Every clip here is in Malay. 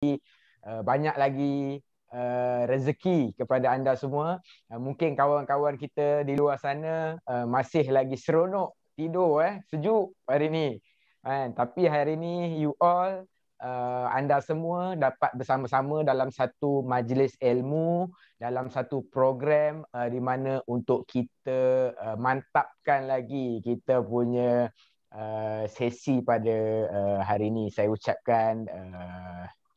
Eh, banyak lagi eh, rezeki kepada anda semua. Eh, mungkin kawan-kawan kita di luar sana masih lagi seronok tidur eh sejuk hari ini. Kan tapi hari ini you all anda semua dapat bersama-sama dalam satu majlis ilmu, dalam satu program di mana untuk kita mantapkan lagi kita punya sesi pada hari ini. Saya ucapkan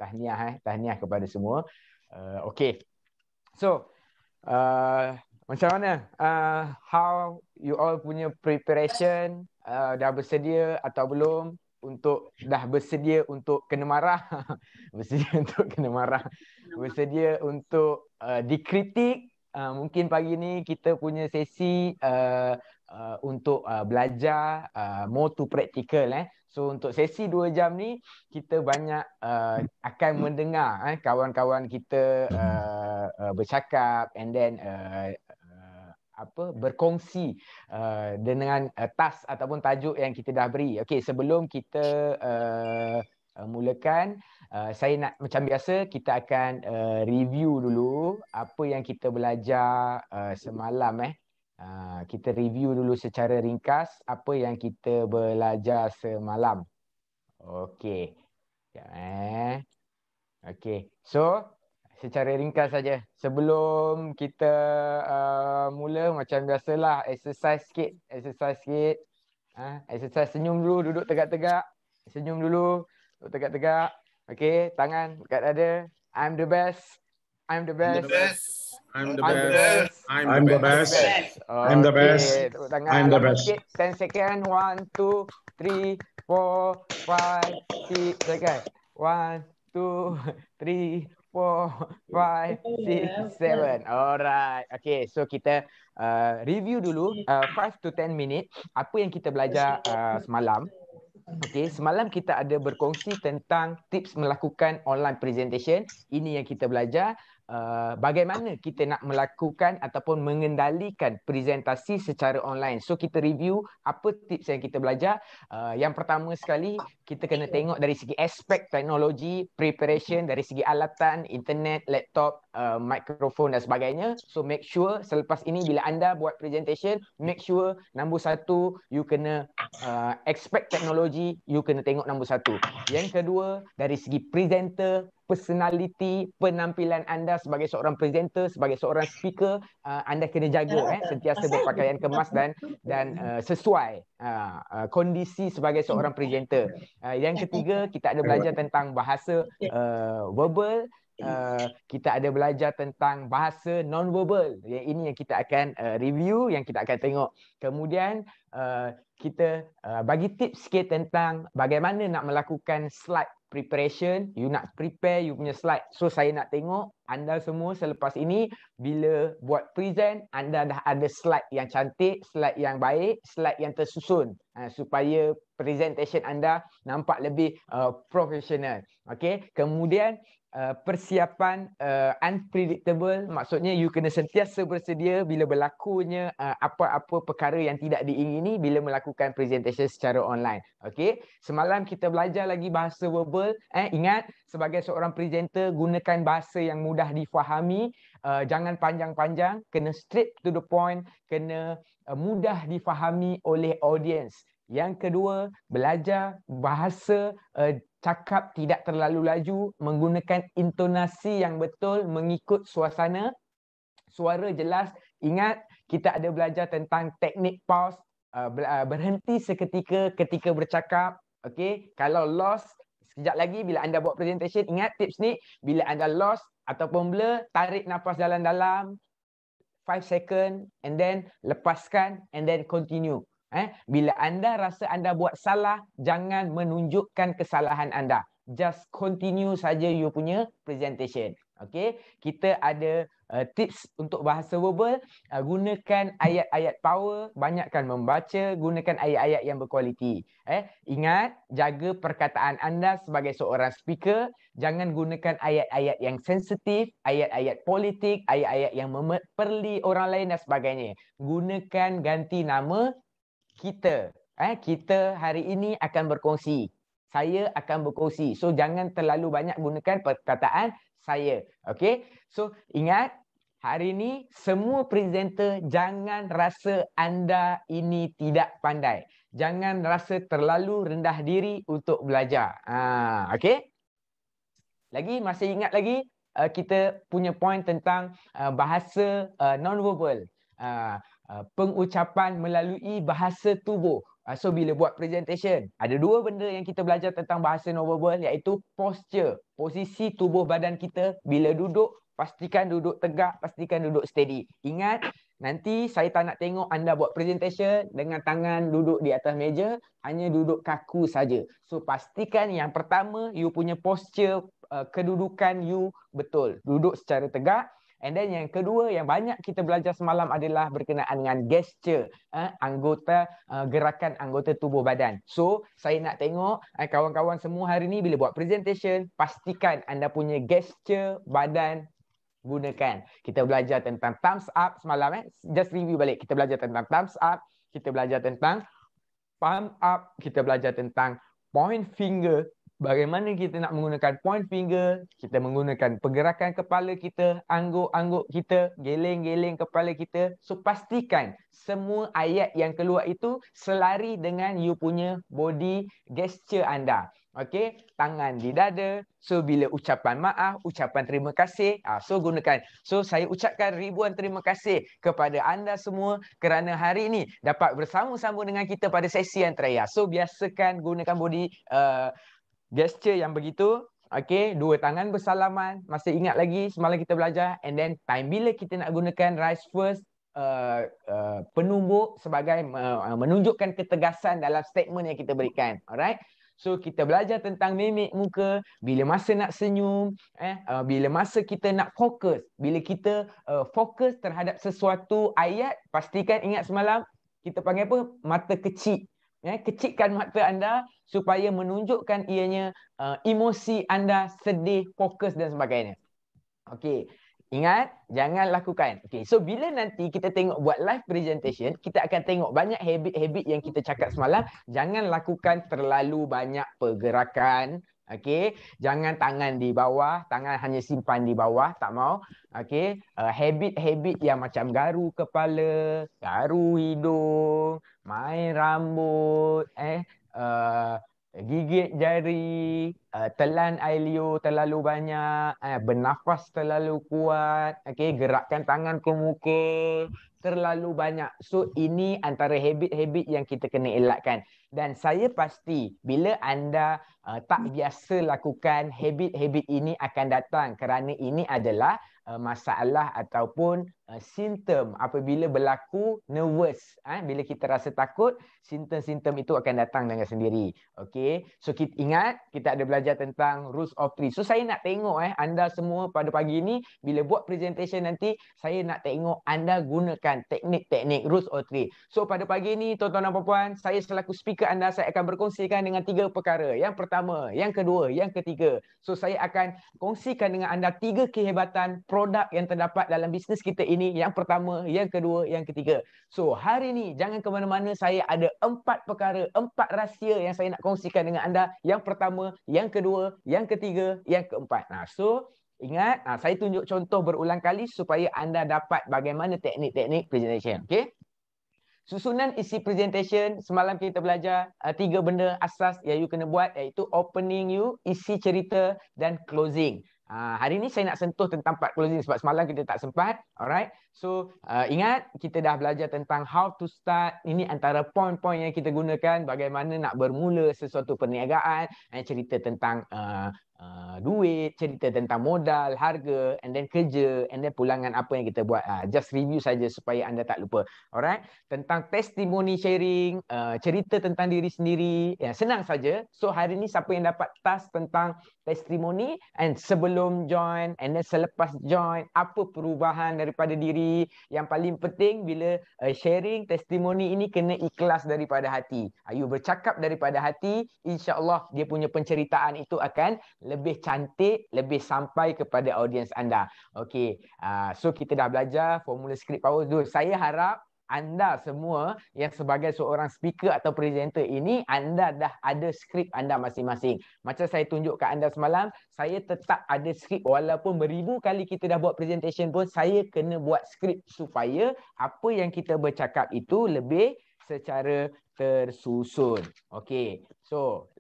tahniah eh tahniah kepada semua uh, okey so uh, macam mana uh, how you all punya preparation uh, dah bersedia atau belum untuk dah bersedia untuk kena marah bersedia untuk kena marah bersedia untuk uh, dikritik Uh, mungkin pagi ni kita punya sesi uh, uh, untuk uh, belajar uh, more to practical eh So untuk sesi 2 jam ni kita banyak uh, akan mendengar eh, kawan-kawan kita uh, uh, bercakap and then uh, uh, apa berkongsi uh, dengan uh, tas ataupun tajuk yang kita dah beri. Okey sebelum kita uh, uh, mulakan uh, saya nak macam biasa kita akan uh, review dulu apa yang kita belajar uh, semalam eh Ah, kita review dulu secara ringkas apa yang kita belajar semalam. Okey. Sekejap eh. Okey. So, secara ringkas saja. Sebelum kita uh, mula macam biasalah exercise sikit. Exercise sikit. Uh, exercise senyum dulu, duduk tegak-tegak. Senyum dulu, duduk tegak-tegak. Okey, tangan dekat dada. I'm the best. I'm the best. I'm the best. I'm the best. I'm the best. I'm the best. I'm the best. Ten seconds. One, two, three, four, five, six. Okay. One, two, three, four, five, six, seven. Alright. Okay. So kita uh, review dulu uh, five to ten minutes apa yang kita belajar uh, semalam. Okay, semalam kita ada berkongsi tentang tips melakukan online presentation. Ini yang kita belajar. Uh, bagaimana kita nak melakukan ataupun mengendalikan presentasi secara online. So kita review apa tips yang kita belajar. Uh, yang pertama sekali kita kena tengok dari segi aspek teknologi, preparation dari segi alatan, internet, laptop, uh, mikrofon dan sebagainya. So make sure selepas ini bila anda buat presentation, make sure nombor satu you kena uh, expect teknologi, you kena tengok nombor satu. Yang kedua dari segi presenter, personality penampilan anda sebagai seorang presenter sebagai seorang speaker uh, anda kena jaga eh sentiasa berpakaian kemas dan dan uh, sesuai uh, uh, kondisi sebagai seorang presenter. Uh, yang ketiga kita ada belajar tentang bahasa uh, verbal Uh, kita ada belajar tentang bahasa non-verbal yang ini yang kita akan uh, review yang kita akan tengok kemudian uh, kita uh, bagi tips sikit tentang bagaimana nak melakukan slide preparation, you nak prepare you punya slide. So saya nak tengok anda semua selepas ini bila buat present anda dah ada slide yang cantik, slide yang baik, slide yang tersusun uh, supaya presentation anda nampak lebih uh, professional. Okay. Kemudian Uh, persiapan uh, unpredictable maksudnya you kena sentiasa bersedia bila berlakunya uh, apa-apa perkara yang tidak diingini bila melakukan presentation secara online okey semalam kita belajar lagi bahasa verbal eh ingat sebagai seorang presenter gunakan bahasa yang mudah difahami uh, jangan panjang-panjang kena straight to the point kena uh, mudah difahami oleh audience yang kedua belajar bahasa uh, cakap tidak terlalu laju, menggunakan intonasi yang betul, mengikut suasana, suara jelas. Ingat, kita ada belajar tentang teknik pause, uh, uh, berhenti seketika ketika bercakap. Okay? Kalau lost, sekejap lagi bila anda buat presentation, ingat tips ni, bila anda lost ataupun blur, tarik nafas dalam-dalam, 5 second and then lepaskan and then continue. Eh, bila anda rasa anda buat salah, jangan menunjukkan kesalahan anda. Just continue saja you punya presentation. Okay, kita ada uh, tips untuk bahasa verbal. Uh, gunakan ayat-ayat power, banyakkan membaca, gunakan ayat-ayat yang berkualiti. Eh, ingat jaga perkataan anda sebagai seorang speaker. Jangan gunakan ayat-ayat yang sensitif, ayat-ayat politik, ayat-ayat yang memperli orang lain dan sebagainya. Gunakan ganti nama kita. Eh, kita hari ini akan berkongsi. Saya akan berkongsi. So jangan terlalu banyak gunakan perkataan saya. Okay. So ingat hari ini semua presenter jangan rasa anda ini tidak pandai. Jangan rasa terlalu rendah diri untuk belajar. Ha, okay. Lagi masih ingat lagi uh, kita punya point tentang uh, bahasa uh, non-verbal. Uh, Uh, pengucapan melalui bahasa tubuh. Uh, so bila buat presentation, ada dua benda yang kita belajar tentang bahasa nonverbal iaitu posture, posisi tubuh badan kita bila duduk, pastikan duduk tegak, pastikan duduk steady. Ingat, nanti saya tak nak tengok anda buat presentation dengan tangan duduk di atas meja, hanya duduk kaku saja. So pastikan yang pertama you punya posture uh, kedudukan you betul. Duduk secara tegak And then yang kedua yang banyak kita belajar semalam adalah berkenaan dengan gesture uh, anggota uh, gerakan anggota tubuh badan. So saya nak tengok uh, kawan-kawan semua hari ni bila buat presentation pastikan anda punya gesture badan gunakan. Kita belajar tentang thumbs up semalam eh. Just review balik. Kita belajar tentang thumbs up, kita belajar tentang palm up, kita belajar tentang point finger bagaimana kita nak menggunakan point finger, kita menggunakan pergerakan kepala kita, angguk-angguk kita, geleng-geleng kepala kita. So pastikan semua ayat yang keluar itu selari dengan you punya body gesture anda. Okay, tangan di dada. So bila ucapan maaf, ucapan terima kasih, ah, so gunakan. So saya ucapkan ribuan terima kasih kepada anda semua kerana hari ini dapat bersama-sama dengan kita pada sesi yang terakhir. So biasakan gunakan body uh, gesture yang begitu. Okay, dua tangan bersalaman. Masih ingat lagi semalam kita belajar. And then time bila kita nak gunakan rise first, uh, uh, penumbuk sebagai uh, menunjukkan ketegasan dalam statement yang kita berikan. Alright. So kita belajar tentang mimik muka, bila masa nak senyum, eh, uh, bila masa kita nak fokus, bila kita uh, fokus terhadap sesuatu ayat, pastikan ingat semalam kita panggil apa? Mata kecil ya, kecikkan mata anda supaya menunjukkan ianya uh, emosi anda sedih, fokus dan sebagainya. Okey, ingat jangan lakukan. Okey, so bila nanti kita tengok buat live presentation, kita akan tengok banyak habit-habit yang kita cakap semalam, jangan lakukan terlalu banyak pergerakan. Okey, jangan tangan di bawah, tangan hanya simpan di bawah, tak mau. Okey, uh, habit-habit yang macam garu kepala, garu hidung, main rambut eh uh, gigit jari uh, telan air liur terlalu banyak eh bernafas terlalu kuat okey gerakkan tangan ke muka terlalu banyak so ini antara habit-habit yang kita kena elakkan dan saya pasti bila anda uh, tak biasa lakukan habit-habit ini akan datang kerana ini adalah uh, masalah ataupun Uh, simptom apabila berlaku nervous eh bila kita rasa takut simptom-simptom itu akan datang dengan sendiri okey so kita ingat kita ada belajar tentang rules of three so saya nak tengok eh anda semua pada pagi ini bila buat presentation nanti saya nak tengok anda gunakan teknik-teknik rules of three so pada pagi ini tuan-tuan dan puan-puan saya selaku speaker anda saya akan berkongsikan dengan tiga perkara yang pertama yang kedua yang ketiga so saya akan kongsikan dengan anda tiga kehebatan produk yang terdapat dalam bisnes kita ini yang pertama, yang kedua, yang ketiga. So hari ini jangan ke mana-mana saya ada empat perkara, empat rahsia yang saya nak kongsikan dengan anda. Yang pertama, yang kedua, yang ketiga, yang keempat. Nah, so ingat nah, saya tunjuk contoh berulang kali supaya anda dapat bagaimana teknik-teknik presentation. Okay? Susunan isi presentation, semalam kita belajar uh, tiga benda asas yang you kena buat iaitu opening you, isi cerita dan closing. Ah, hari ni saya nak sentuh tentang part closing sebab semalam kita tak sempat. Alright. So, uh, ingat kita dah belajar tentang how to start. Ini antara poin-poin yang kita gunakan bagaimana nak bermula sesuatu perniagaan. Saya cerita tentang uh, Uh, duit, cerita tentang modal, harga and then kerja and then pulangan apa yang kita buat. Uh, just review saja supaya anda tak lupa. Alright? Tentang testimoni sharing, uh, cerita tentang diri sendiri, ya yeah, senang saja. So hari ni siapa yang dapat task tentang testimoni and sebelum join and then selepas join apa perubahan daripada diri yang paling penting bila uh, sharing testimoni ini kena ikhlas daripada hati. Ayuh bercakap daripada hati, insya-Allah dia punya penceritaan itu akan lebih cantik, lebih sampai kepada audiens anda. Okey, uh, ah, so kita dah belajar formula script power dulu. Saya harap anda semua yang sebagai seorang speaker atau presenter ini anda dah ada skrip anda masing-masing. Macam saya tunjuk tunjukkan anda semalam, saya tetap ada skrip walaupun beribu kali kita dah buat presentation pun saya kena buat skrip supaya apa yang kita bercakap itu lebih secara tersusun. Okey. So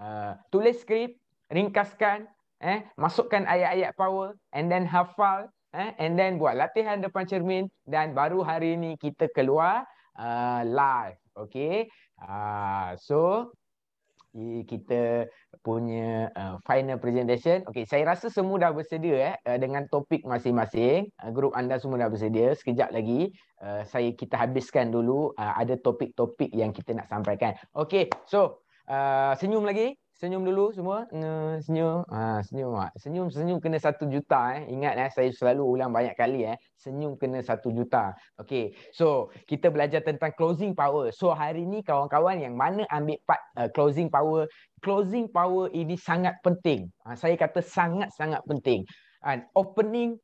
uh, tulis skrip, ringkaskan eh masukkan ayat-ayat power and then hafal eh and then buat latihan depan cermin dan baru hari ini kita keluar uh, live okey uh, so kita punya uh, final presentation. Okey, saya rasa semua dah bersedia eh uh, dengan topik masing-masing. Uh, grup anda semua dah bersedia. Sekejap lagi uh, saya kita habiskan dulu uh, ada topik-topik yang kita nak sampaikan. Okey, so uh, senyum lagi senyum dulu semua. senyum. Ha, senyum. Ha, senyum senyum kena satu juta eh. Ingat eh saya selalu ulang banyak kali eh. Senyum kena satu juta. Okay. So kita belajar tentang closing power. So hari ni kawan-kawan yang mana ambil part uh, closing power. Closing power ini sangat penting. Ha, saya kata sangat-sangat penting. And ha, opening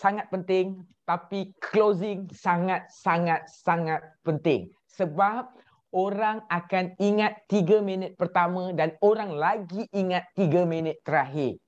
sangat penting. Tapi closing sangat-sangat-sangat penting. Sebab orang akan ingat tiga minit pertama dan orang lagi ingat tiga minit terakhir.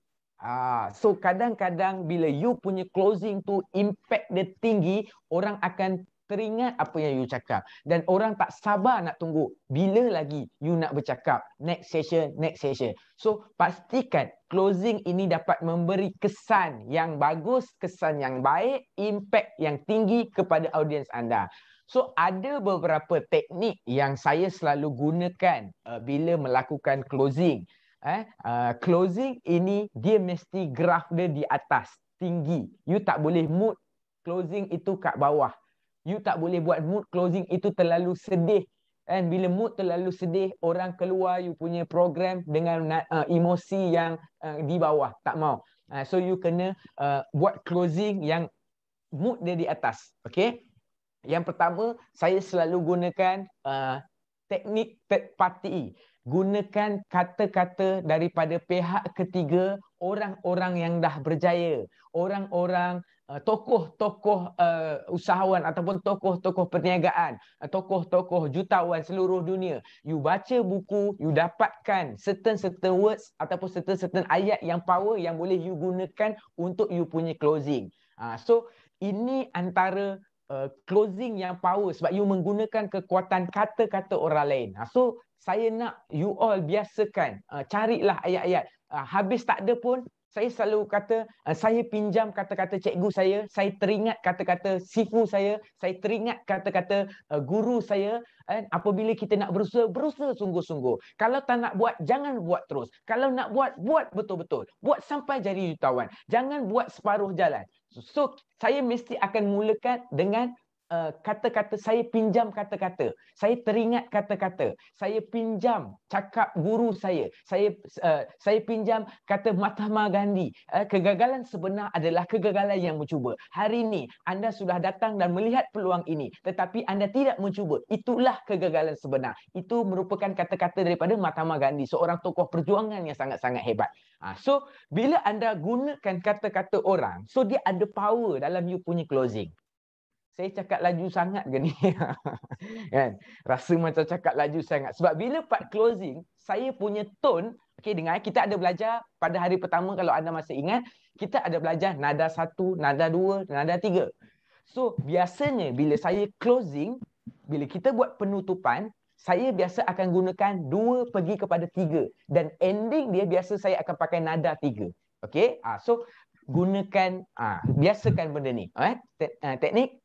Ha, so kadang-kadang bila you punya closing tu impact dia tinggi, orang akan teringat apa yang you cakap. Dan orang tak sabar nak tunggu bila lagi you nak bercakap. Next session, next session. So pastikan closing ini dapat memberi kesan yang bagus, kesan yang baik, impact yang tinggi kepada audiens anda. So ada beberapa teknik yang saya selalu gunakan uh, bila melakukan closing. Eh, uh, closing ini dia mesti graf dia di atas tinggi. You tak boleh mood closing itu kat bawah. You tak boleh buat mood closing itu terlalu sedih. And bila mood terlalu sedih, orang keluar you punya program dengan uh, emosi yang uh, di bawah. Tak mau. Uh, so you kena uh, buat closing yang mood dia di atas. Okay? Yang pertama, saya selalu gunakan uh, teknik third party. Gunakan kata-kata daripada pihak ketiga, orang-orang yang dah berjaya, orang-orang uh, tokoh-tokoh uh, usahawan ataupun tokoh-tokoh perniagaan, uh, tokoh-tokoh jutawan seluruh dunia. You baca buku, you dapatkan certain-certain words ataupun certain-certain ayat yang power yang boleh you gunakan untuk you punya closing. Uh, so, ini antara uh, closing yang power sebab you menggunakan kekuatan kata-kata orang lain. Ha, so saya nak you all biasakan uh, carilah ayat-ayat uh, habis tak ada pun saya selalu kata eh, saya pinjam kata-kata cikgu saya saya teringat kata-kata sifu saya saya teringat kata-kata eh, guru saya kan apabila kita nak berusaha berusaha sungguh-sungguh kalau tak nak buat jangan buat terus kalau nak buat buat betul-betul buat sampai jadi jutawan jangan buat separuh jalan so saya mesti akan mulakan dengan Eh, kata-kata saya pinjam kata-kata saya teringat kata-kata saya pinjam cakap guru saya saya uh, saya pinjam kata Mahatma Gandhi uh, kegagalan sebenar adalah kegagalan yang mencuba hari ini anda sudah datang dan melihat peluang ini tetapi anda tidak mencuba itulah kegagalan sebenar itu merupakan kata-kata daripada Mahatma Gandhi seorang tokoh perjuangan yang sangat-sangat hebat uh, so bila anda gunakan kata-kata orang so dia ada power dalam you punya closing saya cakap laju sangat ke ni? kan? Rasa macam cakap laju sangat. Sebab bila part closing, saya punya tone, okay, dengar, kita ada belajar pada hari pertama kalau anda masih ingat, kita ada belajar nada satu, nada dua, nada tiga. So, biasanya bila saya closing, bila kita buat penutupan, saya biasa akan gunakan dua pergi kepada tiga. Dan ending dia biasa saya akan pakai nada tiga. Okay? Ah, so, gunakan, ah, biasakan benda ni. Alright? Ah, teknik,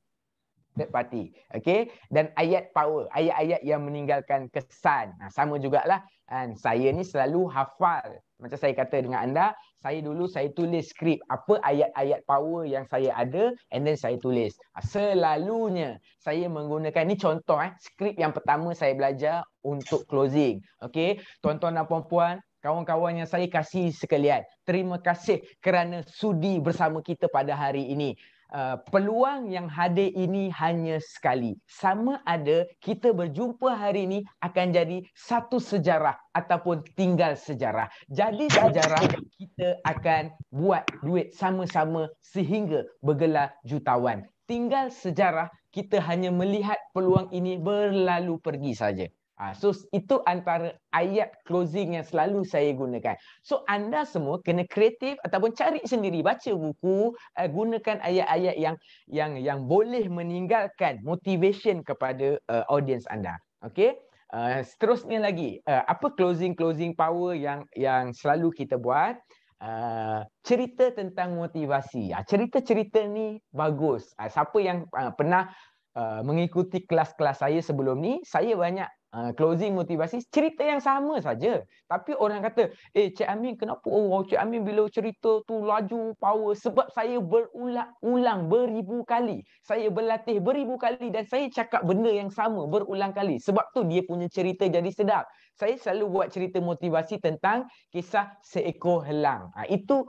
third party. Okay. Dan ayat power. Ayat-ayat yang meninggalkan kesan. Nah, sama jugalah. And saya ni selalu hafal. Macam saya kata dengan anda. Saya dulu saya tulis skrip. Apa ayat-ayat power yang saya ada. And then saya tulis. Ah, selalunya saya menggunakan. Ni contoh eh. Skrip yang pertama saya belajar untuk closing. Okay. Tuan-tuan dan puan-puan kawan-kawan yang saya kasih sekalian. Terima kasih kerana sudi bersama kita pada hari ini. Uh, peluang yang hadir ini hanya sekali. Sama ada kita berjumpa hari ini akan jadi satu sejarah ataupun tinggal sejarah. Jadi sejarah kita akan buat duit sama-sama sehingga bergelar jutawan. Tinggal sejarah kita hanya melihat peluang ini berlalu pergi saja. Ha, so itu antara ayat closing yang selalu saya gunakan. So anda semua kena kreatif ataupun cari sendiri baca buku uh, gunakan ayat-ayat yang yang yang boleh meninggalkan motivation kepada uh, audience anda. Okay. Uh, seterusnya lagi uh, apa closing closing power yang yang selalu kita buat uh, cerita tentang motivasi. Uh, cerita-cerita ni bagus. Uh, siapa yang uh, pernah uh, mengikuti kelas-kelas saya sebelum ni saya banyak Ah, closing motivasi cerita yang sama saja tapi orang kata eh cik amin kenapa oh cik amin bila cerita tu laju power sebab saya berulang-ulang beribu kali saya berlatih beribu kali dan saya cakap benda yang sama berulang kali sebab tu dia punya cerita jadi sedap saya selalu buat cerita motivasi tentang kisah seekor helang ha, itu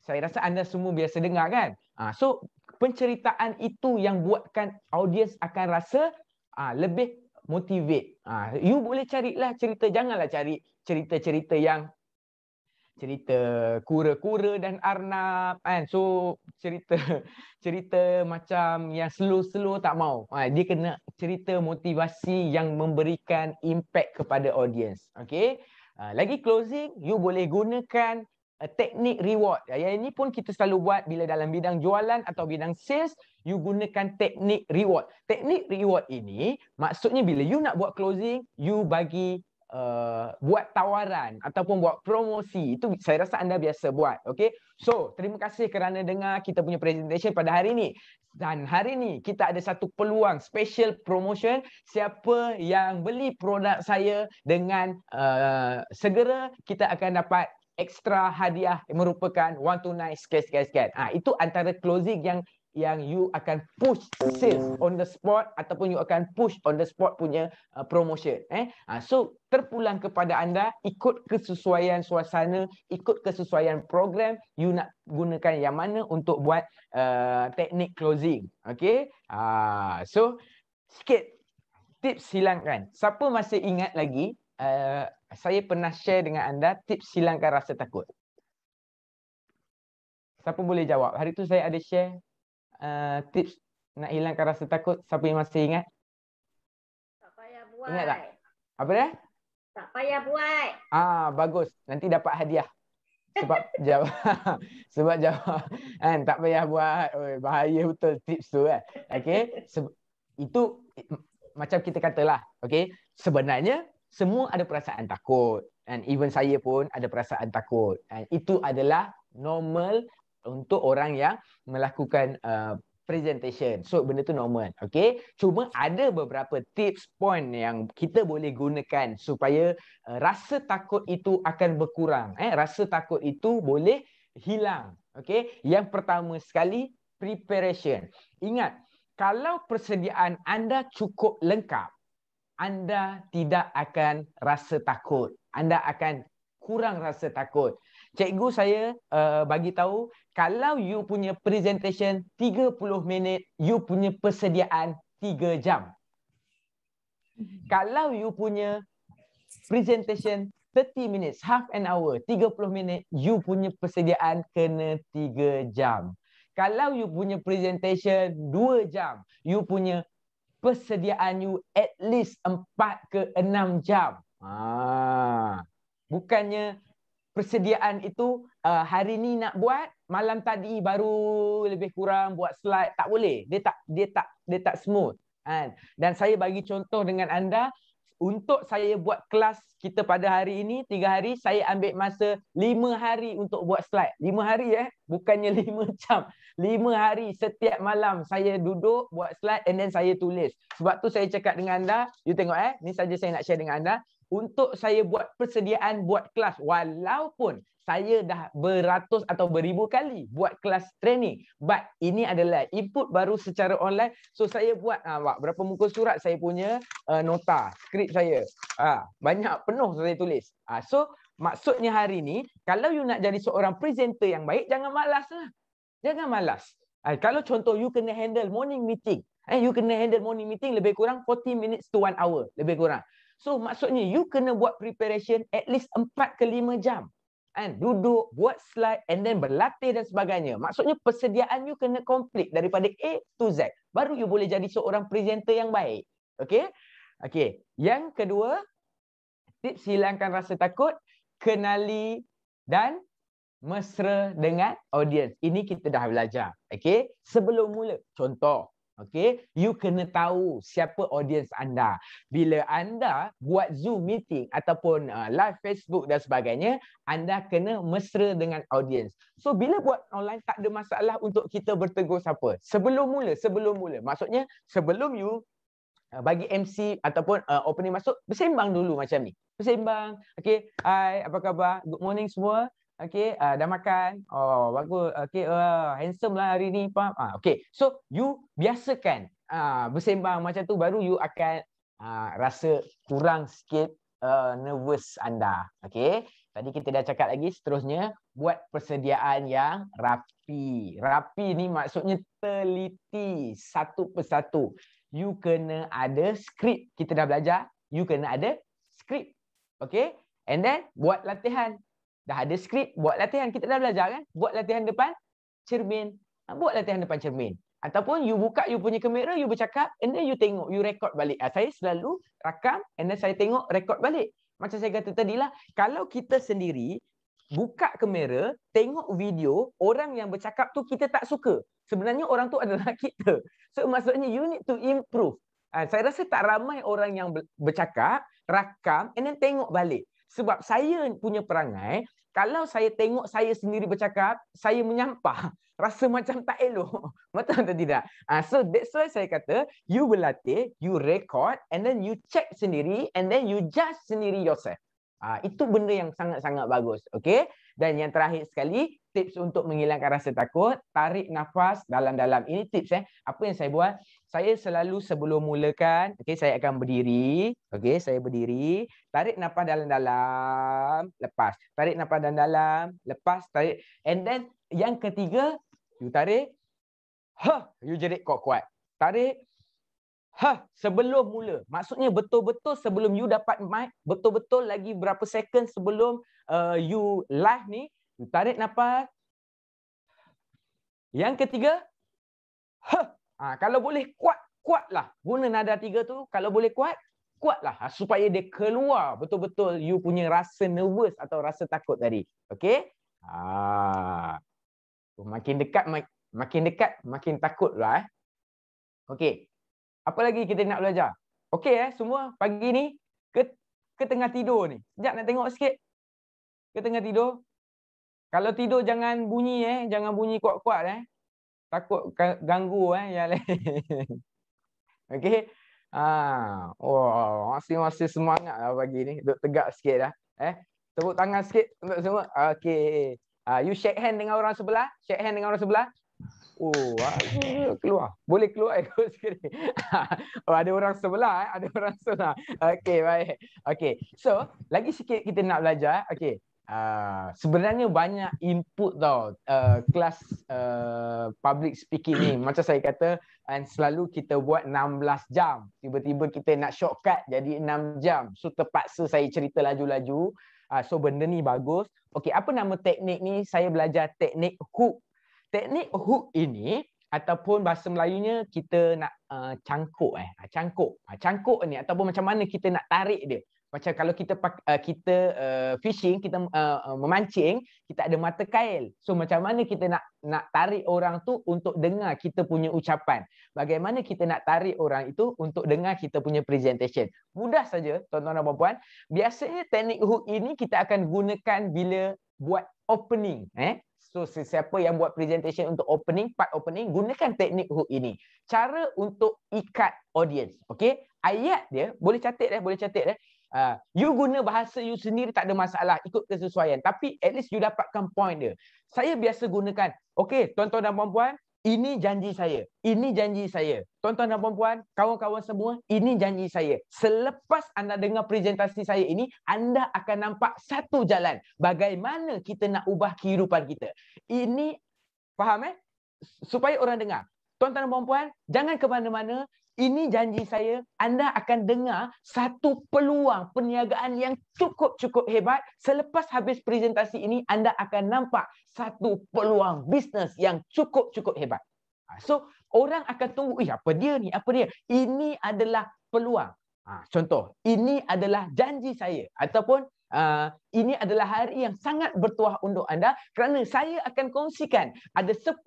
saya rasa anda semua biasa dengar kan ha, so penceritaan itu yang buatkan audiens akan rasa Ah, lebih motivate. Ha, you boleh carilah cerita. Janganlah cari cerita-cerita yang cerita kura-kura dan arnab kan so cerita cerita macam yang slow-slow tak mau ha, dia kena cerita motivasi yang memberikan impact kepada audience okey ha, lagi closing you boleh gunakan uh, teknik reward. Ya, yang ini pun kita selalu buat bila dalam bidang jualan atau bidang sales, you gunakan teknik reward. Teknik reward ini maksudnya bila you nak buat closing, you bagi uh, buat tawaran ataupun buat promosi. Itu saya rasa anda biasa buat. Okay? So, terima kasih kerana dengar kita punya presentation pada hari ini. Dan hari ini kita ada satu peluang special promotion siapa yang beli produk saya dengan uh, segera kita akan dapat extra hadiah merupakan one wang tunai sekian sekian sekian. Ha, itu antara closing yang yang you akan push sales on the spot ataupun you akan push on the spot punya uh, promotion eh ha, so terpulang kepada anda ikut kesesuaian suasana ikut kesesuaian program you nak gunakan yang mana untuk buat uh, teknik closing okey ha, so sikit tips hilangkan siapa masih ingat lagi uh, saya pernah share dengan anda tips silangkan rasa takut. Siapa boleh jawab? Hari tu saya ada share uh, tips nak hilangkan rasa takut. Siapa yang masih ingat? Tak payah buat. Ingat tak? Apa dia? Tak payah buat. Ah, bagus. Nanti dapat hadiah. Sebab jawab. Sebab jawab. Kan, tak payah buat. Oi, bahaya betul tips tu kan. Okay. itu macam kita katalah. Okay. Sebenarnya semua ada perasaan takut and even saya pun ada perasaan takut and itu adalah normal untuk orang yang melakukan uh, presentation so benda tu normal okay cuma ada beberapa tips point yang kita boleh gunakan supaya uh, rasa takut itu akan berkurang eh rasa takut itu boleh hilang okay yang pertama sekali preparation ingat kalau persediaan anda cukup lengkap anda tidak akan rasa takut. Anda akan kurang rasa takut. Cikgu saya uh, bagi tahu kalau you punya presentation 30 minit, you punya persediaan 3 mm-hmm. jam. Kalau you punya presentation 30 minutes, half an hour, 30 minit, you punya persediaan kena 3 jam. Kalau you punya presentation 2 jam, you punya persediaan you at least 4 ke 6 jam. Ha. Bukannya persediaan itu uh, hari ni nak buat, malam tadi baru lebih kurang buat slide, tak boleh. Dia tak dia tak dia tak smooth. Kan? Dan saya bagi contoh dengan anda untuk saya buat kelas kita pada hari ini, tiga hari, saya ambil masa lima hari untuk buat slide. Lima hari eh, bukannya lima jam. Lima hari setiap malam saya duduk buat slide and then saya tulis. Sebab tu saya cakap dengan anda, you tengok eh, ni saja saya nak share dengan anda. Untuk saya buat persediaan buat kelas walaupun saya dah beratus atau beribu kali buat kelas training. But ini adalah input baru secara online. So saya buat ha, berapa muka surat saya punya uh, nota, skrip saya. Ha, banyak penuh saya tulis. Ha, so maksudnya hari ni kalau you nak jadi seorang presenter yang baik jangan malas lah. Jangan malas. Eh, kalau contoh you kena handle morning meeting. Eh, you kena handle morning meeting lebih kurang 40 minutes to 1 hour. Lebih kurang. So maksudnya you kena buat preparation at least 4 ke 5 jam. And duduk, buat slide and then berlatih dan sebagainya. Maksudnya persediaan you kena complete daripada A to Z. Baru you boleh jadi seorang presenter yang baik. Okay? Okay. Yang kedua, tips hilangkan rasa takut, kenali dan mesra dengan audience. Ini kita dah belajar. Okay? Sebelum mula, contoh. Okay? You kena tahu siapa audience anda. Bila anda buat Zoom meeting ataupun uh, live Facebook dan sebagainya, anda kena mesra dengan audience. So, bila buat online, tak ada masalah untuk kita bertegur siapa. Sebelum mula, sebelum mula. Maksudnya, sebelum you uh, bagi MC ataupun uh, opening masuk, bersembang dulu macam ni. Bersembang. Okay. Hai, apa khabar? Good morning semua. Okay, uh, ah, dah makan. Oh, bagus. Okay, uh, ah, handsome lah hari ni. Ah, uh, okay, so you biasakan uh, bersembang macam tu baru you akan uh, rasa kurang sikit uh, nervous anda. Okay, tadi kita dah cakap lagi seterusnya buat persediaan yang rapi. Rapi ni maksudnya teliti satu persatu. You kena ada skrip. Kita dah belajar. You kena ada skrip. Okay, and then buat latihan dah ada skrip buat latihan kita dah belajar kan buat latihan depan cermin ha, buat latihan depan cermin ataupun you buka you punya kamera you bercakap and then you tengok you record balik ha, saya selalu rakam and then saya tengok record balik macam saya kata tadi lah, kalau kita sendiri buka kamera tengok video orang yang bercakap tu kita tak suka sebenarnya orang tu adalah kita so maksudnya you need to improve ha, saya rasa tak ramai orang yang bercakap rakam and then tengok balik sebab saya punya perangai, kalau saya tengok saya sendiri bercakap, saya menyampah. Rasa macam tak elok. Betul atau tidak? Uh, so that's why saya kata, you berlatih, you record, and then you check sendiri, and then you judge sendiri yourself. Uh, itu benda yang sangat-sangat bagus. Okay? Dan yang terakhir sekali, tips untuk menghilangkan rasa takut, tarik nafas dalam-dalam. Ini tips eh. Apa yang saya buat? Saya selalu sebelum mulakan, okay saya akan berdiri, okay saya berdiri, tarik nafas dalam-dalam, lepas. Tarik nafas dalam-dalam, lepas, tarik. And then yang ketiga, you tarik. Ha, you jerit kuat-kuat. Tarik. Ha, sebelum mula. Maksudnya betul-betul sebelum you dapat mic, betul-betul lagi berapa second sebelum uh, you live ni, you tarik nafas. Yang ketiga, huh. ha, kalau boleh kuat, kuatlah. Guna nada tiga tu, kalau boleh kuat, kuatlah. Ha, supaya dia keluar betul-betul you punya rasa nervous atau rasa takut tadi. Okay? Ha. Makin dekat, mak makin dekat, makin takut lah. Eh. Okay. Apa lagi kita nak belajar? Okay eh, semua pagi ni ke, ke tengah tidur ni. Sekejap nak tengok sikit ke tengah tidur? Kalau tidur jangan bunyi eh, jangan bunyi kuat-kuat eh. Takut ganggu eh yang lain. Okey. Ha, wah, wow. masih masih semangat lah pagi ni. Duduk tegak sikit dah. Eh, tepuk tangan sikit untuk semua. Okey. Uh, you shake hand dengan orang sebelah. Shake hand dengan orang sebelah. Oh, ah, keluar. Boleh keluar ikut sekali. oh, ada orang sebelah. Eh? Ada orang sebelah. Okay, baik. Okay. So, lagi sikit kita nak belajar. Okay. Ah, sebenarnya banyak input tau uh, kelas uh, public speaking ni macam saya kata and selalu kita buat 16 jam tiba-tiba kita nak shortcut jadi 6 jam so terpaksa saya cerita laju-laju uh, so benda ni bagus okey apa nama teknik ni saya belajar teknik hook teknik hook ini ataupun bahasa Melayunya kita nak uh, cangkuk eh ah, cangkuk cangkuk ni ataupun macam mana kita nak tarik dia macam kalau kita uh, kita uh, fishing kita uh, uh, memancing kita ada mata kail so macam mana kita nak nak tarik orang tu untuk dengar kita punya ucapan bagaimana kita nak tarik orang itu untuk dengar kita punya presentation mudah saja tuan-tuan dan puan-puan biasanya teknik hook ini kita akan gunakan bila buat opening eh so sesiapa yang buat presentation untuk opening part opening gunakan teknik hook ini cara untuk ikat audience okey ayat dia boleh catat eh boleh catat eh Ha, you guna bahasa you sendiri tak ada masalah. Ikut kesesuaian. Tapi at least you dapatkan point dia. Saya biasa gunakan. Okay, tuan-tuan dan puan-puan. Ini janji saya. Ini janji saya. Tuan-tuan dan puan-puan, kawan-kawan semua, ini janji saya. Selepas anda dengar presentasi saya ini, anda akan nampak satu jalan bagaimana kita nak ubah kehidupan kita. Ini, faham eh? Supaya orang dengar. Tuan-tuan dan puan-puan, jangan ke mana-mana. Ini janji saya, anda akan dengar satu peluang perniagaan yang cukup-cukup hebat. Selepas habis presentasi ini, anda akan nampak satu peluang bisnes yang cukup-cukup hebat. Ha, so, orang akan tunggu, eh apa dia ni, apa dia? Ini adalah peluang. Ha, contoh, ini adalah janji saya ataupun Uh, ini adalah hari yang sangat bertuah untuk anda kerana saya akan kongsikan ada 10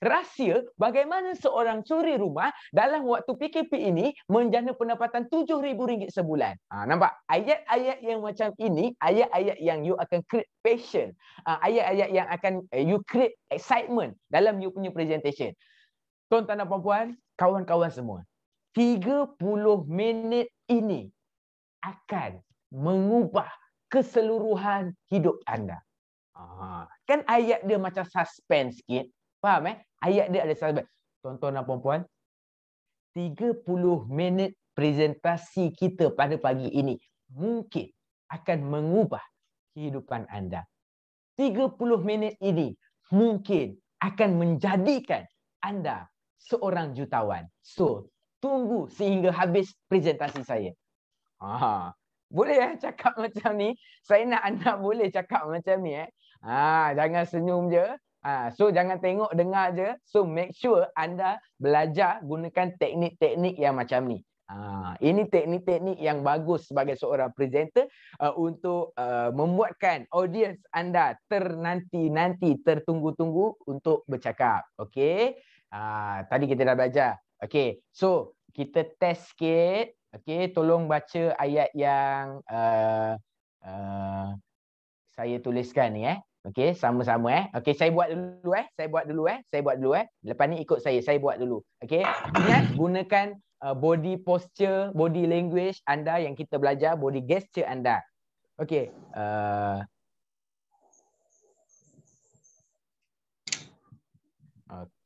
rahsia bagaimana seorang curi rumah dalam waktu PKP ini menjana pendapatan RM7,000 sebulan. Uh, nampak? Ayat-ayat yang macam ini, ayat-ayat yang you akan create passion, uh, ayat-ayat yang akan uh, you create excitement dalam you punya presentation. Tuan-tuan dan puan-puan, kawan-kawan semua, 30 minit ini akan mengubah keseluruhan hidup anda. Ah. Kan ayat dia macam suspense sikit. Faham eh? Ayat dia ada suspense. Tuan-tuan dan puan-puan, 30 minit presentasi kita pada pagi ini mungkin akan mengubah kehidupan anda. 30 minit ini mungkin akan menjadikan anda seorang jutawan. So, tunggu sehingga habis presentasi saya. Ha. Boleh eh cakap macam ni. Saya nak anda boleh cakap macam ni eh. Ha, jangan senyum je. Ha, so jangan tengok dengar je. So make sure anda belajar gunakan teknik-teknik yang macam ni. Ha, ini teknik-teknik yang bagus sebagai seorang presenter uh, untuk uh, membuatkan audiens anda ternanti-nanti tertunggu-tunggu untuk bercakap. Okay. Ha, tadi kita dah belajar. Okay. So kita test sikit. Okey, tolong baca ayat yang uh, uh, saya tuliskan ni eh. Okey, sama-sama eh. Okey, saya buat dulu eh. Saya buat dulu eh. Saya buat dulu eh. Lepas ni ikut saya. Saya buat dulu. Okey. Ingat gunakan uh, body posture, body language anda yang kita belajar, body gesture anda. Okey. Uh,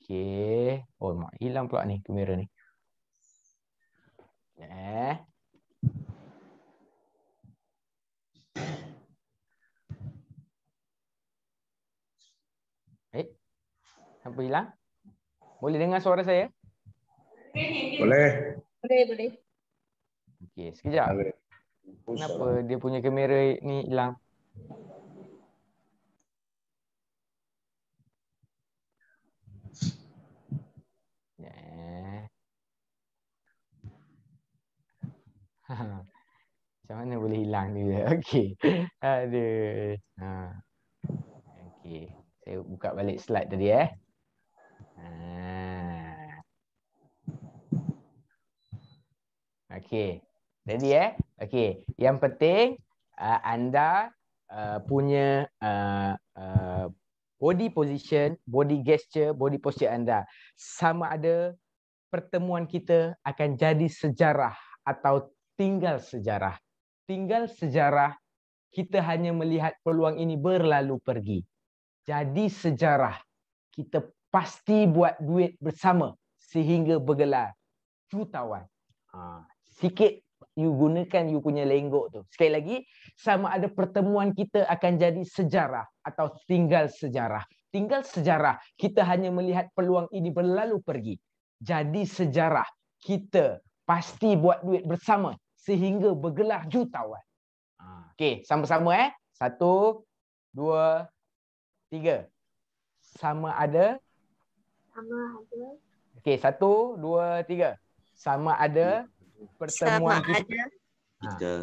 okey. Oh, hilang pula ni kamera ni. Eh. Eh. Apa hilang? Boleh dengar suara saya? Boleh. Boleh, boleh. Okey, sekejap. Kenapa dia punya kamera ni hilang? Macam mana boleh hilang ni Okey. Aduh. Ha. Okey. Saya buka balik slide tadi eh. Ha. Okey. Jadi eh. Okey. Yang penting uh, anda uh, punya uh, uh, body position, body gesture, body posture anda. Sama ada pertemuan kita akan jadi sejarah atau tinggal sejarah. Tinggal sejarah, kita hanya melihat peluang ini berlalu pergi. Jadi sejarah, kita pasti buat duit bersama sehingga bergelar jutawan. Ha. Sikit you gunakan you punya lenggok tu. Sekali lagi, sama ada pertemuan kita akan jadi sejarah atau tinggal sejarah. Tinggal sejarah, kita hanya melihat peluang ini berlalu pergi. Jadi sejarah, kita pasti buat duit bersama sehingga bergelar jutawan. Ah. Okey, sama-sama eh. Satu, dua, tiga. Sama ada. Sama ada. Okey, satu, dua, tiga. Sama ada ya. pertemuan kita? sama kita. Ada. Ah.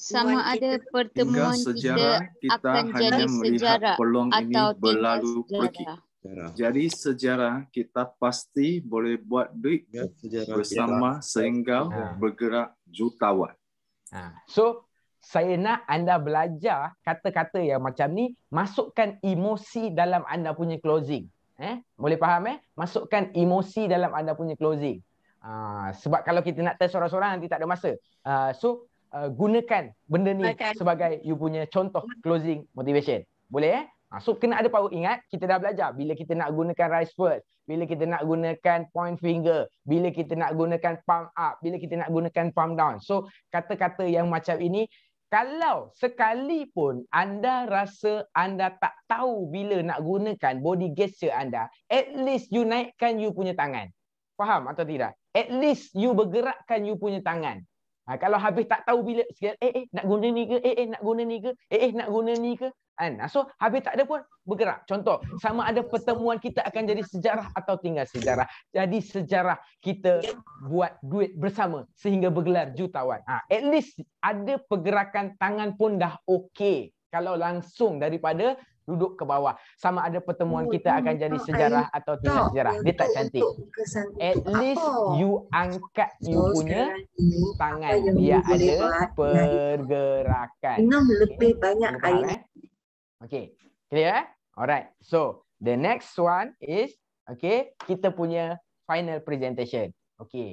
Sama ada pertemuan kita, akan jadi sejarah atau tidak Ini berlalu pergi. sejarah. Sejarah. Jadi sejarah kita pasti boleh buat duit ya, sejarah bersama kita. Lah. sehingga ha. bergerak jutawan. Ha. So saya nak anda belajar kata-kata yang macam ni masukkan emosi dalam anda punya closing. Eh, boleh faham eh? Masukkan emosi dalam anda punya closing. Uh, sebab kalau kita nak test seorang-seorang nanti tak ada masa. Uh, so uh, gunakan benda ni okay. sebagai you punya contoh closing motivation. Boleh eh? Ha, so kena ada power ingat kita dah belajar bila kita nak gunakan rise first, bila kita nak gunakan point finger, bila kita nak gunakan palm up, bila kita nak gunakan palm down. So kata-kata yang macam ini kalau sekalipun anda rasa anda tak tahu bila nak gunakan body gesture anda, at least you naikkan you punya tangan. Faham atau tidak? At least you bergerakkan you punya tangan. Ha, kalau habis tak tahu bila eh eh nak guna ni ke eh eh nak guna ni ke eh eh nak guna ni ke kan ha, so habis tak ada pun bergerak contoh sama ada pertemuan kita akan jadi sejarah atau tinggal sejarah jadi sejarah kita buat duit bersama sehingga bergelar jutawan ha, at least ada pergerakan tangan pun dah okey kalau langsung daripada duduk ke bawah. Sama ada pertemuan oh, kita akan jadi sejarah I atau tidak sejarah. Dia tak cantik. At least apa? you angkat so, you punya ini, tangan. Dia ada pergerakan. Minum lebih okay. banyak Lepas air. Eh? Okay. Clear? Eh? Alright. So, the next one is okay, kita punya final presentation. Okay.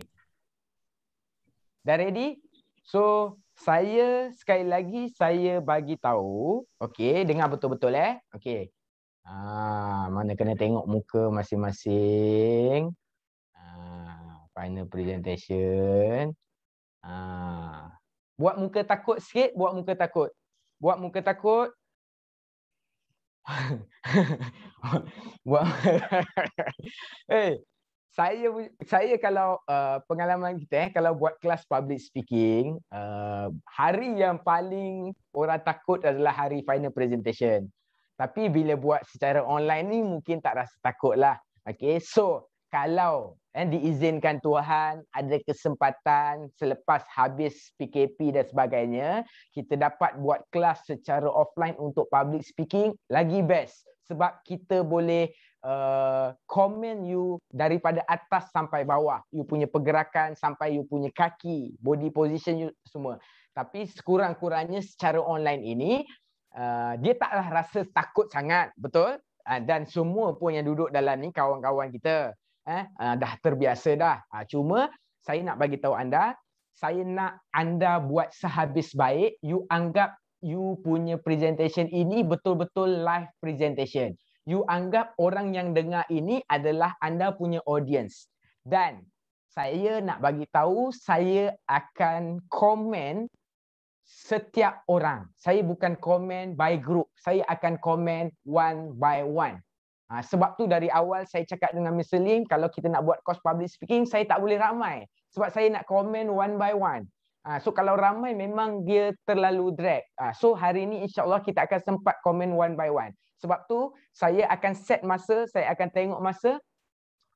Dah ready? So, saya sekali lagi saya bagi tahu. Okey, dengar betul-betul eh. Okey. Ha, mana kena tengok muka masing-masing. Ha, final presentation. Ha. Buat muka takut sikit, buat muka takut. Buat muka takut. buat. hey, saya saya kalau uh, pengalaman kita eh kalau buat kelas public speaking uh, hari yang paling orang takut adalah hari final presentation tapi bila buat secara online ni mungkin tak rasa takut lah. Okay, so kalau eh diizinkan Tuhan ada kesempatan selepas habis PKP dan sebagainya kita dapat buat kelas secara offline untuk public speaking lagi best sebab kita boleh uh, komen you daripada atas sampai bawah. You punya pergerakan sampai you punya kaki, body position you semua. Tapi sekurang-kurangnya secara online ini, uh, dia taklah rasa takut sangat, betul? Uh, dan semua pun yang duduk dalam ni kawan-kawan kita eh, uh, dah terbiasa dah. Uh, cuma saya nak bagi tahu anda, saya nak anda buat sehabis baik, you anggap you punya presentation ini betul-betul live presentation you anggap orang yang dengar ini adalah anda punya audience. Dan saya nak bagi tahu saya akan komen setiap orang. Saya bukan komen by group. Saya akan komen one by one. Ha, sebab tu dari awal saya cakap dengan Mr. Lim, kalau kita nak buat course public speaking, saya tak boleh ramai. Sebab saya nak komen one by one. Ha, so kalau ramai memang dia terlalu drag. Ha, so hari ini insyaAllah kita akan sempat komen one by one. Sebab tu saya akan set masa, saya akan tengok masa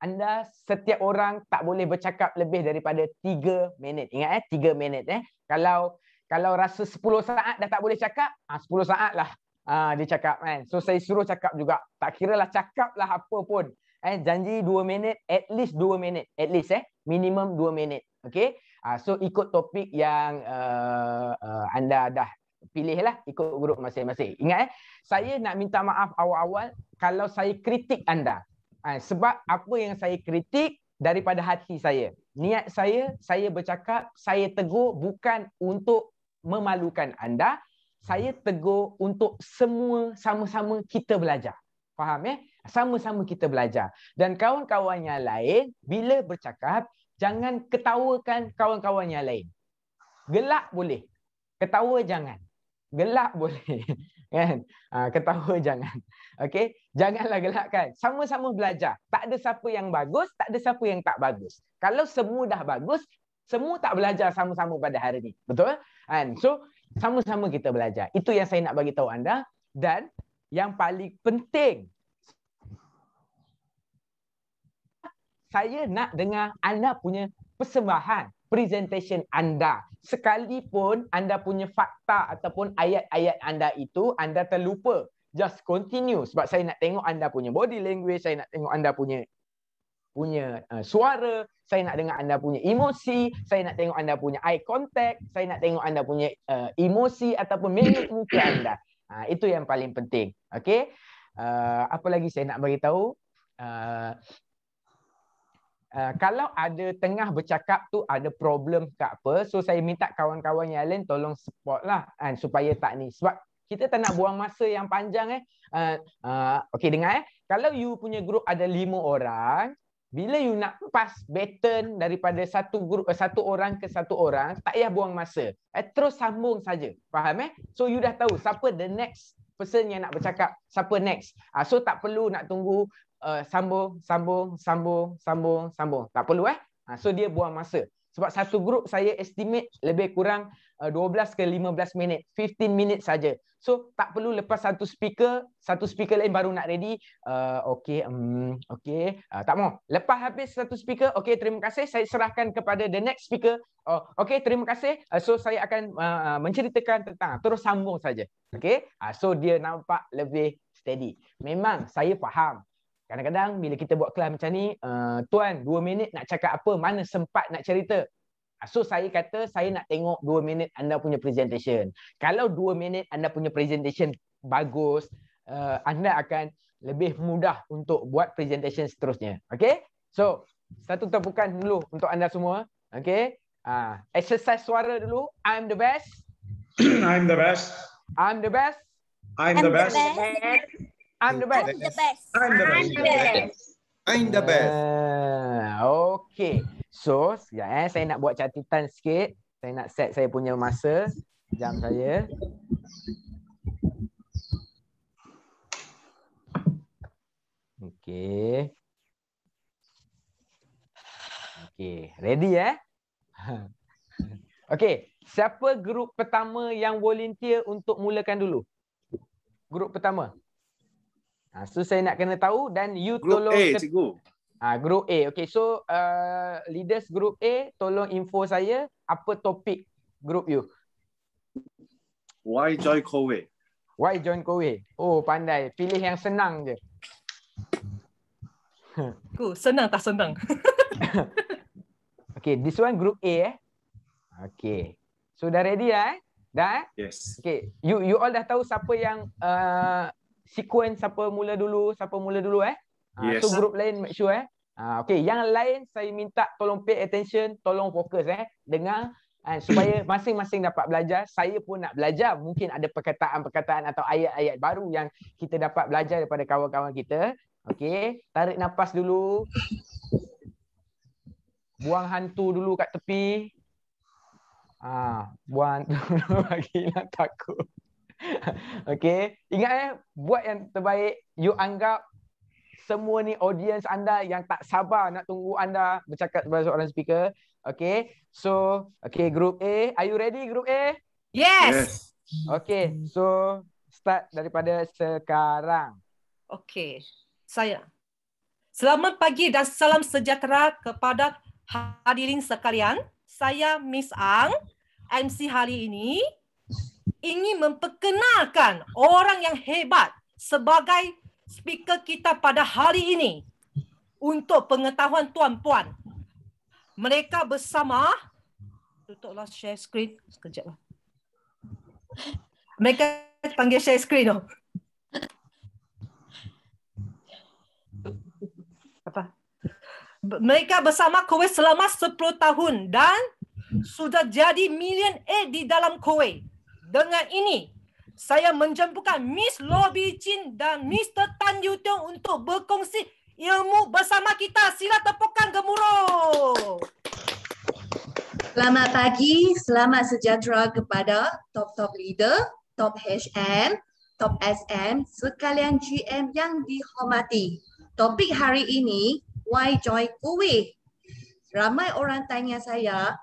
anda setiap orang tak boleh bercakap lebih daripada 3 minit. Ingat eh 3 minit eh. Kalau kalau rasa 10 saat dah tak boleh cakap, ah 10 saat lah ah, dia cakap kan. So saya suruh cakap juga. Tak kira lah cakap lah apa pun. Eh, janji 2 minit, at least 2 minit. At least eh. Minimum 2 minit. Okay. Ah, so ikut topik yang uh, uh, anda dah pilihlah ikut grup masing-masing. Ingat eh, saya nak minta maaf awal-awal kalau saya kritik anda. Ha, sebab apa yang saya kritik daripada hati saya. Niat saya, saya bercakap, saya tegur bukan untuk memalukan anda. Saya tegur untuk semua sama-sama kita belajar. Faham eh? Sama-sama kita belajar. Dan kawan-kawan yang lain, bila bercakap, jangan ketawakan kawan-kawan yang lain. Gelak boleh. Ketawa jangan gelak boleh. kan? Ha, ketawa jangan. Okey, janganlah gelakkan. Sama-sama belajar. Tak ada siapa yang bagus, tak ada siapa yang tak bagus. Kalau semua dah bagus, semua tak belajar sama-sama pada hari ni Betul? Kan? So, sama-sama kita belajar. Itu yang saya nak bagi tahu anda dan yang paling penting saya nak dengar anda punya persembahan, presentation anda sekalipun anda punya fakta ataupun ayat-ayat anda itu anda terlupa just continue sebab saya nak tengok anda punya body language saya nak tengok anda punya punya uh, suara saya nak dengar anda punya emosi saya nak tengok anda punya eye contact saya nak tengok anda punya uh, emosi ataupun mimik muka anda ha, itu yang paling penting okey uh, apa lagi saya nak bagi tahu uh, Ah, kalau ada tengah bercakap tu ada problem ke apa so saya minta kawan-kawan yang lain tolong support lah kan, supaya tak ni sebab kita tak nak buang masa yang panjang eh uh, uh, okey dengar eh kalau you punya group ada lima orang bila you nak pass baton daripada satu grup eh, satu orang ke satu orang tak payah buang masa eh terus sambung saja faham eh so you dah tahu siapa the next person yang nak bercakap siapa next. Uh, so tak perlu nak tunggu uh, sambung, sambung, sambung, sambung, sambung. Tak perlu eh. Uh, so dia buang masa sebab satu grup saya estimate lebih kurang 12 eh, ke 15 minit 15 minit saja so tak perlu lepas satu speaker satu speaker lain baru nak ready uh, okay, um, mm, okey uh, eh, tak mau lepas habis satu speaker okay, terima kasih saya serahkan kepada the next speaker uh, oh, okey terima kasih uh, so saya akan uh, menceritakan tentang terus sambung saja Okay. uh, so dia nampak lebih steady memang saya faham Kadang-kadang bila kita buat kelas macam ni, uh, tuan dua minit nak cakap apa, mana sempat nak cerita. Ah, so saya kata saya nak tengok dua minit anda punya presentation. Kalau dua minit anda punya presentation bagus, uh, anda akan lebih mudah untuk buat presentation seterusnya. Okay? So, satu tepukan dulu untuk anda semua. Okay? Uh, ah, exercise suara dulu. I'm the best. I'm the best. I'm the best. I'm the best. I'm the best. I'm the best. I'm the best. I'm the best. I'm the best. I'm the best. Uh, okay. So, ya, eh, saya nak buat catatan sikit. Saya nak set saya punya masa. Jam saya. Okay. Okay. Ready eh? okay. Siapa grup pertama yang volunteer untuk mulakan dulu? Grup pertama. Ha, so saya nak kena tahu dan you group tolong group A ket- cikgu. Ha, group A. Okay, so uh, leaders group A tolong info saya apa topik group you. Why join Kowe? Why join Kowe? Oh pandai. Pilih yang senang je. Ku senang tak senang. okay, this one group A eh. Okay. So dah ready lah eh? Dah? Eh? Yes. Okay, you you all dah tahu siapa yang uh, sequence siapa mula dulu, siapa mula dulu eh. Ha, yes. So group lain make sure eh. Ha, okay, yang lain saya minta tolong pay attention, tolong fokus eh. Dengar eh, supaya masing-masing dapat belajar. Saya pun nak belajar. Mungkin ada perkataan-perkataan atau ayat-ayat baru yang kita dapat belajar daripada kawan-kawan kita. Okay, tarik nafas dulu. Buang hantu dulu kat tepi. Ah, buang hantu dulu lagi nak takut. okay. Ingat eh. Buat yang terbaik. You anggap semua ni audience anda yang tak sabar nak tunggu anda bercakap sebagai seorang speaker. Okay. So, okay group A. Are you ready group A? Yes. Okay. So, start daripada sekarang. Okay. Saya. Selamat pagi dan salam sejahtera kepada hadirin sekalian. Saya Miss Ang, MC hari ini ingin memperkenalkan orang yang hebat sebagai speaker kita pada hari ini untuk pengetahuan tuan-puan. Mereka bersama tutuplah share screen sekejaplah. Mereka panggil share screen tu. Apa? Mereka bersama Kuwait selama 10 tahun dan sudah jadi million A di dalam Kuwait. Dengan ini, saya menjemputkan Miss Lobby Chin dan Mr. Tan Yutong untuk berkongsi ilmu bersama kita. Sila tepukan gemuruh. Selamat pagi, selamat sejahtera kepada top-top leader, top HM, top SM, sekalian GM yang dihormati. Topik hari ini, why join Kuwi? Ramai orang tanya saya,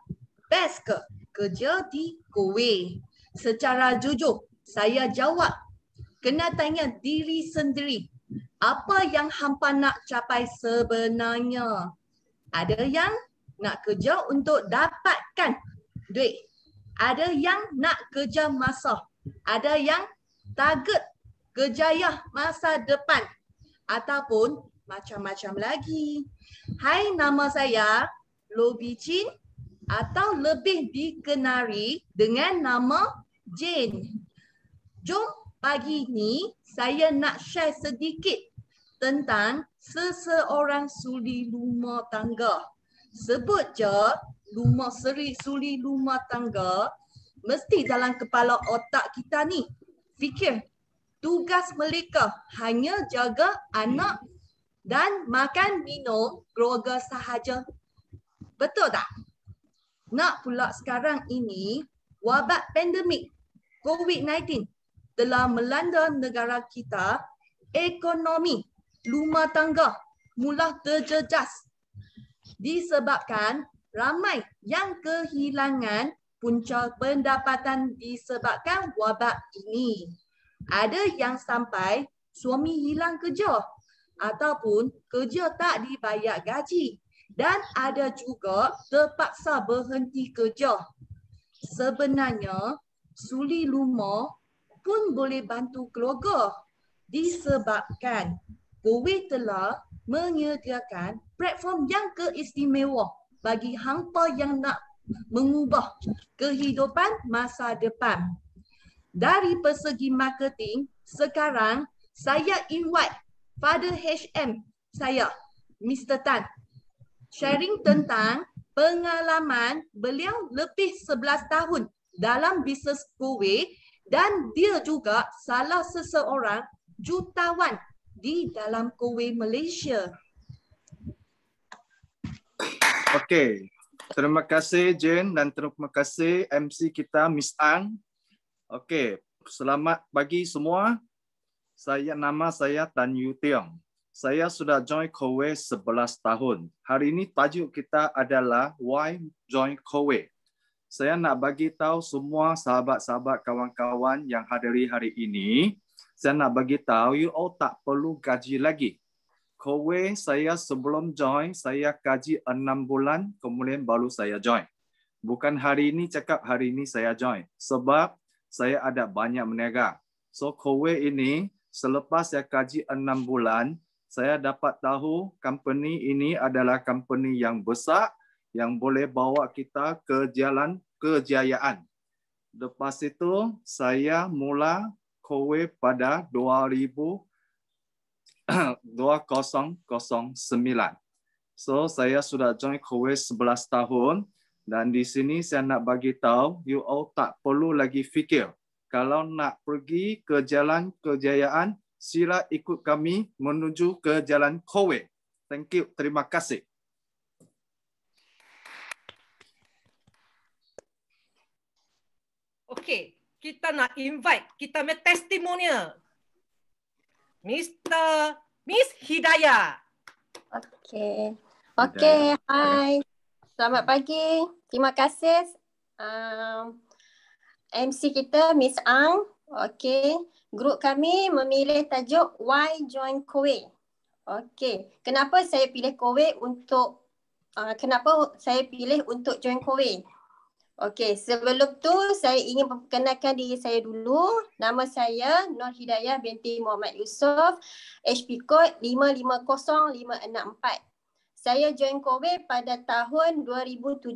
best ke kerja di Kuwait? secara jujur saya jawab kena tanya diri sendiri apa yang hampa nak capai sebenarnya ada yang nak kerja untuk dapatkan duit ada yang nak kerja masa ada yang target kejayaan masa depan ataupun macam-macam lagi hai nama saya Lobi Chin atau lebih dikenari dengan nama Jane. Jom pagi ni saya nak share sedikit tentang seseorang suli luma tangga. Sebut je luma seri suli luma tangga mesti dalam kepala otak kita ni fikir tugas mereka hanya jaga anak dan makan minum keluarga sahaja. Betul tak? nak pula sekarang ini wabak pandemik COVID-19 telah melanda negara kita ekonomi rumah tangga mula terjejas disebabkan ramai yang kehilangan punca pendapatan disebabkan wabak ini. Ada yang sampai suami hilang kerja ataupun kerja tak dibayar gaji dan ada juga terpaksa berhenti kerja. Sebenarnya, suli luma pun boleh bantu keluarga disebabkan Gowie telah menyediakan platform yang keistimewa bagi hangpa yang nak mengubah kehidupan masa depan. Dari persegi marketing, sekarang saya invite Father HM saya, Mr. Tan, sharing tentang pengalaman beliau lebih 11 tahun dalam bisnes kuih dan dia juga salah seseorang jutawan di dalam kuih Malaysia. Okey. Terima kasih Jen dan terima kasih MC kita Miss Ang. Okey, selamat pagi semua. Saya nama saya Tan Yu Tiong saya sudah join Kowe 11 tahun. Hari ini tajuk kita adalah Why Join Kowe. Saya nak bagi tahu semua sahabat-sahabat kawan-kawan yang hadiri hari ini, saya nak bagi tahu you all tak perlu gaji lagi. Kowe saya sebelum join, saya gaji 6 bulan kemudian baru saya join. Bukan hari ini cakap hari ini saya join. Sebab saya ada banyak meniaga. So Kowe ini selepas saya gaji 6 bulan, saya dapat tahu company ini adalah company yang besar yang boleh bawa kita ke jalan kejayaan. Lepas itu saya mula Kowe pada 2009. So saya sudah join Kowe 11 tahun dan di sini saya nak bagi tahu you all tak perlu lagi fikir kalau nak pergi ke jalan kejayaan sila ikut kami menuju ke jalan Kowe. Thank you. Terima kasih. Okay, kita nak invite kita punya testimonial. Mr. Miss Hidayah. Okay. Okay, hai. Selamat pagi. Terima kasih. Um, MC kita, Miss Ang. Okey, grup kami memilih tajuk Why Join Kowe. Okey, kenapa saya pilih Kowe untuk uh, kenapa saya pilih untuk join Kowe? Okey, sebelum tu saya ingin memperkenalkan diri saya dulu. Nama saya Nur Hidayah binti Muhammad Yusof, HP code 550564. Saya join Kowe pada tahun 2017.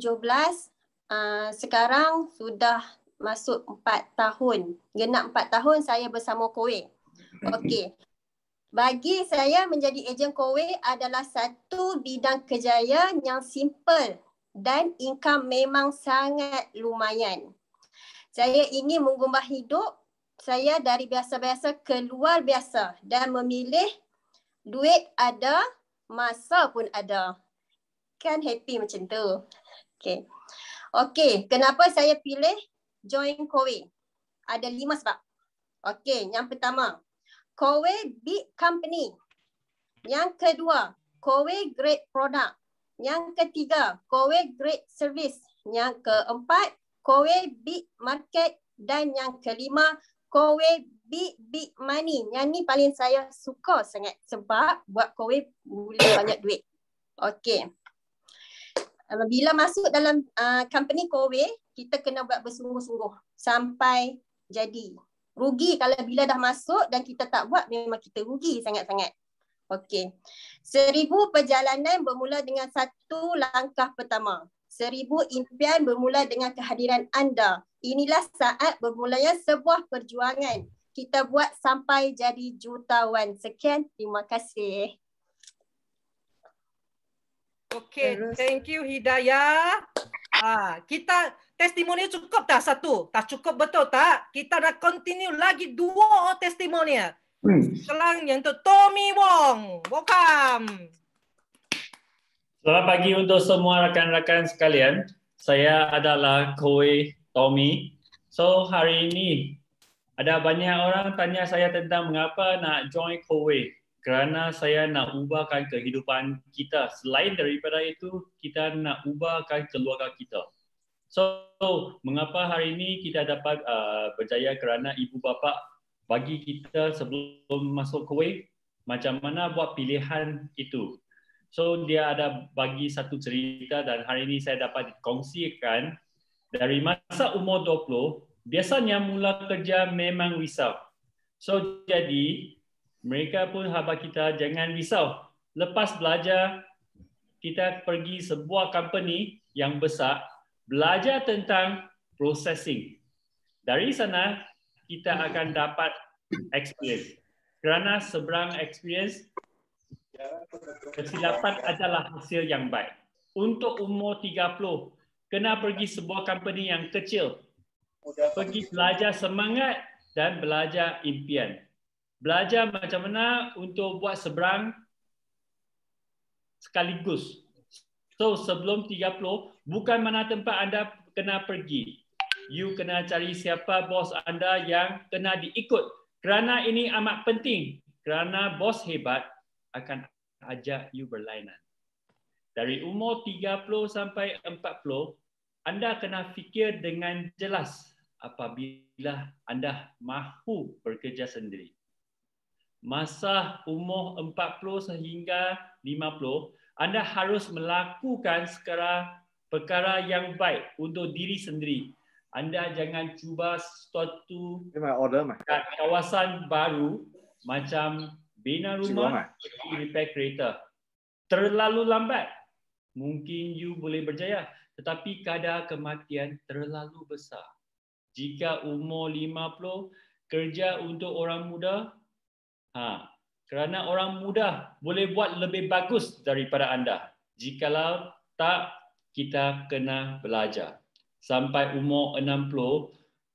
Uh, sekarang sudah masuk 4 tahun. Genap 4 tahun saya bersama Kowe. Okey. Bagi saya menjadi ejen Kowe adalah satu bidang kerjaya yang simple dan income memang sangat lumayan. Saya ingin mengubah hidup saya dari biasa-biasa ke luar biasa dan memilih duit ada, masa pun ada. Kan happy macam tu. Okey, okey, kenapa saya pilih join Kowe? Ada lima sebab. Okey, yang pertama, Kowe big company. Yang kedua, Kowe great product. Yang ketiga, Kowe great service. Yang keempat, Kowe big market. Dan yang kelima, Kowe big big money. Yang ni paling saya suka sangat sebab buat Kowe boleh banyak duit. Okey. Bila masuk dalam uh, company Kowe, kita kena buat bersungguh-sungguh sampai jadi. Rugi kalau bila dah masuk dan kita tak buat memang kita rugi sangat-sangat. Okey. Seribu perjalanan bermula dengan satu langkah pertama. Seribu impian bermula dengan kehadiran anda. Inilah saat bermulanya sebuah perjuangan. Kita buat sampai jadi jutawan. Sekian, terima kasih. Okey, thank you Hidayah. Ah, kita testimoni cukup tak satu? Tak cukup betul tak? Kita dah continue lagi dua testimoni. Hmm. Selang yang untuk Tommy Wong. Welcome. Selamat pagi untuk semua rakan-rakan sekalian. Saya adalah Koi Tommy. So hari ini ada banyak orang tanya saya tentang mengapa nak join Koi. Kerana saya nak ubahkan kehidupan kita. Selain daripada itu, kita nak ubahkan keluarga kita. So, mengapa hari ini kita dapat uh, berjaya kerana ibu bapa bagi kita sebelum masuk kuih, macam mana buat pilihan itu. So, dia ada bagi satu cerita dan hari ini saya dapat dikongsikan dari masa umur 20, biasanya mula kerja memang risau. So, jadi mereka pun habar kita jangan risau. Lepas belajar, kita pergi sebuah company yang besar belajar tentang processing. Dari sana kita akan dapat experience. Kerana seberang experience kesilapan adalah hasil yang baik. Untuk umur 30, kena pergi sebuah company yang kecil. Pergi belajar semangat dan belajar impian. Belajar macam mana untuk buat seberang sekaligus So sebelum 30, bukan mana tempat anda kena pergi. You kena cari siapa bos anda yang kena diikut. Kerana ini amat penting. Kerana bos hebat akan ajak you berlainan. Dari umur 30 sampai 40, anda kena fikir dengan jelas apabila anda mahu bekerja sendiri. Masa umur 40 sehingga anda harus melakukan segala perkara yang baik untuk diri sendiri. Anda jangan cuba sesuatu kawasan baru macam bina rumah atau repair kereta. Terlalu lambat. Mungkin you boleh berjaya. Tetapi kadar kematian terlalu besar. Jika umur 50, kerja untuk orang muda, ha, kerana orang muda boleh buat lebih bagus daripada anda. Jikalau tak, kita kena belajar. Sampai umur 60,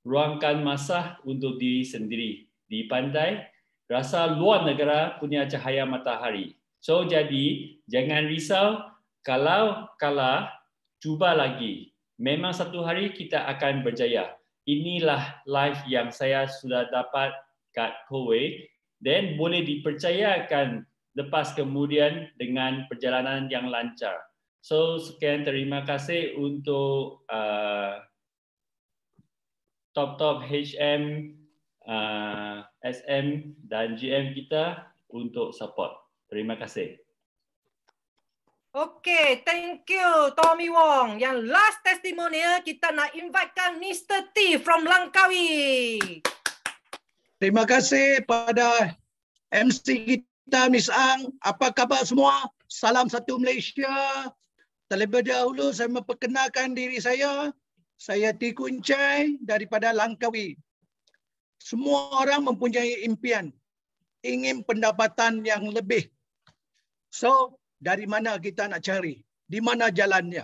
ruangkan masa untuk diri sendiri. Di pantai, rasa luar negara punya cahaya matahari. So, jadi jangan risau kalau kalah, cuba lagi. Memang satu hari kita akan berjaya. Inilah life yang saya sudah dapat kat Kowei then boleh dipercayakan lepas kemudian dengan perjalanan yang lancar. So sekian terima kasih untuk uh, top top HM, uh, SM dan GM kita untuk support. Terima kasih. Okay, thank you Tommy Wong. Yang last testimonial kita nak invitekan Mr. T from Langkawi. Langkawi. Terima kasih pada MC kita Miss Ang. Apa khabar semua? Salam satu Malaysia. Terlebih dahulu saya memperkenalkan diri saya. Saya Ti Kuncai daripada Langkawi. Semua orang mempunyai impian. Ingin pendapatan yang lebih. So, dari mana kita nak cari? Di mana jalannya?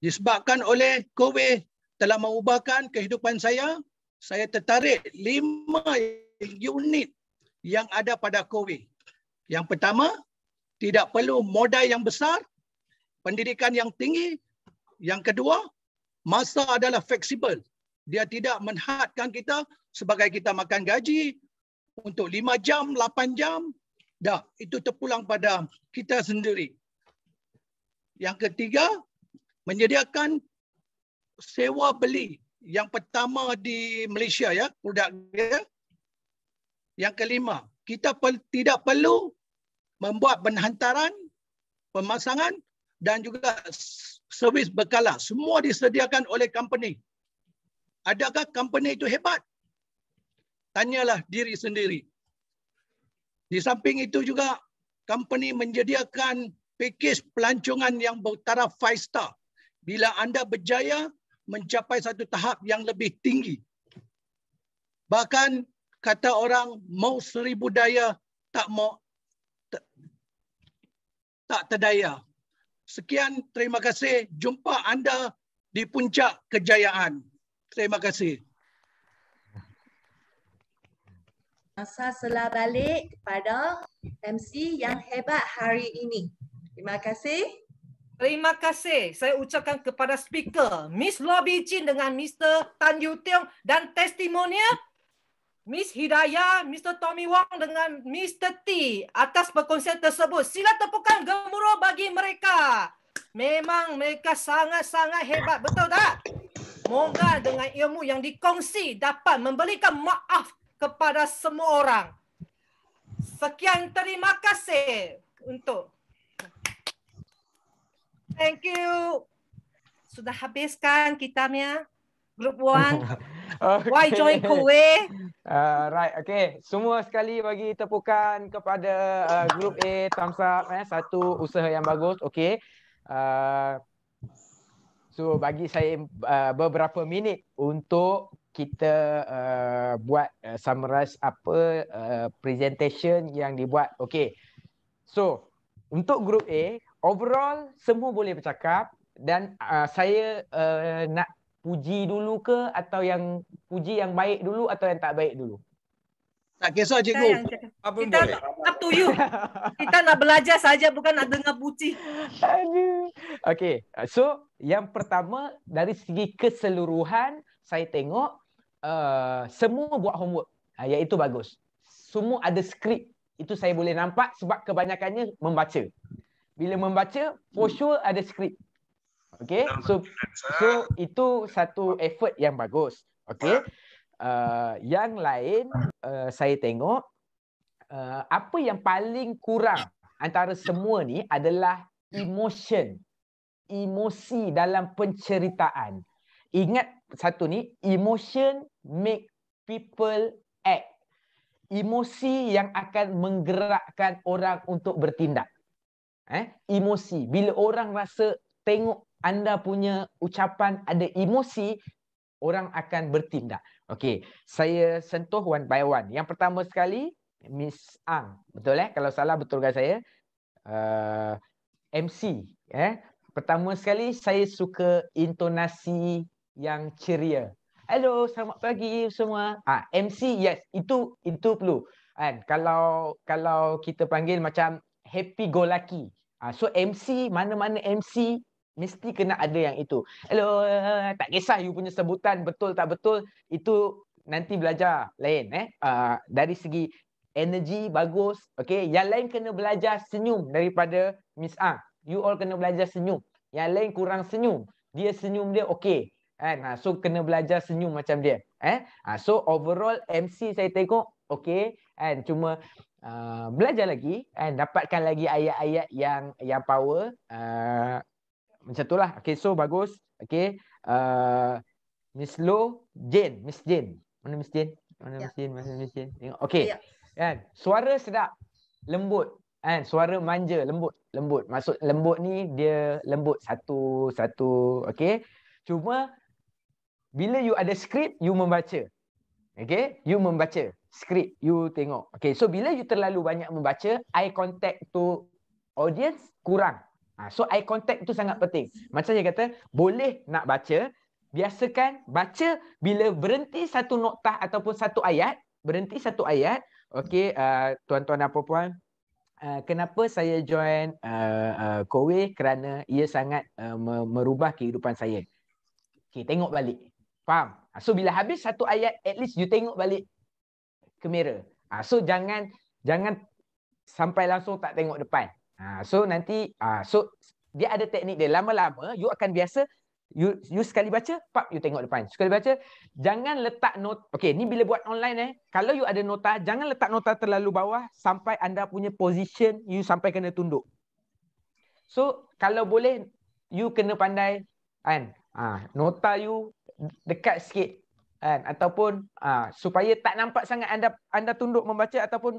Disebabkan oleh COVID telah mengubahkan kehidupan saya saya tertarik lima unit yang ada pada Kowe. Yang pertama, tidak perlu modal yang besar, pendidikan yang tinggi. Yang kedua, masa adalah fleksibel. Dia tidak menhadkan kita sebagai kita makan gaji untuk lima jam, lapan jam. Dah, itu terpulang pada kita sendiri. Yang ketiga, menyediakan sewa beli yang pertama di Malaysia ya produk dia. Yang kelima, kita per, tidak perlu membuat penghantaran, pemasangan dan juga servis berkala. Semua disediakan oleh company. Adakah company itu hebat? Tanyalah diri sendiri. Di samping itu juga, company menyediakan pakej pelancongan yang bertaraf five star. Bila anda berjaya, mencapai satu tahap yang lebih tinggi. Bahkan kata orang mau seribu daya tak mau tak terdaya. Sekian, terima kasih. Jumpa anda di puncak kejayaan. Terima kasih. Masa selah balik pada MC yang hebat hari ini. Terima kasih. Terima kasih saya ucapkan kepada speaker Miss Lobby Chin dengan Mr. Tan Yu Tiong dan testimonial Miss Hidayah, Mr. Tommy Wong dengan Mr. T atas perkongsian tersebut. Sila tepukan gemuruh bagi mereka. Memang mereka sangat-sangat hebat. Betul tak? Moga dengan ilmu yang dikongsi dapat memberikan maaf kepada semua orang. Sekian terima kasih untuk Thank you. Sudah habiskan kita punya group one. okay. Why join Kuwe? Uh, right, okay. Semua sekali bagi tepukan kepada uh, group A thumbs up. Eh. Satu usaha yang bagus, okay. Uh, so, bagi saya uh, beberapa minit untuk kita uh, buat uh, summarize apa uh, presentation yang dibuat. Okay. So, untuk group A, overall semua boleh bercakap dan uh, saya uh, nak puji dulu ke atau yang puji yang baik dulu atau yang tak baik dulu? Tak kisah cikgu. Kita, kita boleh. up to you. kita nak belajar saja bukan nak dengar puji. Okay. So yang pertama dari segi keseluruhan saya tengok uh, semua buat homework. Uh, ah, iaitu bagus. Semua ada skrip. Itu saya boleh nampak sebab kebanyakannya membaca bila membaca for hmm. sure ada skrip. Okay, so so itu satu effort yang bagus. Okay, uh, yang lain uh, saya tengok uh, apa yang paling kurang antara semua ni adalah emotion, emosi dalam penceritaan. Ingat satu ni, emotion make people act. Emosi yang akan menggerakkan orang untuk bertindak eh emosi bila orang rasa tengok anda punya ucapan ada emosi orang akan bertindak okey saya sentuh one by one yang pertama sekali miss ang betul eh kalau salah betulkan saya uh, mc eh pertama sekali saya suka intonasi yang ceria hello selamat pagi semua ah mc yes itu itu perlu kan kalau kalau kita panggil macam happy go lucky Ha, so MC, mana-mana MC, mesti kena ada yang itu. Hello, tak kisah you punya sebutan betul tak betul, itu nanti belajar lain. Eh? Uh, dari segi energy bagus. Okay? Yang lain kena belajar senyum daripada Miss A. You all kena belajar senyum. Yang lain kurang senyum. Dia senyum dia okay. Kan? Ha, so kena belajar senyum macam dia. Eh? Ha, so overall MC saya tengok okay. And cuma uh, belajar lagi and dapatkan lagi ayat-ayat yang yang power uh, macam itulah okey so bagus okay. uh, miss lo jane miss jane mana miss jane mana ya. miss jane mana miss jane Okay, okey ya. kan suara sedap lembut kan suara manja lembut lembut maksud lembut ni dia lembut satu satu okay. cuma bila you ada skrip you membaca okay, you membaca skrip you tengok. Okay, so bila you terlalu banyak membaca, eye contact to audience kurang. Ha, so eye contact tu sangat penting. Macam saya kata, boleh nak baca, biasakan baca bila berhenti satu nokta ataupun satu ayat, berhenti satu ayat, okay, uh, tuan-tuan dan puan-puan, Uh, kenapa saya join uh, uh, Kowe kerana ia sangat uh, merubah kehidupan saya. Okay, tengok balik. Faham? So, bila habis satu ayat, at least you tengok balik kamera. Ha, ah, so jangan jangan sampai langsung tak tengok depan. Ha, so nanti ha, so dia ada teknik dia lama-lama you akan biasa you, you sekali baca pap you tengok depan. Sekali baca jangan letak not okey ni bila buat online eh kalau you ada nota jangan letak nota terlalu bawah sampai anda punya position you sampai kena tunduk. So kalau boleh you kena pandai kan ha, nota you dekat sikit kan ataupun uh, supaya tak nampak sangat anda anda tunduk membaca ataupun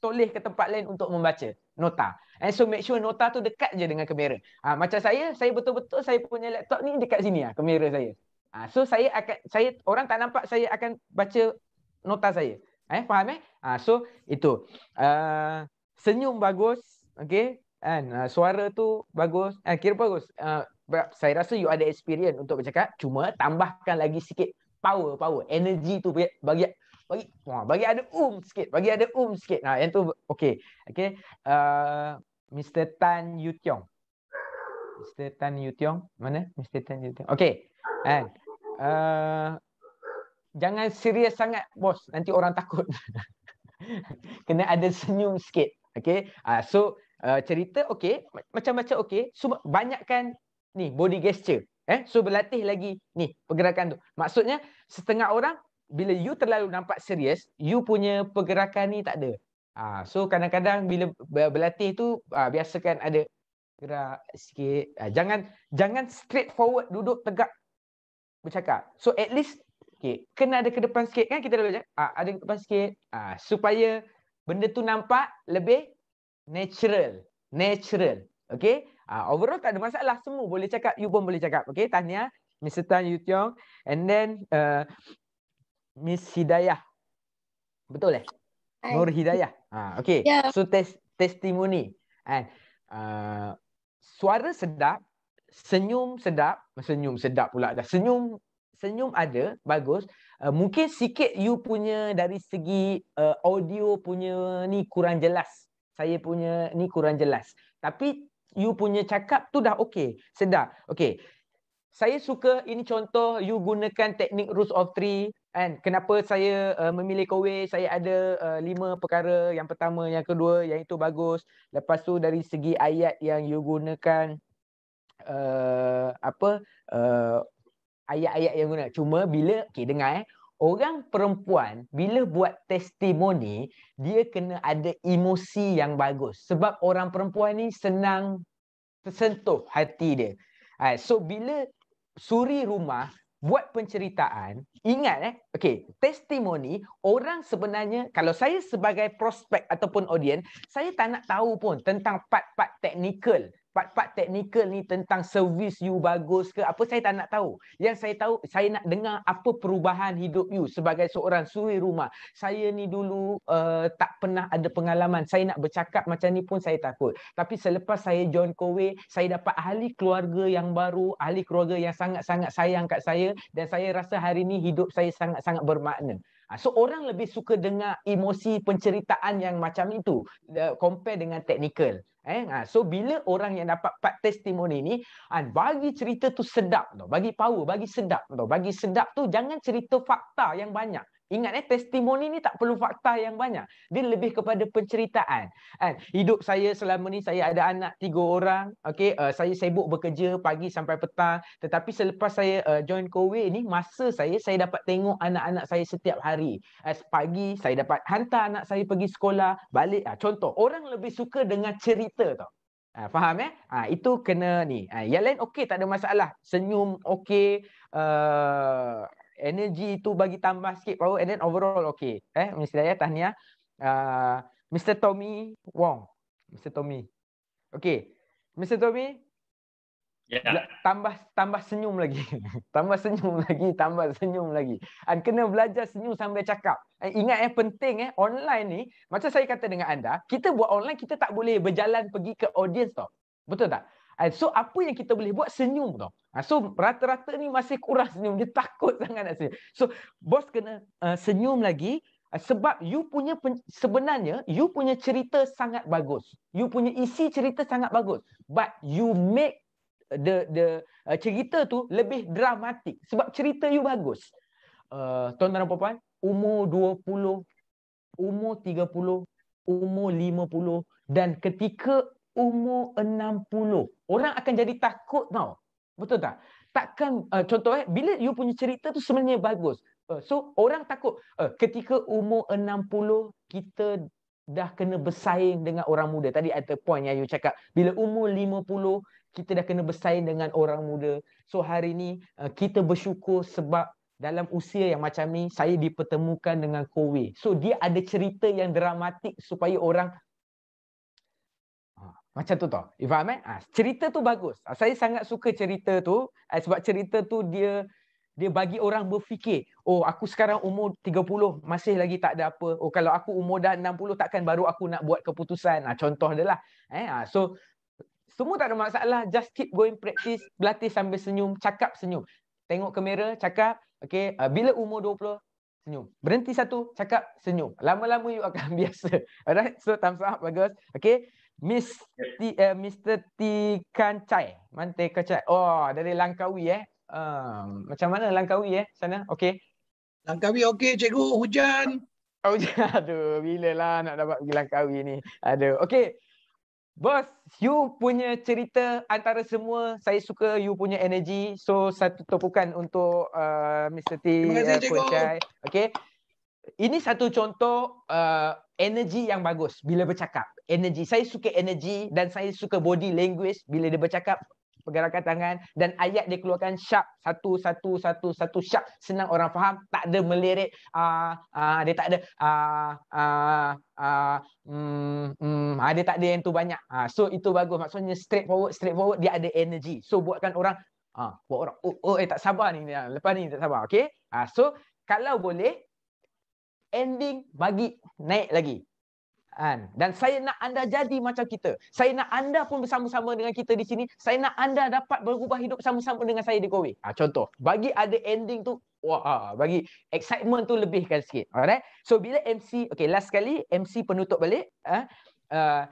toleh ke tempat lain untuk membaca nota. And so make sure nota tu dekat je dengan kamera. Uh, macam saya, saya betul-betul saya punya laptop ni dekat sini lah kamera saya. Uh, so saya akan saya orang tak nampak saya akan baca nota saya. Eh faham eh? Uh, so itu uh, senyum bagus, okey kan uh, suara tu bagus, uh, kira bagus. Uh, saya rasa you ada experience untuk bercakap cuma tambahkan lagi sikit power power energy tu bagi bagi bagi, bagi ada um sikit bagi ada um sikit nah ha, yang tu okey okey uh, Mr Tan Yutong, Tiong Mr Tan Yutong mana Mr Tan Yutong, Tiong okey kan uh, jangan serius sangat bos nanti orang takut kena ada senyum sikit okey uh, ah, so uh, cerita okey macam-macam okey so banyakkan ni body gesture Eh, so berlatih lagi ni pergerakan tu. Maksudnya setengah orang bila you terlalu nampak serius, you punya pergerakan ni tak ada. Ha, so kadang-kadang bila berlatih tu ha, biasakan ada gerak sikit. Ha, jangan jangan straight forward duduk tegak bercakap. So at least okay, kena ada ke depan sikit kan kita dah belajar. Ha, ada ke depan sikit ha, supaya benda tu nampak lebih natural. Natural. Okay. Uh, overall tak ada masalah. Semua boleh cakap. You pun boleh cakap. Okay. Tahniah. Miss Tan Yu Tiong. And then. Uh, Miss Hidayah. Betul eh? Hi. Nur Hidayah. Uh, ah, okay. Yeah. So tes- testimoni. uh, suara sedap. Senyum sedap. Senyum sedap pula dah. Senyum. Senyum ada. Bagus. Uh, mungkin sikit you punya dari segi uh, audio punya ni kurang jelas. Saya punya ni kurang jelas. Tapi you punya cakap tu dah okey. Sedap. Okey. Saya suka ini contoh you gunakan teknik rules of three and kenapa saya uh, memilih Kowe saya ada uh, lima perkara yang pertama yang kedua yang itu bagus lepas tu dari segi ayat yang you gunakan uh, apa uh, ayat-ayat yang guna cuma bila okey dengar eh orang perempuan bila buat testimoni dia kena ada emosi yang bagus sebab orang perempuan ni senang tersentuh hati dia ha, so bila suri rumah buat penceritaan ingat eh okay testimoni orang sebenarnya kalau saya sebagai prospek ataupun audiens saya tak nak tahu pun tentang part-part technical part-part teknikal ni tentang servis you bagus ke apa saya tak nak tahu. Yang saya tahu saya nak dengar apa perubahan hidup you sebagai seorang suri rumah. Saya ni dulu uh, tak pernah ada pengalaman. Saya nak bercakap macam ni pun saya takut. Tapi selepas saya join Kowe, saya dapat ahli keluarga yang baru, ahli keluarga yang sangat-sangat sayang kat saya dan saya rasa hari ni hidup saya sangat-sangat bermakna. Ah, so orang lebih suka dengar emosi penceritaan yang macam itu uh, compare dengan teknikal. Eh, ha, so bila orang yang dapat part testimoni ni and ha, bagi cerita tu sedap tu, Bagi power, bagi sedap tu, Bagi sedap tu jangan cerita fakta yang banyak. Ingat eh, testimoni ni tak perlu fakta yang banyak. Dia lebih kepada penceritaan. Eh, hidup saya selama ni, saya ada anak tiga orang. Okay, uh, eh, saya sibuk bekerja pagi sampai petang. Tetapi selepas saya uh, join Kowe ni, masa saya, saya dapat tengok anak-anak saya setiap hari. As eh, pagi, saya dapat hantar anak saya pergi sekolah, balik. Uh, contoh, orang lebih suka dengan cerita tau. Ha, faham eh? Ha, itu kena ni. Ha, yang lain okey tak ada masalah. Senyum okey. Uh, energy itu bagi tambah sikit power and then overall okay. Eh, Mr. Daya, tahniah. Uh, ah, Mr. Tommy Wong. Mr. Tommy. Okay. Mr. Tommy, Yeah. tambah tambah senyum lagi. tambah senyum lagi, tambah senyum lagi. Dan kena belajar senyum sambil cakap. And eh, ingat eh penting eh online ni, macam saya kata dengan anda, kita buat online kita tak boleh berjalan pergi ke audience tau. Betul tak? Ah, so apa yang kita boleh buat senyum tau. Ah, so rata-rata ni masih kurang senyum. Dia takut sangat nak senyum. So bos kena uh, senyum lagi. Uh, sebab you punya sebenarnya you punya cerita sangat bagus. You punya isi cerita sangat bagus. But you make the the uh, cerita tu lebih dramatik. Sebab cerita you bagus. Uh, tuan-tuan dan puan Umur 20. Umur 30. Umur 50. Dan ketika umur 60. Orang akan jadi takut tau. Betul tak? Takkan, uh, contoh eh, bila you punya cerita tu sebenarnya bagus. Uh, so, orang takut. Uh, ketika umur 60, kita dah kena bersaing dengan orang muda. Tadi ada point yang you cakap. Bila umur 50, kita dah kena bersaing dengan orang muda. So, hari ni kita bersyukur sebab dalam usia yang macam ni, saya dipertemukan dengan Kowe. So, dia ada cerita yang dramatik supaya orang macam tu tau. You faham eh? Ha, cerita tu bagus. Ha, saya sangat suka cerita tu eh, sebab cerita tu dia dia bagi orang berfikir, oh aku sekarang umur 30 masih lagi tak ada apa. Oh kalau aku umur dah 60 takkan baru aku nak buat keputusan. Ha, contoh dia lah. Eh, ha, so semua tak ada masalah. Just keep going practice. Berlatih sambil senyum. Cakap senyum. Tengok kamera, cakap. Okay, uh, bila umur 20, senyum. Berhenti satu, cakap, senyum. Lama-lama you akan biasa. Alright, so thumbs bagus. Okay, Miss eh, Misti, uh, Mr. T. Kancai. Mantai Kancai. Oh, dari Langkawi eh. Uh, macam mana Langkawi eh? Sana, okey? Langkawi okey, cikgu. Hujan. Oh, hujan. Oh, aduh, bila lah nak dapat pergi Langkawi ni. Aduh, okey. Bos, you punya cerita antara semua. Saya suka you punya energy. So, satu tepukan untuk uh, Mr. T. Kancai. Okey. Ini satu contoh uh, energi yang bagus bila bercakap energy. Saya suka energy dan saya suka body language bila dia bercakap pergerakan tangan dan ayat dia keluarkan sharp satu satu satu satu sharp senang orang faham tak ada melirik ah uh, uh, dia tak ada ah uh, ah, uh, ah, uh, mm, mm, ada tak ada yang tu banyak uh, so itu bagus maksudnya straight forward straight forward dia ada energy so buatkan orang uh, buat orang oh, oh eh tak sabar ni lepas ni tak sabar okay uh, so kalau boleh ending bagi naik lagi Kan? Dan saya nak anda jadi macam kita. Saya nak anda pun bersama-sama dengan kita di sini. Saya nak anda dapat berubah hidup sama-sama dengan saya di Kowe. Ha, contoh, bagi ada ending tu, wah, ha, ha, bagi excitement tu lebihkan sikit. Alright? So, bila MC, okay, last sekali, MC penutup balik. Ha? Uh,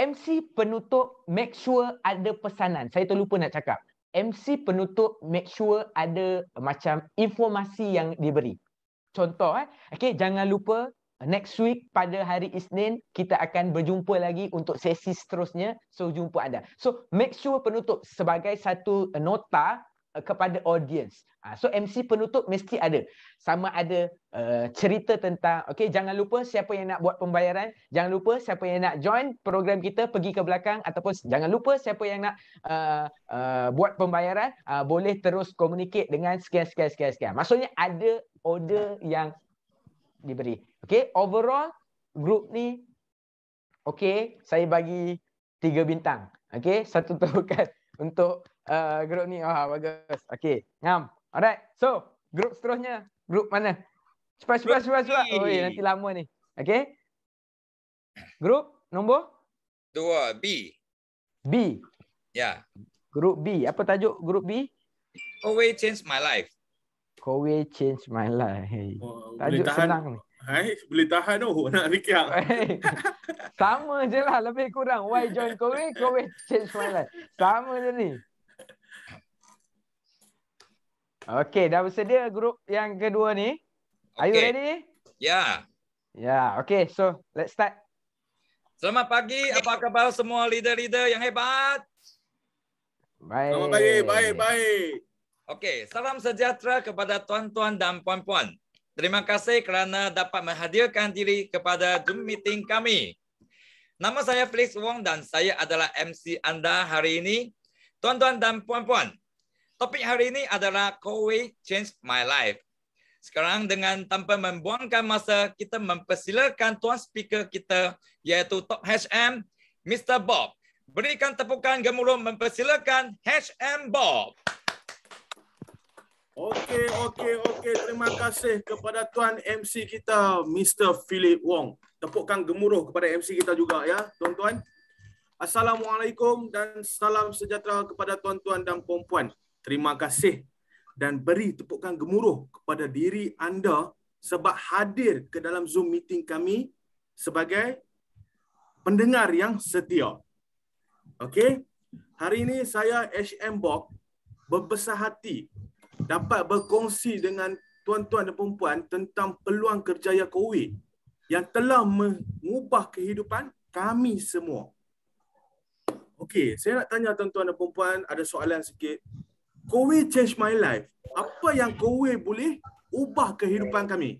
MC penutup, make sure ada pesanan. Saya terlupa nak cakap. MC penutup, make sure ada macam informasi yang diberi. Contoh, eh? okay, jangan lupa Uh, next week pada hari Isnin kita akan berjumpa lagi untuk sesi seterusnya so jumpa anda so make sure penutup sebagai satu nota uh, kepada audience. Uh, so MC penutup mesti ada. Sama ada uh, cerita tentang, okay, jangan lupa siapa yang nak buat pembayaran, jangan lupa siapa yang nak join program kita pergi ke belakang ataupun jangan lupa siapa yang nak uh, uh, buat pembayaran uh, boleh terus communicate dengan sekian, sekian, sekian, sekian. Maksudnya ada order yang diberi. Okey, overall group ni okey, saya bagi tiga bintang. Okey, satu tepukan untuk uh, group ni. Wah, bagus. Okey, ngam. Alright. So, group seterusnya, group mana? Cepat cepat cepat cepat. cepat. Oh, nanti lama ni. Okey. Group nombor 2B. B. Ya. Yeah. Group B. Apa tajuk group B? Always change my life. Kowe change my life. Oh, Tajuk boleh tahan. ni. Hai, boleh tahan tu oh, nak fikir. Sama je lah lebih kurang. Why join Kowe? Kowe change my life. Sama je ni. Okay, dah bersedia grup yang kedua ni? Okay. Are you ready? Yeah. Yeah, okay. So, let's start. Selamat pagi. Apa khabar semua leader-leader yang hebat? Baik. Selamat pagi. Baik, baik. baik. Okey, salam sejahtera kepada tuan-tuan dan puan-puan. Terima kasih kerana dapat menghadirkan diri kepada Zoom meeting kami. Nama saya Felix Wong dan saya adalah MC anda hari ini. Tuan-tuan dan puan-puan, topik hari ini adalah COVID Change My Life. Sekarang dengan tanpa membuangkan masa, kita mempersilakan tuan speaker kita iaitu Top HM, Mr. Bob. Berikan tepukan gemuruh mempersilakan HM Bob. Okey, okey, okey. Terima kasih kepada tuan MC kita, Mr. Philip Wong. Tepukkan gemuruh kepada MC kita juga ya, tuan-tuan. Assalamualaikum dan salam sejahtera kepada tuan-tuan dan puan-puan. Terima kasih dan beri tepukkan gemuruh kepada diri anda sebab hadir ke dalam Zoom meeting kami sebagai pendengar yang setia. Okey. Hari ini saya HM Bok berbesar hati dapat berkongsi dengan tuan-tuan dan perempuan tentang peluang kerjaya COVID yang telah mengubah kehidupan kami semua. Okey, saya nak tanya tuan-tuan dan perempuan ada soalan sikit. COVID change my life. Apa yang COVID boleh ubah kehidupan kami?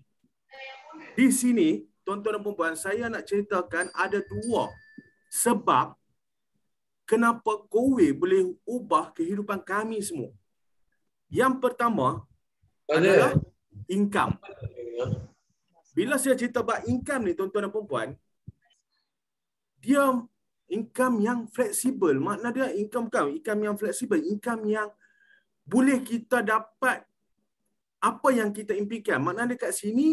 Di sini, tuan-tuan dan perempuan, saya nak ceritakan ada dua sebab kenapa COVID boleh ubah kehidupan kami semua. Yang pertama Bagaimana? adalah income. Bila saya cerita about income ni tuan-tuan dan puan-puan, dia income yang fleksibel. Makna dia income kau, Income yang fleksibel. Income yang boleh kita dapat apa yang kita impikan. Makna dekat sini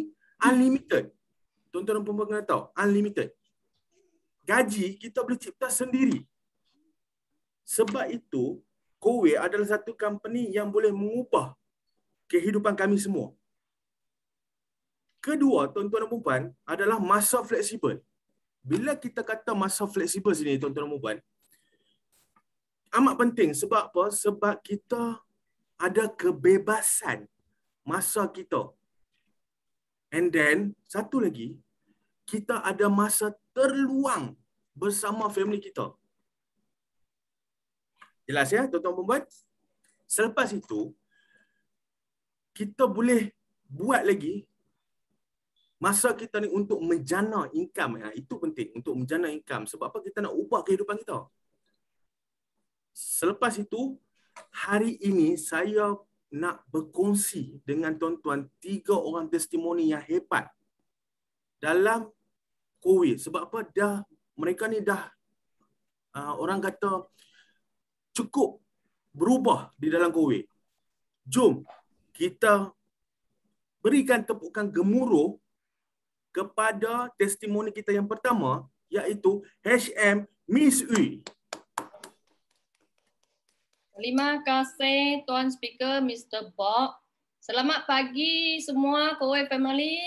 unlimited. Tuan-tuan dan puan-puan kena tahu. Unlimited. Gaji kita boleh cipta sendiri. Sebab itu, Kowe adalah satu company yang boleh mengubah kehidupan kami semua. Kedua, tuan-tuan dan puan adalah masa fleksibel. Bila kita kata masa fleksibel sini, tuan-tuan dan puan amat penting sebab apa? Sebab kita ada kebebasan masa kita. And then, satu lagi, kita ada masa terluang bersama family kita. Jelas ya, tuan-tuan perempuan? Selepas itu, kita boleh buat lagi masa kita ni untuk menjana income. Ya. Itu penting untuk menjana income. Sebab apa kita nak ubah kehidupan kita? Selepas itu, hari ini saya nak berkongsi dengan tuan-tuan tiga orang testimoni yang hebat dalam COVID. Sebab apa? Dah, mereka ni dah uh, orang kata cukup berubah di dalam Kuwait. Jom kita berikan tepukan gemuruh kepada testimoni kita yang pertama iaitu HM Miss Ui. Terima kasih Tuan Speaker Mr. Bob. Selamat pagi semua Kuwait family.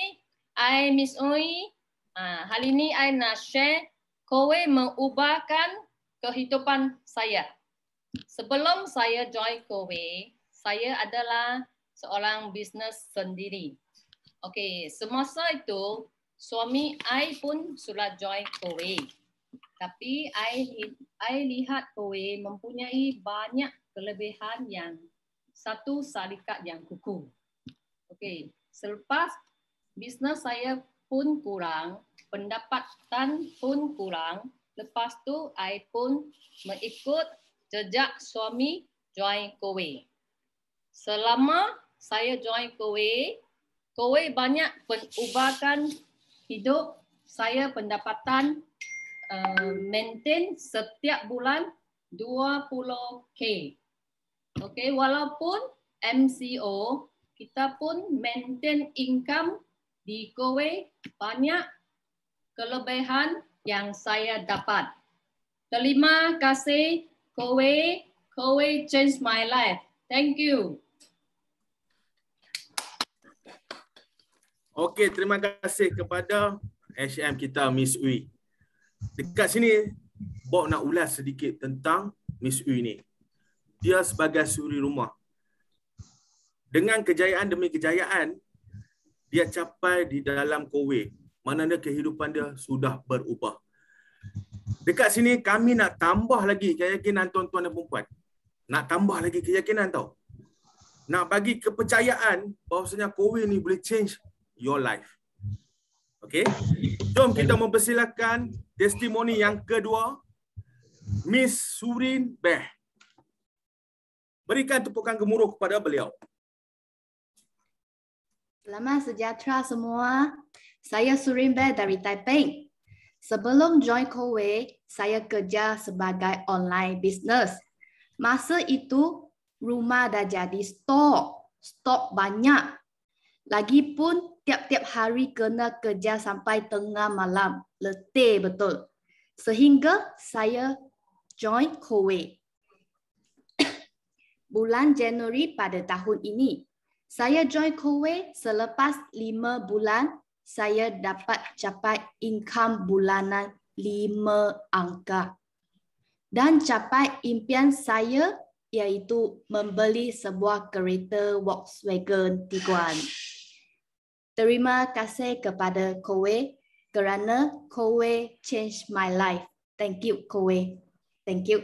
I Miss Ui. Ah, hari ini I nak share Kuwait mengubahkan kehidupan saya. Sebelum saya join Kowe, saya adalah seorang bisnes sendiri. Okey, semasa itu suami I pun sudah join Kowe. Tapi I, I lihat Kowe mempunyai banyak kelebihan yang satu salikat yang kuku. Okey, selepas bisnes saya pun kurang, pendapatan pun kurang, lepas tu I pun mengikut jejak suami join kowe. Selama saya join kowe, kowe banyak perubahan hidup saya pendapatan uh, maintain setiap bulan 20k. Okey, walaupun MCO, kita pun maintain income di kowe banyak kelebihan yang saya dapat. Terima kasih Kowei, Kowei changed my life. Thank you. Okay, terima kasih kepada HM kita Miss Ui. Dekat sini Bob nak ulas sedikit tentang Miss Ui ni. Dia sebagai suri rumah. Dengan kejayaan demi kejayaan dia capai di dalam Kowei. Mana kehidupan dia sudah berubah. Dekat sini kami nak tambah lagi keyakinan tuan-tuan dan perempuan. Nak tambah lagi keyakinan tau. Nak bagi kepercayaan bahawasanya COVID ni boleh change your life. Okay. Jom kita mempersilakan testimoni yang kedua. Miss Surin Beh. Berikan tepukan gemuruh kepada beliau. Selamat sejahtera semua. Saya Surin Beh dari Taipei. Sebelum join Coway, saya kerja sebagai online business. Masa itu, rumah dah jadi stok. Stok banyak. Lagipun, tiap-tiap hari kena kerja sampai tengah malam. Letih betul. Sehingga saya join Coway. Bulan Januari pada tahun ini. Saya join Coway selepas lima bulan saya dapat capai income bulanan lima angka dan capai impian saya iaitu membeli sebuah kereta Volkswagen Tiguan. Terima kasih kepada Kowe kerana Kowe change my life. Thank you Kowe. Thank you.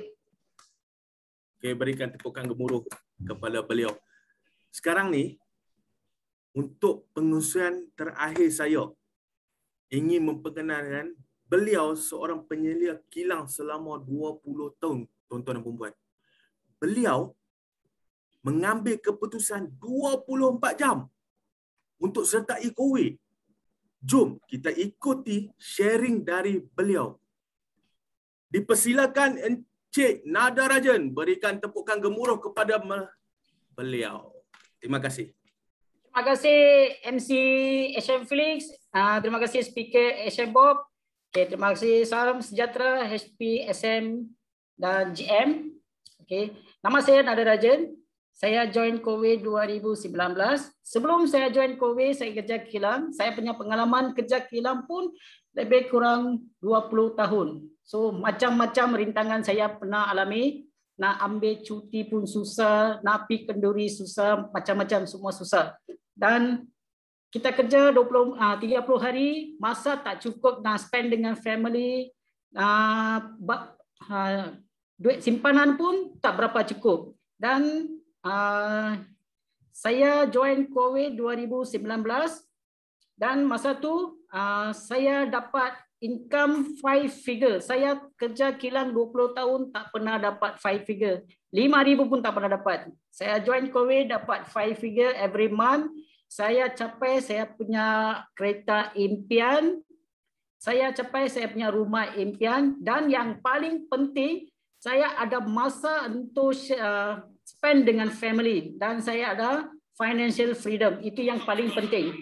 Okay, berikan tepukan gemuruh kepada beliau. Sekarang ni untuk pengusuhan terakhir saya ingin memperkenalkan beliau seorang penyelia kilang selama 20 tahun tuan-tuan dan perempuan beliau mengambil keputusan 24 jam untuk sertai COVID. Jom kita ikuti sharing dari beliau. Dipersilakan Encik Nadarajan berikan tepukan gemuruh kepada beliau. Terima kasih. Terima kasih MC Asian Felix. Ah, terima kasih speaker Asian Bob. Okay, terima kasih salam sejahtera HP SM dan GM. Okay. Nama saya Nada Rajan. Saya join COVID 2019. Sebelum saya join COVID, saya kerja kilang. Saya punya pengalaman kerja kilang pun lebih kurang 20 tahun. So macam-macam rintangan saya pernah alami nak ambil cuti pun susah, nak pi kenduri susah, macam-macam semua susah. Dan kita kerja 20 30 ah, hari, masa tak cukup nak spend dengan family, ah, ah, duit simpanan pun tak berapa cukup. Dan saya join COVID 2019 dan masa tu saya dapat income five figure. Saya kerja kilang 20 tahun tak pernah dapat five figure. 5000 pun tak pernah dapat. Saya join COVID dapat five figure every month. Saya capai saya punya kereta impian. Saya capai saya punya rumah impian dan yang paling penting saya ada masa untuk uh, spend dengan family dan saya ada financial freedom. Itu yang paling penting.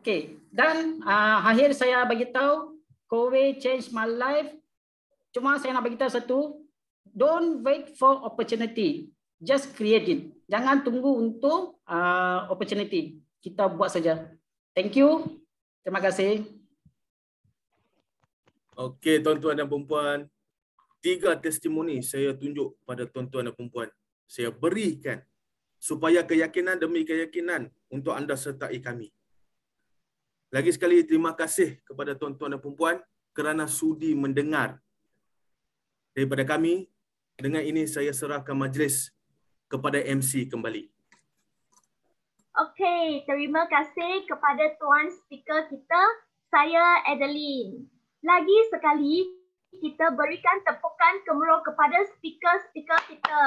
Okay, dan uh, akhir saya bagi tahu, COVID change my life. Cuma saya nak bagi tahu satu, don't wait for opportunity, just create it. Jangan tunggu untuk uh, opportunity. Kita buat saja. Thank you. Terima kasih. Okay, tuan-tuan dan puan-puan, Tiga testimoni saya tunjuk pada tuan-tuan dan puan-puan. Saya berikan supaya keyakinan demi keyakinan untuk anda sertai kami. Lagi sekali terima kasih kepada tuan-tuan dan puan-puan kerana sudi mendengar daripada kami. Dengan ini saya serahkan majlis kepada MC kembali. Okey, terima kasih kepada tuan speaker kita, saya Adeline. Lagi sekali kita berikan tepukan kemuruh kepada speaker-speaker kita.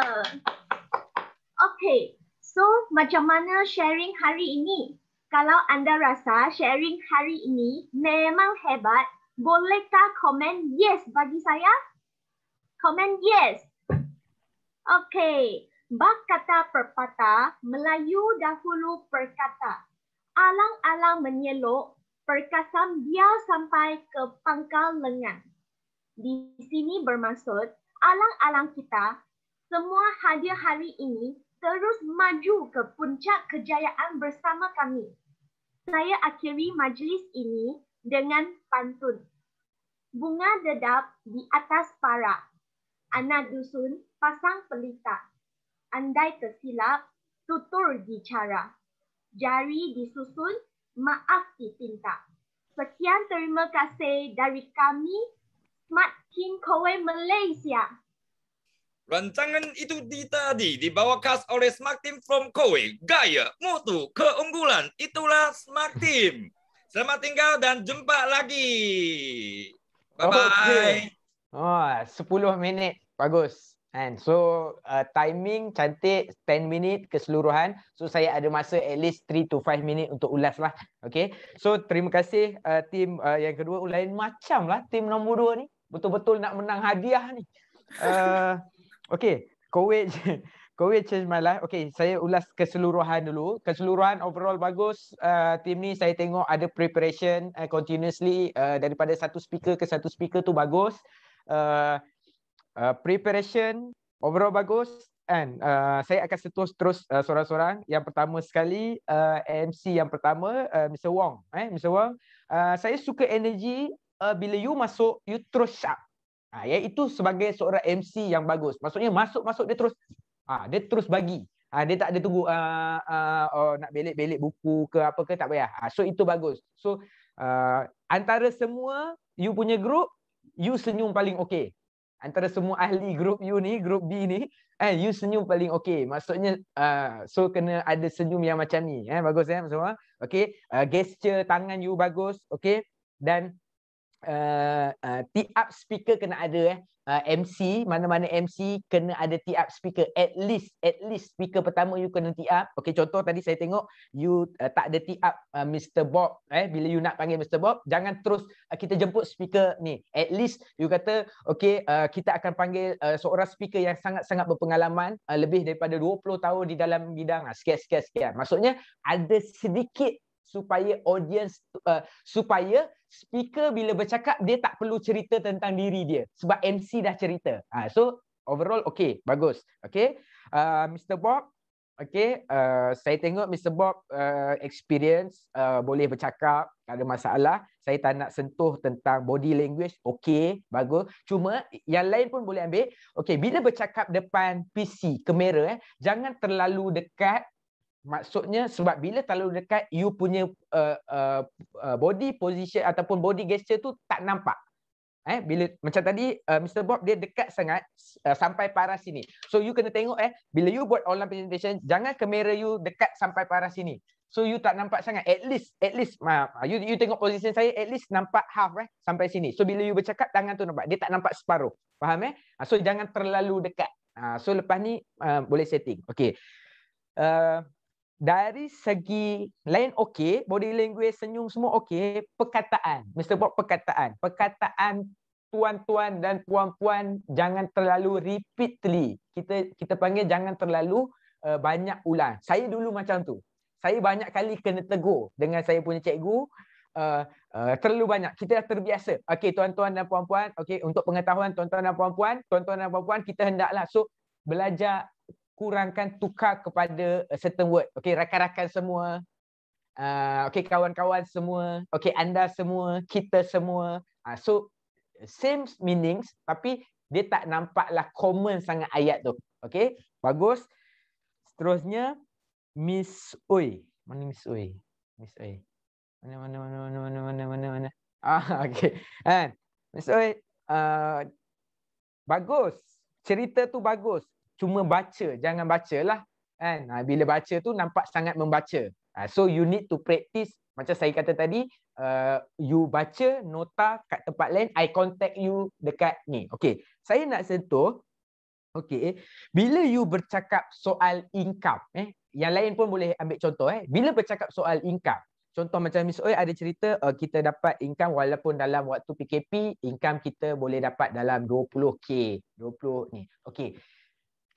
Okey, so macam mana sharing hari ini? kalau anda rasa sharing hari ini memang hebat, bolehkah komen yes bagi saya? Komen yes. Okay. Bak kata perpatah, Melayu dahulu perkata. Alang-alang menyeluk, perkasam dia sampai ke pangkal lengan. Di sini bermaksud, alang-alang kita, semua hadir hari ini terus maju ke puncak kejayaan bersama kami. Saya akhiri majlis ini dengan pantun. Bunga dedap di atas para. Anak dusun pasang pelita. Andai tersilap, tutur bicara. Jari disusun, maaf ditinta. Sekian terima kasih dari kami, Smart King Kowe Malaysia. Rancangan itu di tadi dibawakan oleh Smart Team from Kowe. Gaya, mutu, keunggulan, itulah Smart Team. Selamat tinggal dan jumpa lagi. Bye-bye. Okay. Oh, ah, 10 minit. Bagus. And so uh, timing cantik 10 minit keseluruhan. So saya ada masa at least 3 to 5 minit untuk ulas lah. Okay. So terima kasih uh, tim uh, yang kedua. Lain macam lah tim nombor dua ni. Betul-betul nak menang hadiah ni. Uh, Okay, COVID COVID change my life. Okay, saya ulas keseluruhan dulu. Keseluruhan overall bagus. Uh, team ni saya tengok ada preparation uh, continuously uh, daripada satu speaker ke satu speaker tu bagus. Uh, uh, preparation overall bagus. And uh, saya akan setus terus uh, seorang-seorang. Yang pertama sekali uh, MC yang pertama uh, Mr Wong. Eh, Mr Wong, uh, saya suka energy uh, bila you masuk, you terus sharp. Ha, iaitu ya, sebagai seorang MC yang bagus. Maksudnya masuk-masuk dia terus ha, dia terus bagi. Ha, dia tak ada tunggu uh, uh, oh, nak belik-belik buku ke apa ke tak payah. Ha, so itu bagus. So uh, antara semua you punya group you senyum paling okey. Antara semua ahli group you ni, group B ni, eh you senyum paling okey. Maksudnya uh, so kena ada senyum yang macam ni eh bagus eh semua. Okay, uh, gesture tangan you bagus, Okay, Dan uh, uh tiap speaker kena ada eh uh, MC mana-mana MC kena ada tiap speaker at least at least speaker pertama you kena tiap Okay contoh tadi saya tengok you uh, tak ada tiap uh, Mr Bob eh bila you nak panggil Mr Bob jangan terus uh, kita jemput speaker ni at least you kata okay uh, kita akan panggil uh, seorang speaker yang sangat-sangat berpengalaman uh, lebih daripada 20 tahun di dalam bidang uh, ah, sikit-sikit sikit maksudnya ada sedikit supaya audience uh, supaya speaker bila bercakap dia tak perlu cerita tentang diri dia sebab MC dah cerita. Ha, so overall okay bagus. Okay, uh, Mr Bob. Okay, uh, saya tengok Mr Bob uh, experience uh, boleh bercakap tak ada masalah. Saya tak nak sentuh tentang body language. Okay, bagus. Cuma yang lain pun boleh ambil. Okay, bila bercakap depan PC, kamera, eh, jangan terlalu dekat Maksudnya sebab bila terlalu dekat you punya uh, uh, uh, body position ataupun body gesture tu tak nampak. Eh bila macam tadi uh, Mr Bob dia dekat sangat uh, sampai paras sini. So you kena tengok eh bila you buat online presentation jangan kamera you dekat sampai paras sini. So you tak nampak sangat at least at least ma you you tengok posisi saya at least nampak half eh sampai sini. So bila you bercakap tangan tu nampak dia tak nampak separuh. Faham eh? Ah, so jangan terlalu dekat. Uh, so lepas ni uh, boleh setting. Okay. Uh, dari segi lain okey, body language, senyum semua okey, perkataan. Mr. Bob perkataan. Perkataan tuan-tuan dan puan-puan jangan terlalu repeatedly. Kita kita panggil jangan terlalu uh, banyak ulang. Saya dulu macam tu. Saya banyak kali kena tegur dengan saya punya cikgu. Uh, uh, terlalu banyak. Kita dah terbiasa. Okey, tuan-tuan dan puan-puan. Okey, untuk pengetahuan tuan-tuan dan puan-puan. Tuan-tuan dan puan-puan, kita hendaklah. So, belajar kurangkan tukar kepada certain word. Okay, rakan-rakan semua. Uh, okay, kawan-kawan semua. Okay, anda semua. Kita semua. Uh, so, same meanings tapi dia tak nampaklah common sangat ayat tu. Okay, bagus. Seterusnya, Miss Oi. Mana Miss Oi? Miss Oi. Mana, mana, mana, mana, mana, mana, mana, mana. Ah, okay. And, Miss Oi, uh, bagus. Cerita tu bagus cuma baca jangan baca lah. Kan? ha, bila baca tu nampak sangat membaca ha, so you need to practice macam saya kata tadi uh, you baca nota kat tempat lain i contact you dekat ni Okay, saya nak sentuh Okay, bila you bercakap soal income eh yang lain pun boleh ambil contoh eh bila bercakap soal income Contoh macam Miss Oi ada cerita uh, kita dapat income walaupun dalam waktu PKP income kita boleh dapat dalam 20k 20 ni. Okey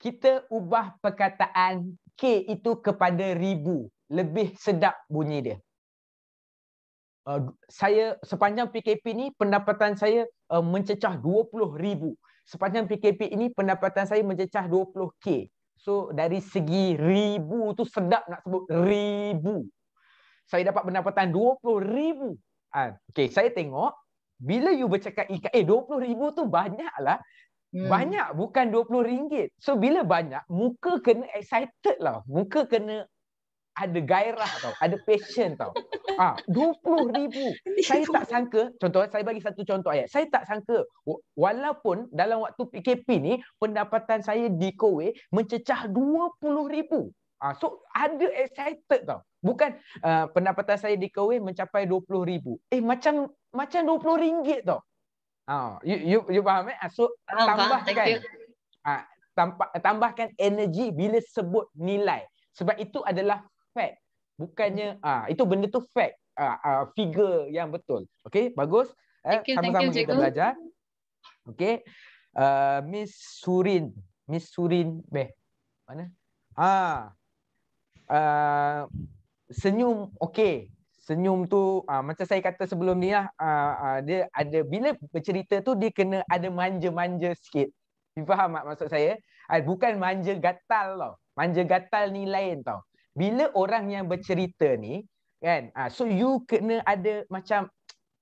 kita ubah perkataan K itu kepada ribu. Lebih sedap bunyi dia. Uh, saya sepanjang PKP ini pendapatan saya uh, mencecah 20 ribu. Sepanjang PKP ini pendapatan saya mencecah 20K. So dari segi ribu tu sedap nak sebut ribu. Saya dapat pendapatan 20 ribu. Ah, okay, saya tengok bila you bercakap IKA, eh 20 ribu tu banyak lah. Hmm. Banyak bukan RM20. So bila banyak, muka kena excited lah. Muka kena ada gairah tau. Ada passion tau. Ah, RM20,000. Saya tak sangka, contoh eh, saya bagi satu contoh ayat. Saya tak sangka walaupun dalam waktu PKP ni, pendapatan saya di Kowe mencecah RM20,000. Ah, so ada excited tau. Bukan uh, pendapatan saya di Kowe mencapai RM20,000. Eh macam macam RM20 tau. Ah, oh, you, you you faham eh? Ah, so faham, tambahkan. Ah, tambah, tambahkan energy bila sebut nilai. Sebab itu adalah fact. Bukannya ah itu benda tu fact. Ah, ah figure yang betul. Okay, bagus. Eh, sama-sama kita cikgu. belajar. Okay. Uh, ah, Miss Surin. Miss Surin. Beh. Mana? Ah. Uh, senyum okey senyum tu uh, macam saya kata sebelum ni lah uh, uh, dia ada bila bercerita tu dia kena ada manja-manja sikit. You faham tak maksud saya? Uh, bukan manja gatal tau. Manja gatal ni lain tau. Bila orang yang bercerita ni kan uh, so you kena ada macam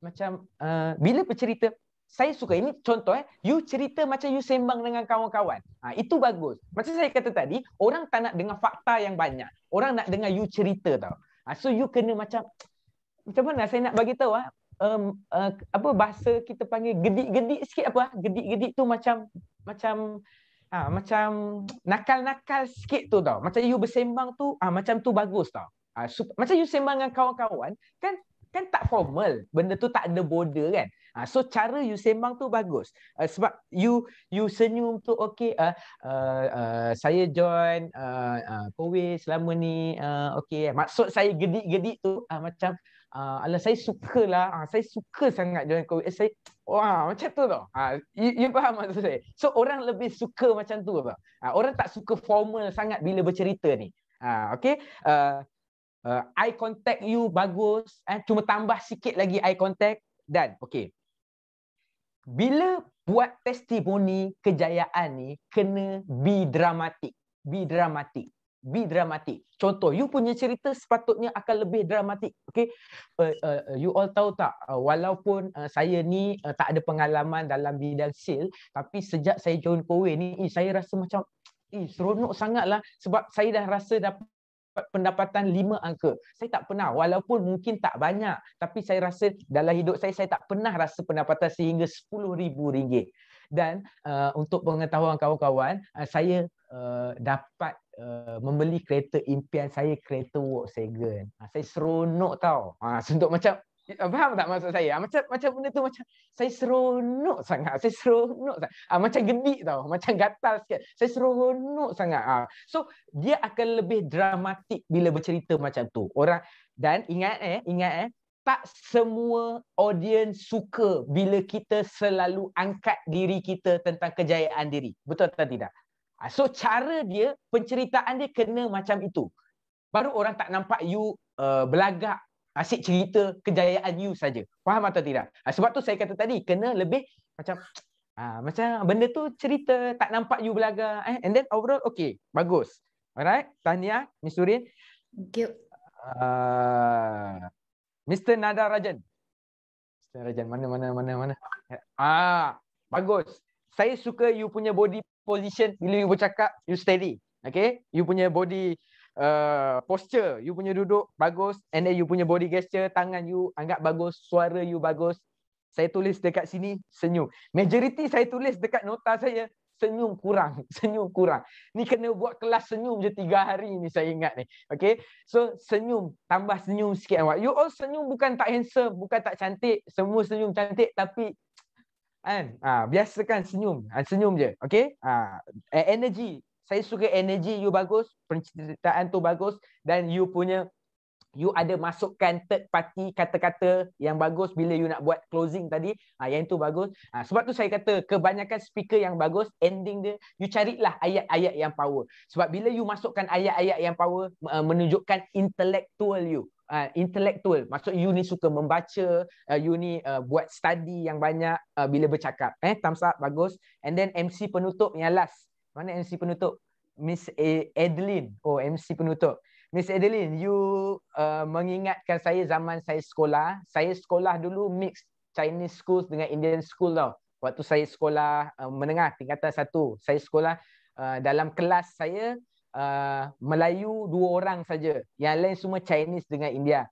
macam uh, bila bercerita saya suka ini contoh eh you cerita macam you sembang dengan kawan-kawan. Ha, itu bagus. Macam saya kata tadi, orang tak nak dengar fakta yang banyak. Orang nak dengar you cerita tau. Ha, so you kena macam macam mana saya nak bagi tahu ah um, uh, apa bahasa kita panggil gedik-gedik sikit apa ah. gedik-gedik tu macam macam ha, macam nakal-nakal sikit tu tau macam you bersembang tu ah ha, macam tu bagus tau ha, super, macam you sembang dengan kawan-kawan kan kan tak formal benda tu tak ada border kan ha, so cara you sembang tu bagus uh, sebab you you senyum tu okey uh, eh, uh, uh, saya join uh, uh, kowe selama ni uh, okey maksud saya gedik-gedik tu uh, macam Uh, Alah saya suka lah. Uh, ah, saya suka sangat join COVID. Eh, saya, wah macam tu tau. Uh, you, you faham maksud saya? So orang lebih suka macam tu tau. Uh, orang tak suka formal sangat bila bercerita ni. Uh, okay. Uh, uh, eye contact you bagus. Eh? Cuma tambah sikit lagi eye contact. Dan okay. Bila buat testimoni kejayaan ni, kena be dramatik Be dramatik be dramatic. Contoh, you punya cerita sepatutnya akan lebih dramatik. Okay? Uh, uh, uh, you all tahu tak, uh, walaupun uh, saya ni uh, tak ada pengalaman dalam bidang sale, tapi sejak saya join Kowe ni, eh, saya rasa macam eh, seronok sangatlah sebab saya dah rasa dapat pendapatan lima angka. Saya tak pernah walaupun mungkin tak banyak tapi saya rasa dalam hidup saya saya tak pernah rasa pendapatan sehingga rm ringgit. Dan uh, untuk pengetahuan kawan-kawan, uh, saya uh, dapat Uh, membeli kereta impian saya kereta Volkswagen. Ha, saya seronok tau. Ha, untuk macam ya, faham tak maksud saya? Ha, macam macam benda tu macam saya seronok sangat. Saya seronok sangat. Ha, macam gedik tau, macam gatal sikit. Saya seronok sangat. Ha. So dia akan lebih dramatik bila bercerita macam tu. Orang dan ingat eh, ingat eh, tak semua audience suka bila kita selalu angkat diri kita tentang kejayaan diri. Betul atau tidak? Ah, so cara dia, penceritaan dia kena macam itu. Baru orang tak nampak you uh, belagak, asyik cerita kejayaan you saja. Faham atau tidak? Ah, sebab tu saya kata tadi, kena lebih macam uh, macam benda tu cerita, tak nampak you belaga Eh? And then overall, okay. Bagus. Alright. Tahniah, Miss Thank you. Uh, Mr. Nada Rajan. Mr. Rajan, mana, mana, mana, mana. Ah, bagus. Saya suka you punya body position bila you bercakap you steady okay you punya body uh, posture you punya duduk bagus and then you punya body gesture tangan you anggap bagus suara you bagus saya tulis dekat sini senyum majority saya tulis dekat nota saya senyum kurang senyum kurang ni kena buat kelas senyum je tiga hari ni saya ingat ni okay so senyum tambah senyum sikit awak you all senyum bukan tak handsome bukan tak cantik semua senyum cantik tapi kan ah biasakan senyum ah, senyum je okay? ah e-, energy saya suka energy you bagus penceritaan tu bagus dan you punya you ada masukkan third party kata-kata yang bagus bila you nak buat closing tadi ah yang itu bagus ah sebab tu saya kata kebanyakan speaker yang bagus ending dia you carilah ayat-ayat yang power sebab bila you masukkan ayat-ayat yang power menunjukkan intellectual you uh, intellectual maksud you ni suka membaca uh, you ni uh, buat study yang banyak uh, bila bercakap eh thumbs up bagus and then MC penutup yang last mana MC penutup Miss Adeline oh MC penutup Miss Adeline you uh, mengingatkan saya zaman saya sekolah saya sekolah dulu mix Chinese school dengan Indian school tau waktu saya sekolah uh, menengah tingkatan satu saya sekolah uh, dalam kelas saya uh, Melayu dua orang saja. Yang lain semua Chinese dengan India.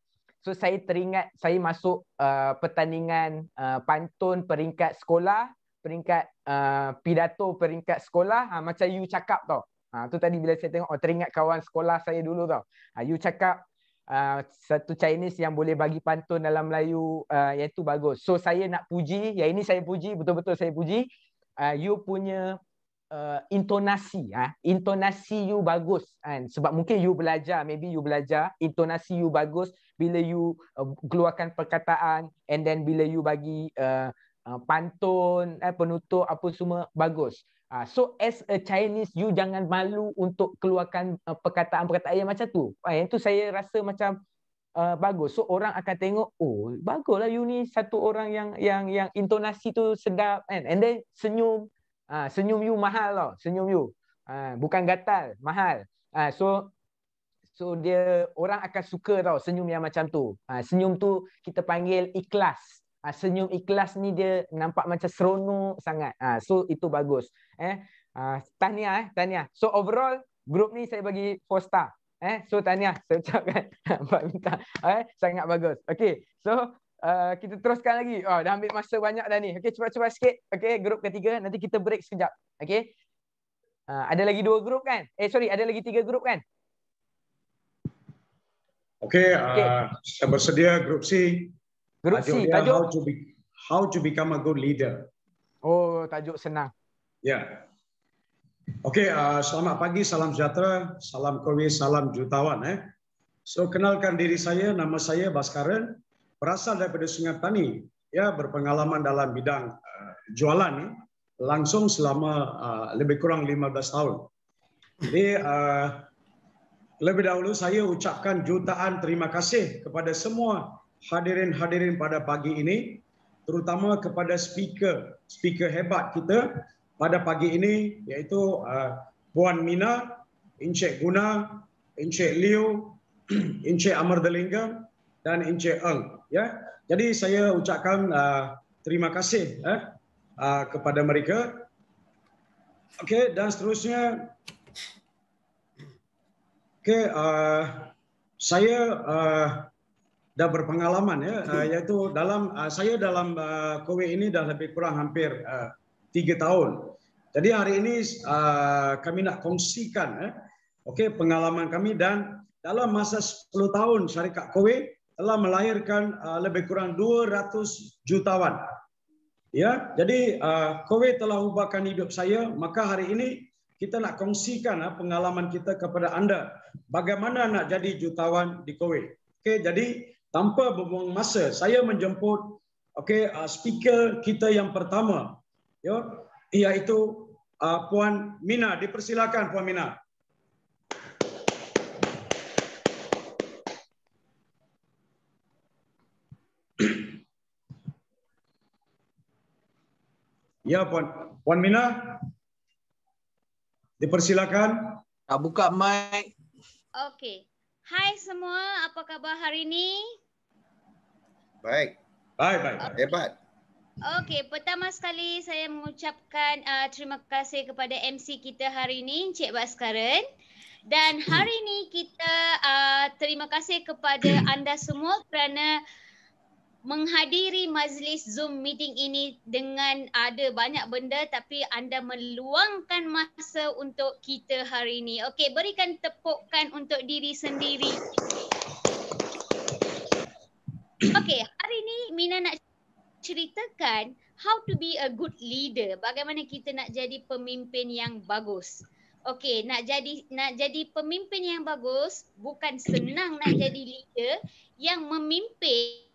So saya teringat saya masuk uh, pertandingan uh, pantun peringkat sekolah, peringkat uh, pidato peringkat sekolah. Ha, macam you cakap tau. Ha, tu tadi bila saya tengok, oh, teringat kawan sekolah saya dulu tau. Ha, you cakap uh, satu Chinese yang boleh bagi pantun dalam Melayu uh, yang itu bagus. So saya nak puji, yang ini saya puji, betul-betul saya puji. Uh, you punya uh, intonasi ya, ha? intonasi you bagus kan sebab mungkin you belajar maybe you belajar intonasi you bagus bila you uh, keluarkan perkataan and then bila you bagi uh, uh, pantun eh, penutur apa semua bagus uh, so as a chinese you jangan malu untuk keluarkan uh, perkataan-perkataan yang macam tu uh, yang tu saya rasa macam Uh, bagus. So orang akan tengok, oh baguslah you ni satu orang yang yang yang intonasi tu sedap kan. And then senyum, Ha, senyum you mahal tau. Senyum you. Ha, bukan gatal. Mahal. Ha, so so dia orang akan suka tau senyum yang macam tu. Ha, senyum tu kita panggil ikhlas. Ha, senyum ikhlas ni dia nampak macam seronok sangat. Ha, so itu bagus. Eh, ha, tahniah eh. Tahniah. So overall grup ni saya bagi 4 star. Eh, so tahniah. Saya ucapkan. Mbak minta. Eh, sangat bagus. Okay. So Eh, kita teruskan lagi. Oh, dah ambil masa banyak dah ni. Okay, cepat-cepat sikit. Okay, grup ketiga nanti kita break sekejap. Okay. Uh, ah, ada lagi dua grup kan? Eh sorry, ada lagi tiga grup kan? Okey, ah, okay. uh, saya bersedia grup C. Grup C, dia, tajuk how to, be, how to become a good leader. Oh, tajuk senang. Ya. Yeah. Okey, uh, selamat pagi, salam sejahtera, salam kawi, salam jutawan eh. So kenalkan diri saya, nama saya Baskaran berasal daripada Sungai Tani, ya berpengalaman dalam bidang uh, jualan langsung selama uh, lebih kurang 15 tahun. Jadi uh, lebih dahulu saya ucapkan jutaan terima kasih kepada semua hadirin-hadirin pada pagi ini, terutama kepada speaker speaker hebat kita pada pagi ini iaitu uh, Puan Mina, Encik Guna, Encik Liu, Encik Amar Delinga, dan Encik Eng. Ya. Jadi saya ucapkan uh, terima kasih eh, uh, kepada mereka. Okey dan seterusnya okay, uh, saya uh, dah berpengalaman ya uh, hmm. iaitu dalam uh, saya dalam uh, COVID ini dah lebih kurang hampir uh, tiga tahun. Jadi hari ini uh, kami nak kongsikan eh, ya, okay, pengalaman kami dan dalam masa 10 tahun syarikat COVID telah melahirkan uh, lebih kurang 200 jutawan. Ya, jadi uh, COVID telah ubahkan hidup saya, maka hari ini kita nak kongsikan uh, pengalaman kita kepada anda bagaimana nak jadi jutawan di COVID. Okey, jadi tanpa membuang masa, saya menjemput okey uh, speaker kita yang pertama. Ya, iaitu uh, Puan Mina, dipersilakan Puan Mina. Ya Puan, Puan Mina. Dipersilakan. Tak buka mic. Okey. Hai semua, apa khabar hari ini? Baik. Baik, baik. baik. Hebat. Okey, pertama sekali saya mengucapkan uh, terima kasih kepada MC kita hari ini, Encik Baskaran. Dan hari ini kita uh, terima kasih kepada anda semua kerana menghadiri majlis Zoom meeting ini dengan ada banyak benda tapi anda meluangkan masa untuk kita hari ini. Okey, berikan tepukan untuk diri sendiri. Okey, hari ini Mina nak ceritakan how to be a good leader. Bagaimana kita nak jadi pemimpin yang bagus. Okey, nak jadi nak jadi pemimpin yang bagus bukan senang nak jadi leader yang memimpin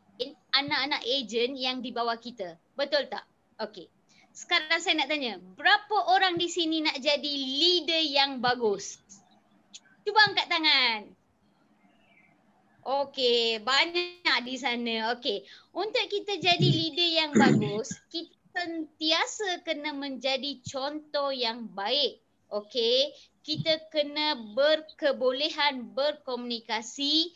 anak-anak agent yang di bawah kita. Betul tak? Okey. Sekarang saya nak tanya, berapa orang di sini nak jadi leader yang bagus? Cuba angkat tangan. Okey, banyak di sana. Okey. Untuk kita jadi leader yang bagus, kita sentiasa kena menjadi contoh yang baik. Okey, kita kena berkebolehan berkomunikasi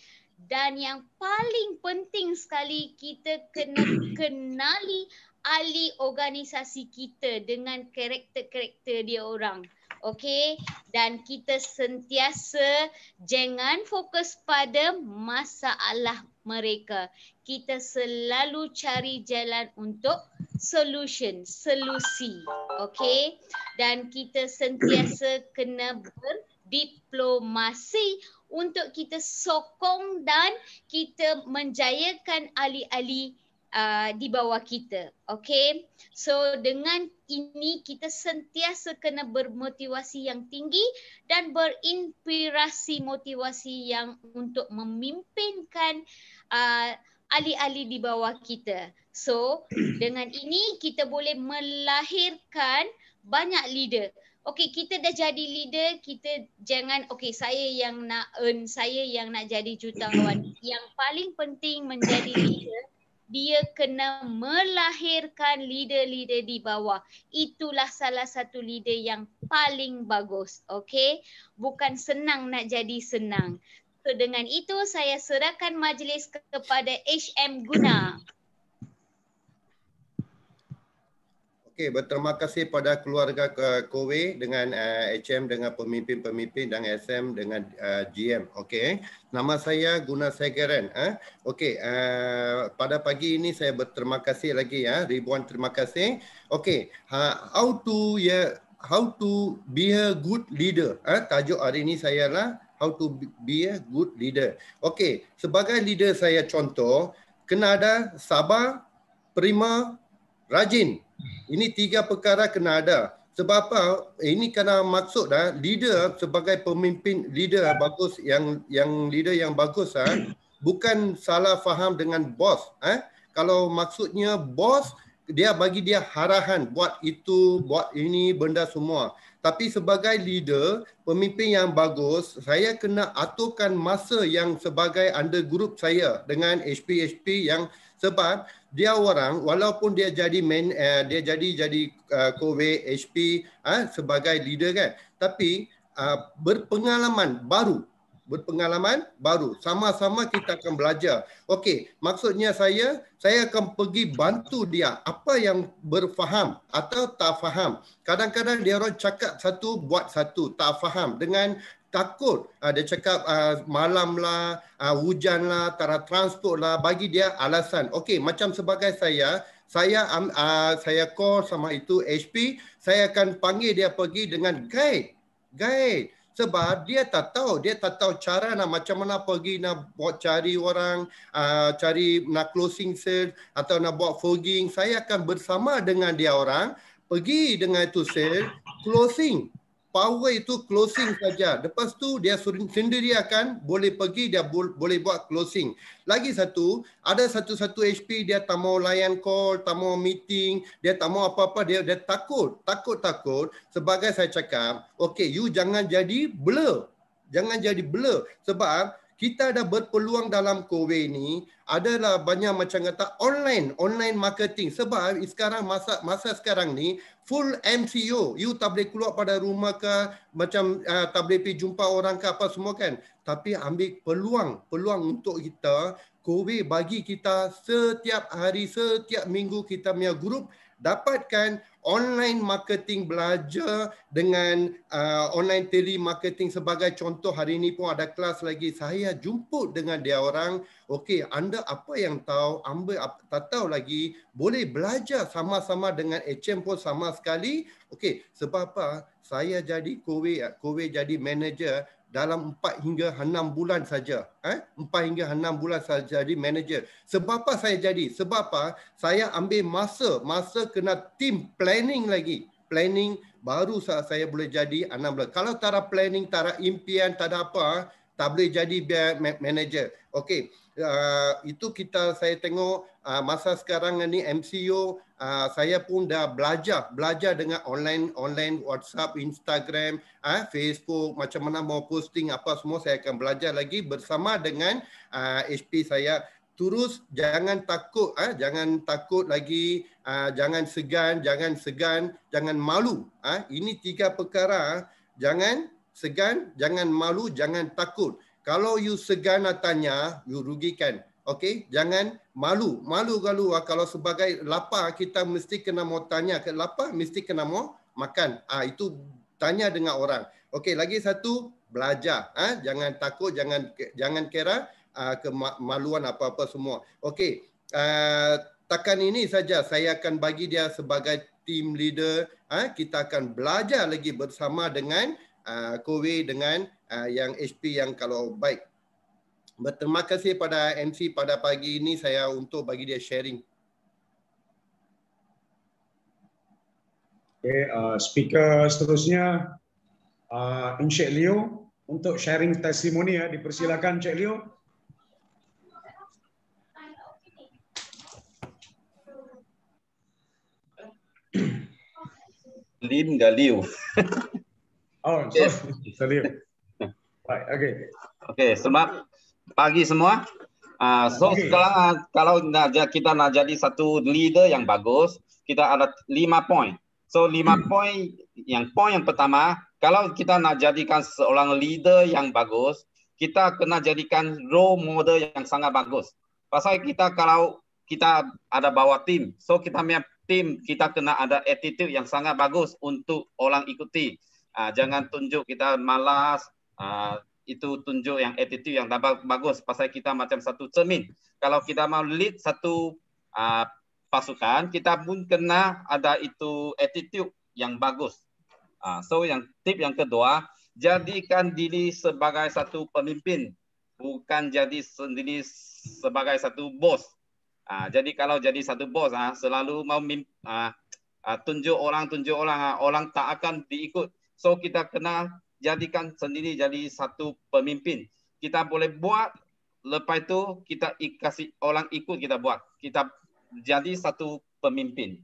dan yang paling penting sekali kita kena kenali ahli organisasi kita dengan karakter-karakter dia orang. Okey, dan kita sentiasa jangan fokus pada masalah mereka. Kita selalu cari jalan untuk solution, solusi. Okey, dan kita sentiasa kena ber diplomasi untuk kita sokong dan kita menjayakan ahli-ahli uh, di bawah kita. Okay. So dengan ini kita sentiasa kena bermotivasi yang tinggi dan berinspirasi motivasi yang untuk memimpinkan uh, ahli-ahli di bawah kita. So dengan ini kita boleh melahirkan banyak leader okay kita dah jadi leader kita jangan okay saya yang nak earn saya yang nak jadi jutawan yang paling penting menjadi leader dia kena melahirkan leader-leader di bawah. Itulah salah satu leader yang paling bagus. Okay? Bukan senang nak jadi senang. So dengan itu saya serahkan majlis kepada HM Guna. Okey, berterima kasih pada keluarga eh, Kowe dengan uh, HM dengan pemimpin-pemimpin dan SM dengan uh, eh, GM. Okey. Nama saya Guna Segeran. Uh. Okey, uh, pada pagi ini saya berterima kasih lagi ya. Uh. Ribuan terima kasih. Okey, uh, how to ya yeah, how to be a good leader. Uh. Tajuk hari ini saya lah how to be a good leader. Okey, sebagai leader saya contoh kena ada sabar, prima, rajin. Ini tiga perkara kena ada. Sebab apa? Eh, ini kena maksud dah leader sebagai pemimpin leader ah, bagus yang yang leader yang bagus ah bukan salah faham dengan bos eh. Kalau maksudnya bos dia bagi dia arahan buat itu, buat ini, benda semua. Tapi sebagai leader, pemimpin yang bagus, saya kena aturkan masa yang sebagai under group saya dengan HP-HP yang sebab dia orang walaupun dia jadi main uh, dia jadi jadi uh, eh, Kowe HP uh, eh, sebagai leader kan tapi uh, berpengalaman baru berpengalaman baru sama-sama kita akan belajar okey maksudnya saya saya akan pergi bantu dia apa yang berfaham atau tak faham kadang-kadang dia orang cakap satu buat satu tak faham dengan takut uh, dia cakap uh, malam lah, uh, hujan lah, tara transport lah, bagi dia alasan. Okey, macam sebagai saya, saya um, uh, saya call sama itu HP, saya akan panggil dia pergi dengan guide. Guide. Sebab dia tak tahu, dia tak tahu cara nak macam mana pergi nak buat cari orang, uh, cari nak closing sale atau nak buat fogging. Saya akan bersama dengan dia orang, pergi dengan itu sale, closing power itu closing saja. Lepas tu dia sendiri akan boleh pergi dia bu- boleh buat closing. Lagi satu, ada satu-satu HP dia tak mau layan call, tak mau meeting, dia tak mau apa-apa dia dia takut, takut-takut sebagai saya cakap, okey you jangan jadi blur. Jangan jadi blur sebab kita ada berpeluang dalam COVID ni adalah banyak macam kata online online marketing sebab sekarang masa masa sekarang ni full MCO you tak boleh keluar pada rumah ke macam uh, tak boleh pergi jumpa orang ke apa semua kan tapi ambil peluang peluang untuk kita COVID bagi kita setiap hari setiap minggu kita punya grup dapatkan online marketing belajar dengan uh, online telemarketing sebagai contoh hari ini pun ada kelas lagi saya jumpa dengan dia orang okey anda apa yang tahu ambil apa, tak tahu lagi boleh belajar sama-sama dengan HM pun sama sekali okey sebab apa saya jadi kowe kowe jadi manager dalam 4 hingga 6 bulan saja. Eh? 4 hingga 6 bulan saja jadi manager. Sebab apa saya jadi? Sebab apa saya ambil masa. Masa kena team planning lagi. Planning baru saya boleh jadi anak bulan. Kalau tak ada planning, tak ada impian, tak ada apa, tak boleh jadi biar manager. Okey. Eh, itu kita saya tengok uh, masa sekarang ni MCO uh, eh, saya pun dah belajar belajar dengan online online WhatsApp, Instagram, uh, Facebook macam mana mau posting apa semua saya akan belajar lagi bersama dengan uh, HP saya terus jangan takut uh, jangan takut lagi uh, jangan segan jangan segan jangan malu uh, ini tiga perkara jangan segan jangan malu jangan takut kalau you segan nak tanya, you rugikan. Okay, jangan malu. Malu kalau ah, kalau sebagai lapar kita mesti kena mau tanya. Kalau lapar mesti kena mau makan. Ah itu tanya dengan orang. Okay, lagi satu belajar. Ah jangan takut, jangan jangan kira ah kemaluan apa apa semua. Okay, uh, ah, takkan ini saja saya akan bagi dia sebagai team leader. Ah kita akan belajar lagi bersama dengan uh, Kowe dengan Ah, yang HP yang kalau baik. Terima kasih pada MC pada pagi ini saya untuk bagi dia sharing. Okay, uh, speaker seterusnya uh, Encik Leo untuk sharing testimoni ya dipersilakan Encik Leo. Lim Galio. Oh, sorry. Galio. Hai, okey. Okey, selamat pagi semua. Uh, so okay. sekarang uh, kalau nak, kita nak jadi satu leader yang bagus, kita ada lima point. So lima hmm. poin yang point yang pertama, kalau kita nak jadikan seorang leader yang bagus, kita kena jadikan role model yang sangat bagus. Pasal kita kalau kita ada bawa tim, so kita punya tim kita kena ada attitude yang sangat bagus untuk orang ikuti. Uh, jangan tunjuk kita malas, Ah, itu tunjuk yang attitude yang tambah bagus pasal kita macam satu cermin. Kalau kita mau lead satu uh, pasukan, kita pun kena ada itu attitude yang bagus. Uh, so yang tip yang kedua, jadikan diri sebagai satu pemimpin bukan jadi sendiri sebagai satu bos. Uh, jadi kalau jadi satu bos uh, selalu mau mim, uh, uh, tunjuk orang tunjuk orang uh, orang tak akan diikut. So kita kena jadikan sendiri jadi satu pemimpin. Kita boleh buat, lepas itu kita kasih orang ikut kita buat. Kita jadi satu pemimpin.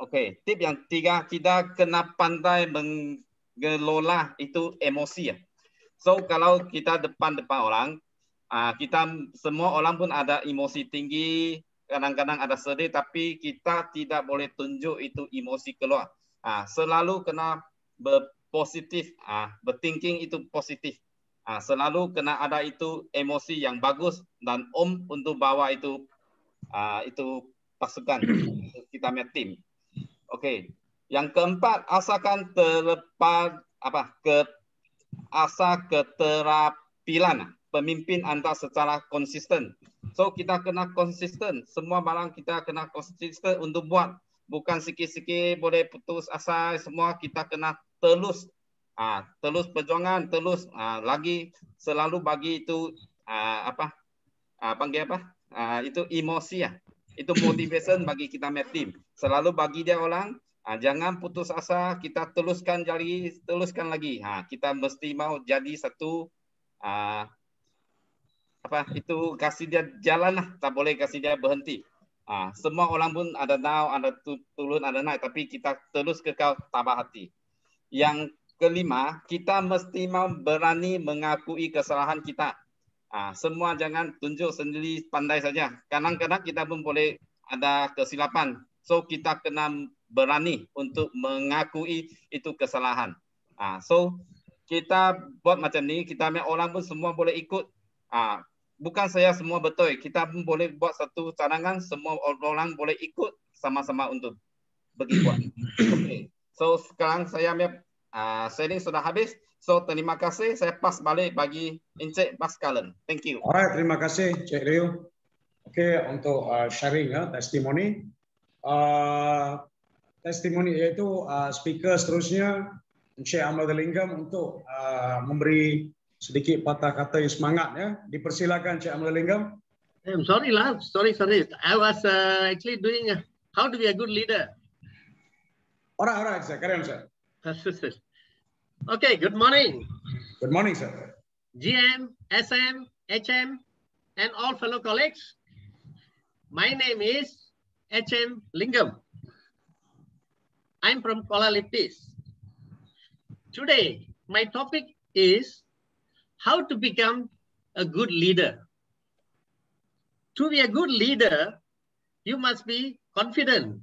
Okey, tip yang tiga, kita kena pandai mengelola itu emosi. Ya. So, kalau kita depan-depan orang, ah, kita semua orang pun ada emosi tinggi, kadang-kadang ada sedih, tapi kita tidak boleh tunjuk itu emosi keluar. Ah, selalu kena positif. Ah, berthinking itu positif. Ah, selalu kena ada itu emosi yang bagus dan om untuk bawa itu ah, itu pasukan kita punya tim. Okey. Yang keempat, asalkan terlepas apa ke asa keterampilan pemimpin anda secara konsisten. So kita kena konsisten. Semua barang kita kena konsisten untuk buat. Bukan sikit-sikit boleh putus asa. Semua kita kena terus uh, ah, terus perjuangan terus uh, ah, lagi selalu bagi itu uh, apa uh, panggil apa uh, itu emosi ya itu motivation bagi kita map team selalu bagi dia orang uh, jangan putus asa kita teruskan jari teruskan lagi ha, uh, kita mesti mau jadi satu uh, apa itu kasih dia jalan lah tak boleh kasih dia berhenti Ah, semua orang pun ada naik, ada turun, ada naik. Tapi kita terus kekal tabah hati. Yang kelima, kita mesti mau berani mengakui kesalahan kita. Ah, semua jangan tunjuk sendiri pandai saja. Kadang-kadang kita pun boleh ada kesilapan. So kita kena berani untuk mengakui itu kesalahan. Ah, so kita buat macam ni, kita main orang pun semua boleh ikut. Ah, bukan saya semua betul. Kita pun boleh buat satu cadangan, semua orang boleh ikut sama-sama untuk bagi buat. Okay. So sekarang saya ambil uh, ah, sharing sudah habis. So terima kasih. Saya pas balik bagi Encik Baskalen. Thank you. Alright, terima kasih Cik Rio. Okay, untuk uh, sharing ya, uh, testimoni. Uh, testimoni iaitu uh, speaker seterusnya Encik Ahmad Lingam untuk uh, memberi sedikit patah kata yang semangat ya. Dipersilakan Encik Ahmad Lingam. I'm eh, sorry lah, sorry sorry. I was uh, actually doing uh, how to be a good leader. All right, all right, sir. Carry on, sir. Okay, good morning. Good morning, sir. GM, SM, HM, and all fellow colleagues. My name is HM Lingam. I'm from Kuala Limpis. Today, my topic is how to become a good leader. To be a good leader, you must be confident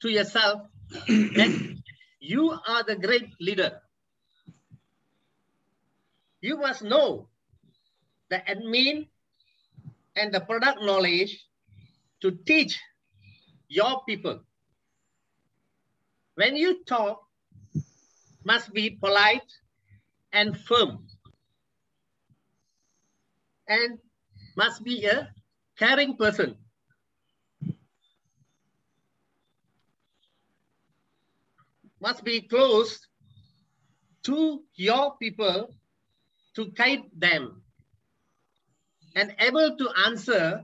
to yourself Then you are the great leader. You must know the admin and the product knowledge to teach your people. When you talk, must be polite and firm and must be a caring person. must be close to your people to guide them and able to answer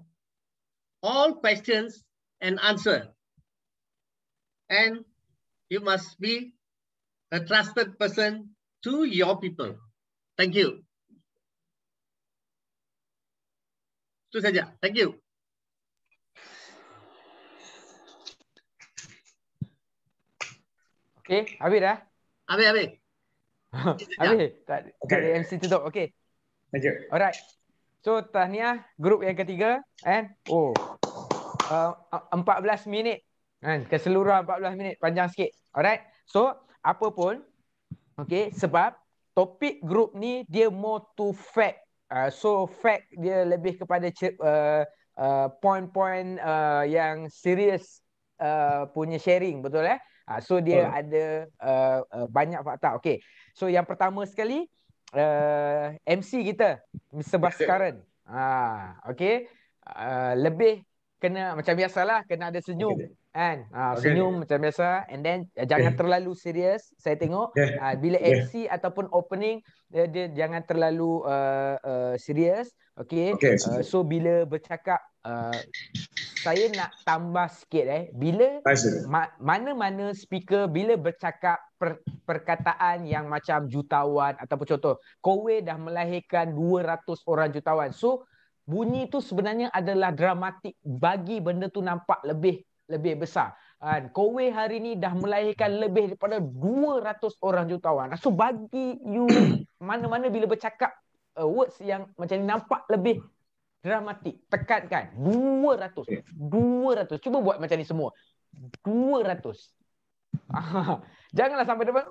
all questions and answer. And you must be a trusted person to your people. Thank you. Itu saja. Thank you. Okay, habis dah? Habis, habis. habis? Tak, tak ada MC tutup. Okay. Thank you. Alright. So, tahniah grup yang ketiga. And, oh. Uh, 14 minit. Kan, keseluruhan 14 minit. Panjang sikit. Alright. So, apa pun. Okay, sebab topik grup ni dia more to fact. Uh, so, fact dia lebih kepada uh, uh, point-point uh, yang serius uh, punya sharing. Betul eh? Uh, so dia oh. ada uh, uh, banyak fakta. Okay. So yang pertama sekali uh, MC kita sebab sekarang, Ha, ah, okay. Uh, lebih kena macam biasalah kena ada senyum. Kan? Ah, okay. senyum okay. macam biasa and then uh, jangan eh. terlalu serius. Saya tengok uh, bila yeah. MC ataupun opening dia, dia jangan terlalu uh, uh, serius. Okay. okay. Uh, so bila bercakap Uh, saya nak tambah sikit eh bila ma- mana-mana speaker bila bercakap per- perkataan yang macam jutawan ataupun contoh Kowe dah melahirkan 200 orang jutawan so bunyi tu sebenarnya adalah dramatik bagi benda tu nampak lebih lebih besar kan Kowe hari ni dah melahirkan lebih daripada 200 orang jutawan so bagi you mana-mana bila bercakap uh, words yang macam ni nampak lebih dramatik tekankan 200 200 cuba buat macam ni semua 200 ah, janganlah sampai depan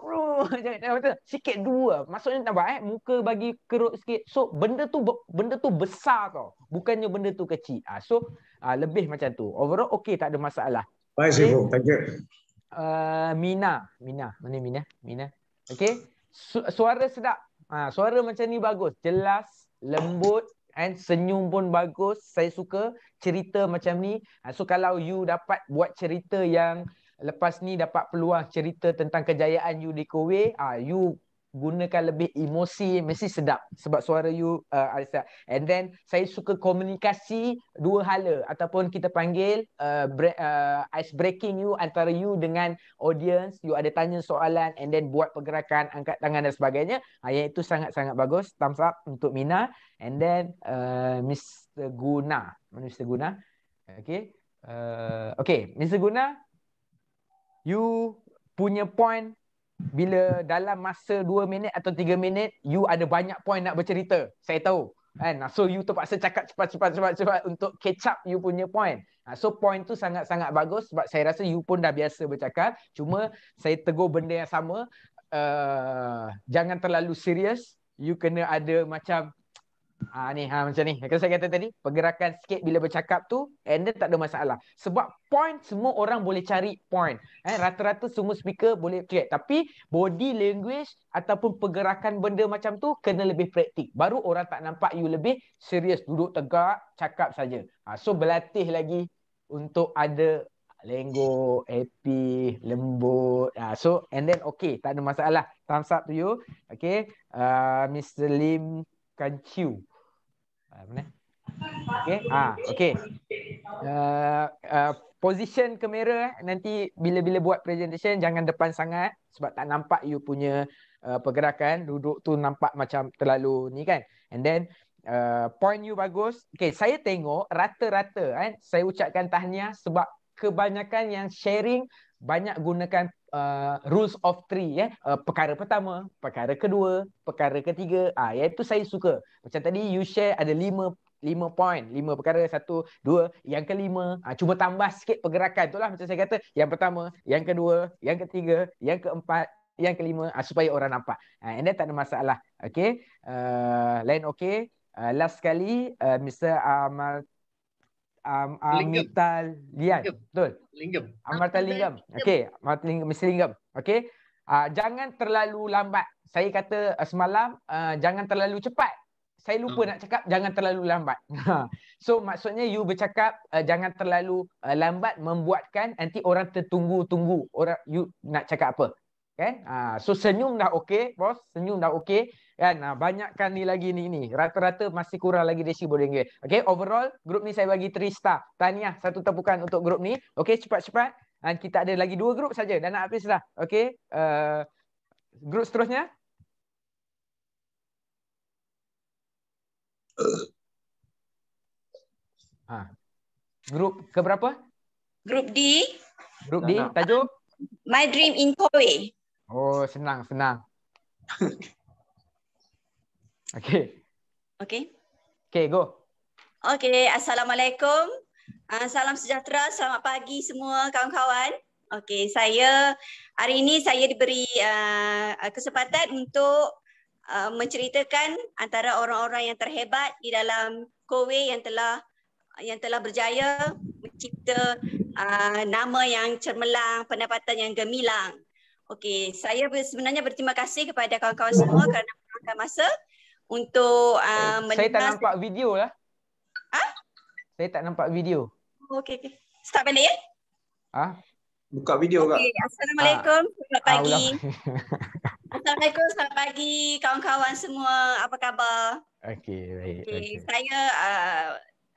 jangan jangan betul sikit dua maksudnya nampak eh muka bagi kerut sikit so benda tu benda tu besar tau bukannya benda tu kecil ah, so ah, lebih macam tu overall okay tak ada masalah Baik sibuk okay. thank you uh, mina mina mana mina mina okay. Su- suara sedap ah, suara macam ni bagus jelas lembut And senyum pun bagus. Saya suka cerita macam ni. Ha, so kalau you dapat buat cerita yang lepas ni dapat peluang cerita tentang kejayaan you di Kowe, ah ha, you gunakan lebih emosi mesti sedap sebab suara you uh, and then saya suka komunikasi dua hala ataupun kita panggil uh, bre- uh, ice breaking you antara you dengan audience you ada tanya soalan and then buat pergerakan angkat tangan dan sebagainya ha, yang itu sangat-sangat bagus thumbs up untuk Mina and then uh, Mr Guna Mr Guna okay uh, okay Mr Guna you punya point bila dalam masa 2 minit atau 3 minit you ada banyak point nak bercerita saya tahu kan so you terpaksa cakap cepat cepat cepat cepat untuk catch up you punya point so point tu sangat-sangat bagus sebab saya rasa you pun dah biasa bercakap cuma saya tegur benda yang sama uh, jangan terlalu serius you kena ada macam Ha, ni ha, macam ni. Kata saya kata tadi, pergerakan sikit bila bercakap tu and then tak ada masalah. Sebab point semua orang boleh cari point. Eh, rata-rata semua speaker boleh cari. Tapi body language ataupun pergerakan benda macam tu kena lebih praktik. Baru orang tak nampak you lebih serius duduk tegak, cakap saja. Ha, so berlatih lagi untuk ada lenggo, happy, lembut. Ha, so and then okay, tak ada masalah. Thumbs up to you. Okay. Uh, Mr. Lim Kan Faham ni? Okay. ah, okay. Uh, uh, position kamera eh. Nanti bila-bila buat presentation jangan depan sangat sebab tak nampak you punya uh, pergerakan. Duduk tu nampak macam terlalu ni kan. And then uh, point you bagus. Okay. Saya tengok rata-rata kan. Saya ucapkan tahniah sebab kebanyakan yang sharing banyak gunakan uh, rules of three ya. Uh, perkara pertama, perkara kedua, perkara ketiga. Ah, uh, ya, iaitu saya suka. Macam tadi you share ada lima lima point, lima perkara, satu, dua, yang kelima, ha, cuba tambah sikit pergerakan tu lah macam saya kata, yang pertama, yang kedua, yang ketiga, yang keempat, yang kelima, ah, supaya orang nampak. Ha, and then tak ada masalah. Okay, uh, lain okay. Uh, last sekali, uh, Mr. Amal Am um, Lingam. Mita Betul. Lingam. Amarta Lingam. Okey. Amarta Lingam. Mr. Lingam. Okey. Uh, jangan terlalu lambat. Saya kata uh, semalam, uh, jangan terlalu cepat. Saya lupa hmm. nak cakap, jangan terlalu lambat. so, maksudnya you bercakap, uh, jangan terlalu uh, lambat membuatkan nanti orang tertunggu-tunggu. Orang, you nak cakap apa. Kan? Uh, so, senyum dah okey, bos. Senyum dah okey kan nah banyakkan ni lagi ni ni rata-rata masih kurang lagi ratio boleh ringgit okey overall grup ni saya bagi 3 star tahniah satu tepukan untuk grup ni okey cepat-cepat dan kita ada lagi dua grup saja dan nak habis dah okey uh, grup seterusnya ha grup ke berapa grup D grup D tajuk my dream in toy oh senang senang Okay. Okay. Okay, go. Okay, Assalamualaikum. Uh, salam sejahtera, selamat pagi semua kawan-kawan. Okay, saya hari ini saya diberi uh, kesempatan untuk uh, menceritakan antara orang-orang yang terhebat di dalam Kowe yang telah yang telah berjaya mencipta uh, nama yang cermelang, pendapatan yang gemilang. Okay, saya sebenarnya berterima kasih kepada kawan-kawan semua kerana menggunakan masa untuk uh, ah, eh, menerima lah. Saya tak nampak video lah. Oh, ha? Saya tak nampak video. Okey okey. Start balik ya? Ha? Buka video okay. kak. Assalamualaikum. Ha. Selamat pagi. Ha, Assalamualaikum. Selamat pagi kawan-kawan semua. Apa khabar? Okey baik. Okey okay. saya uh,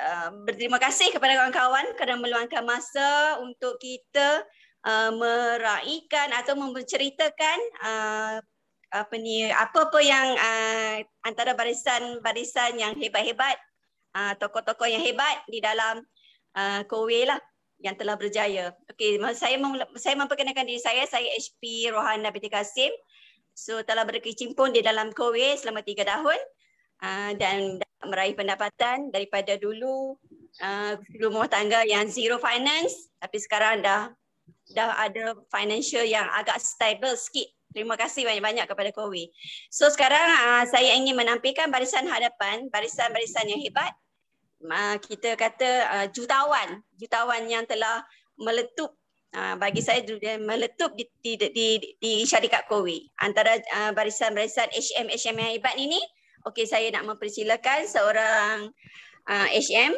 uh, berterima kasih kepada kawan-kawan kerana meluangkan masa untuk kita Uh, meraihkan atau menceritakan uh, apa ni apa-apa yang uh, antara barisan-barisan yang hebat-hebat uh, tokoh-tokoh yang hebat di dalam uh, ah, Kowe lah yang telah berjaya. Okey, saya mem- saya memperkenalkan diri saya, saya HP Rohana Binti Kasim. So telah berkecimpung di dalam Kowe selama tiga tahun uh, dan meraih pendapatan daripada dulu uh, rumah tangga yang zero finance tapi sekarang dah dah ada financial yang agak stable sikit Terima kasih banyak-banyak kepada Kowi. So sekarang uh, saya ingin menampilkan barisan hadapan, barisan-barisan yang hebat. Uh, kita kata uh, jutawan, jutawan yang telah meletup uh, bagi saya dia meletup di di di, di syarikat Kowi. Antara uh, barisan-barisan HM HM yang hebat ini, okey saya nak mempersilakan seorang uh, HM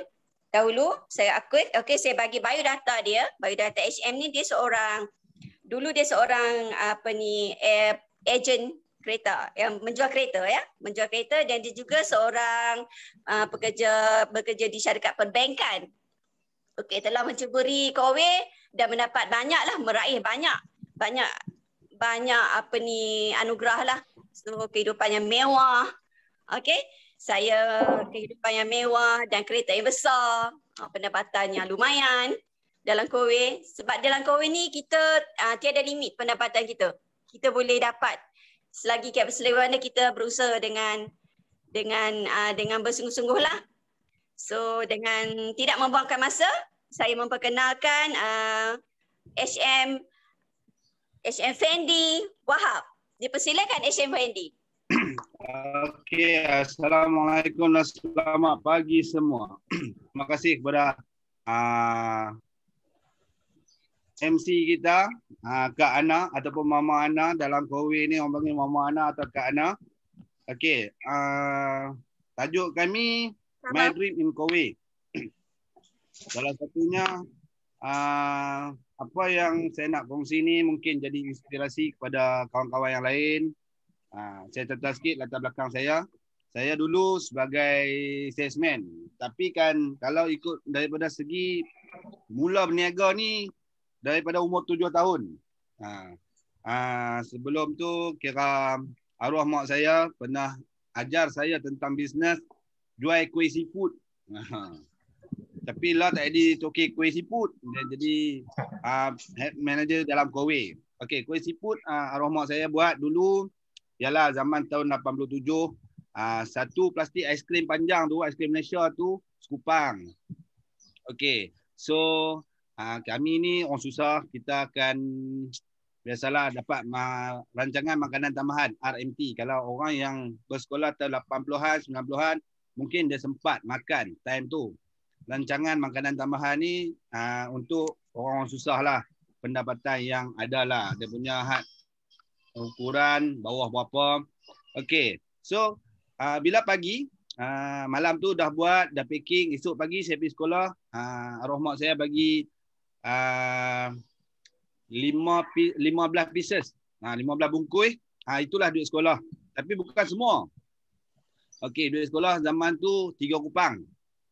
dahulu saya akui okey saya bagi biodata dia biodata HM ni dia seorang dulu dia seorang apa ni eh, agent kereta yang menjual kereta ya menjual kereta dan dia juga seorang uh, pekerja bekerja di syarikat perbankan okey telah mencuburi kowe dan mendapat banyaklah meraih banyak banyak banyak apa ni anugerah lah so, kehidupan yang mewah okey saya kehidupan yang mewah dan kereta yang besar ah, pendapatan yang lumayan dalam kowe sebab dalam kowe ni kita uh, tiada limit pendapatan kita. Kita boleh dapat selagi kita berselewana kita berusaha dengan dengan uh, dengan bersungguh-sungguh lah. So dengan tidak membuangkan masa, saya memperkenalkan uh, HM HM Fendi Wahab. Dipersilakan HM Fendi. Okey, Assalamualaikum dan selamat pagi semua. Terima kasih kepada uh, MC kita, ha, Kak Ana ataupun Mama Ana dalam COVID ni orang panggil Mama Ana atau Kak Ana. okay. uh, ah, tajuk kami Sama. My Dream in COVID. Salah satunya uh, apa yang saya nak kongsi ni mungkin jadi inspirasi kepada kawan-kawan yang lain. Uh, saya cerita sikit latar belakang saya. Saya dulu sebagai salesman. Tapi kan kalau ikut daripada segi mula berniaga ni daripada umur tujuh tahun. Ha. Ha. Sebelum tu kira arwah mak saya pernah ajar saya tentang bisnes jual kuih siput. Ha. Tapi lah tak ada toke kuih siput. Dia jadi uh, head manager dalam kuih. Okey, kuih siput uh, arwah mak saya buat dulu ialah zaman tahun 87. Uh, ha, satu plastik aiskrim panjang tu, aiskrim Malaysia tu, sekupang. Okey, so Ah, kami ni orang susah kita akan biasalah dapat ma- rancangan makanan tambahan RMT kalau orang yang bersekolah tahun 80-an 90-an mungkin dia sempat makan time tu rancangan makanan tambahan ni aa, ah, untuk orang-orang susah lah pendapatan yang ada lah dia punya had ukuran bawah berapa okey so aa, ah, bila pagi aa, malam tu dah buat dah packing esok pagi saya pergi sekolah aa, arwah saya bagi Ah, lima belas 15 pieces. Ha belas bungkui, Ha ah, itulah duit sekolah. Tapi bukan semua. Okey, duit sekolah zaman tu tiga kupang.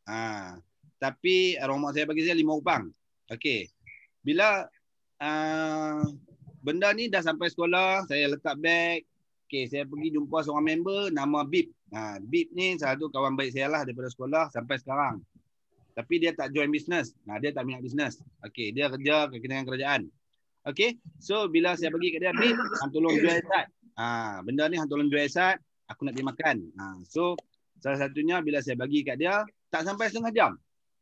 Ha tapi orang mak saya bagi saya lima kupang. Okey. Bila uh, benda ni dah sampai sekolah, saya letak beg. Okey, saya pergi jumpa seorang member nama Bip, Ha Bip ni satu kawan baik saya lah daripada sekolah sampai sekarang tapi dia tak join bisnes. Nah, dia tak minat bisnes. Okey, dia kerja kerajaan kerajaan. Okey. So bila saya bagi kat dia, ni, hang tolong jual esat." Ha, benda ni hang tolong jual esat, aku nak dia makan. Ha, so salah satunya bila saya bagi kat dia, tak sampai setengah jam.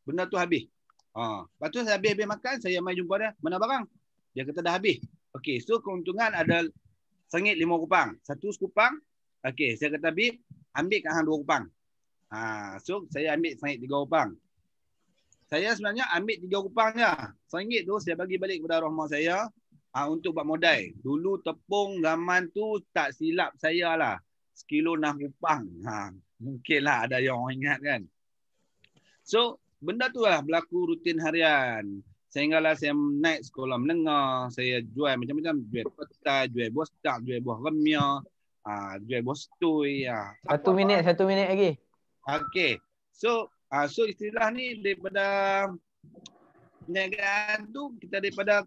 Benda tu habis. Ha, lepas tu saya habis-habis makan, saya mai jumpa dia, "Mana barang?" Dia kata dah habis. Okey, so keuntungan ada sengit lima kupang. Satu sekupang. Okey, saya kata, "Bib, ambil kat hang dua kupang." Ha, so saya ambil sengit tiga kupang saya sebenarnya ambil tiga kupang je. Lah. Seringgit tu saya bagi balik kepada rahmat saya ha, untuk buat modai. Dulu tepung zaman tu tak silap saya lah. Sekilo enam kupang. Ha, mungkin lah ada yang orang ingat kan. So, benda tu lah berlaku rutin harian. Sehinggalah saya naik sekolah menengah. Saya jual macam-macam. Jual peta, jual buah stak, jual buah remia. Ha, jual buah stui. Ha. Ah. Satu minit, satu minit lagi. Okay. So, Ah, so istilah ni daripada perniagaan tu kita daripada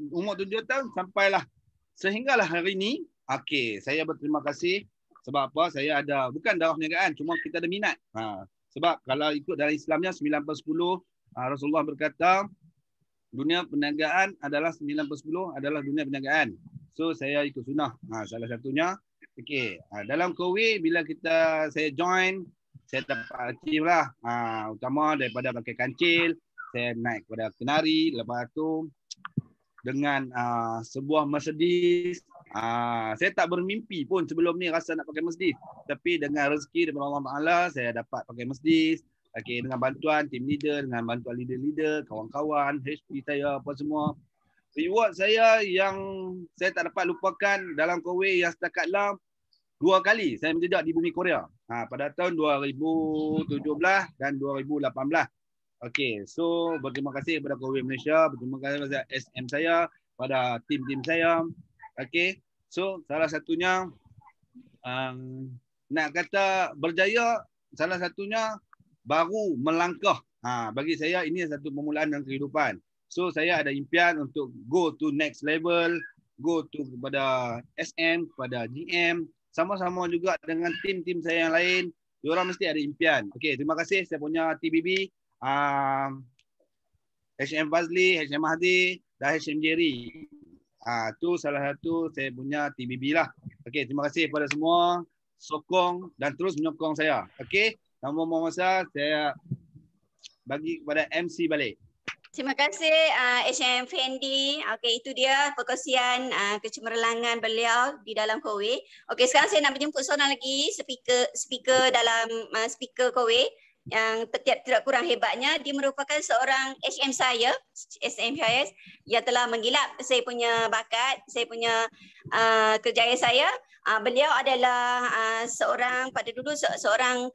umur tujuh tahun sampailah sehinggalah hari ni. Okey, saya berterima kasih sebab apa? Saya ada bukan darah perniagaan, cuma kita ada minat. Ha, sebab kalau ikut dalam Islamnya 9 per 10, ha, Rasulullah berkata dunia perniagaan adalah 9 per 10 adalah dunia perniagaan. So saya ikut sunnah. Ha, salah satunya Okey, ha, dalam COVID bila kita saya join saya dapat achieve lah. Ha, utama daripada pakai kancil, saya naik kepada kenari, lepas tu dengan uh, sebuah Mercedes. Uh, saya tak bermimpi pun sebelum ni rasa nak pakai Mercedes. Tapi dengan rezeki daripada Allah Ta'ala, saya dapat pakai Mercedes. Okay, dengan bantuan tim leader, dengan bantuan leader-leader, kawan-kawan, HP saya, apa semua. Reward saya yang saya tak dapat lupakan dalam Kuwait yang setakat lama dua kali saya menjejak di bumi Korea. Ha, pada tahun 2017 dan 2018. Okey, so berterima kasih kepada Korea Malaysia, berterima kasih kepada SM saya, pada tim-tim saya. Okey, so salah satunya um, nak kata berjaya, salah satunya baru melangkah. Ha, bagi saya ini satu permulaan dalam kehidupan. So saya ada impian untuk go to next level, go to kepada SM, kepada GM, sama-sama juga dengan tim-tim saya yang lain. Diorang mesti ada impian. Okey, terima kasih saya punya TBB. Uh, um, HM Fazli, HM Mahdi dan HM Jerry. Ah, uh, tu salah satu saya punya TBB lah. Okey, terima kasih kepada semua sokong dan terus menyokong saya. Okey, nama-nama saya saya bagi kepada MC balik. Terima kasih uh, HM Fendi. Okey, itu dia perkongsian uh, kecemerlangan beliau di dalam Kowe. Okey, sekarang saya nak menjemput seorang lagi speaker speaker dalam uh, speaker Kowe yang tidak tidak kurang hebatnya dia merupakan seorang HM saya SM saya yang telah menggilap saya punya bakat saya punya uh, kerjaya saya uh, beliau adalah uh, seorang pada dulu se- seorang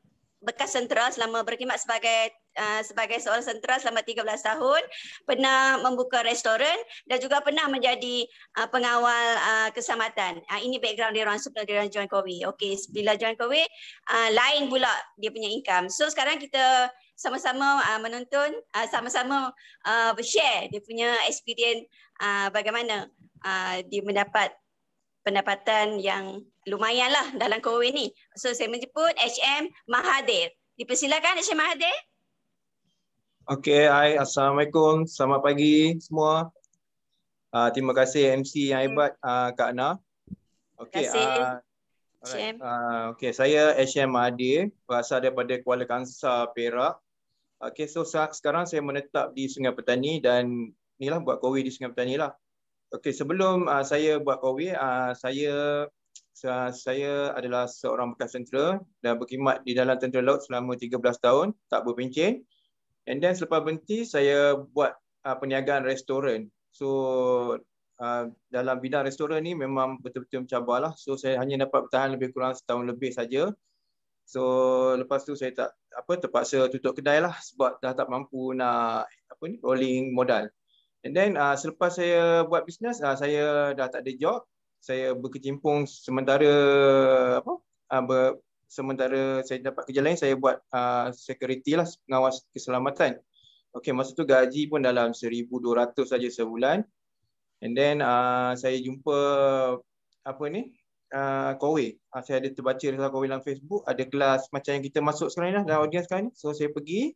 bekas sentera selama berkhidmat sebagai uh, sebagai seorang sentera selama 13 tahun, pernah membuka restoran dan juga pernah menjadi uh, pengawal uh, keselamatan. Uh, ini background dia orang sebelum dia join Kowi. Okey, bila join Kowi, uh, lain pula dia punya income. So sekarang kita sama-sama uh, menonton, uh, sama-sama uh, share dia punya experience uh, bagaimana uh, dia mendapat pendapatan yang Lumayanlah dalam COVID ni. So saya menjemput HM Mahathir. Dipersilakan HM Mahathir. Okay, hai. Assalamualaikum. Selamat pagi semua. Uh, terima kasih MC yang hmm. hebat, uh, Kak Ana. Okay, terima kasih. Uh, Uh, okay, saya HM Mahathir, berasal daripada Kuala Kangsar, Perak. Okay, so sa- sekarang saya menetap di Sungai Petani dan inilah buat kawi di Sungai Petani lah. Okay, sebelum uh, saya buat kawi, uh, saya saya adalah seorang bekas tentera dan berkhidmat di dalam tentera laut selama 13 tahun tak berpencin and then selepas berhenti saya buat uh, perniagaan restoran so uh, dalam bidang restoran ni memang betul-betul mencabarlah so saya hanya dapat bertahan lebih kurang setahun lebih saja so lepas tu saya tak apa terpaksa tutup kedai lah sebab dah tak mampu nak apa ni rolling modal and then uh, selepas saya buat bisnes uh, saya dah tak ada job saya berkecimpung sementara apa uh, ber, sementara saya dapat kerja lain saya buat uh, security lah pengawas keselamatan. Okey masa tu gaji pun dalam 1200 saja sebulan. And then uh, saya jumpa apa ni? Uh, Uh, saya ada terbaca dalam Kowe dalam Facebook. Ada kelas macam yang kita masuk sekarang ni lah. Dalam audience sekarang ni. So saya pergi.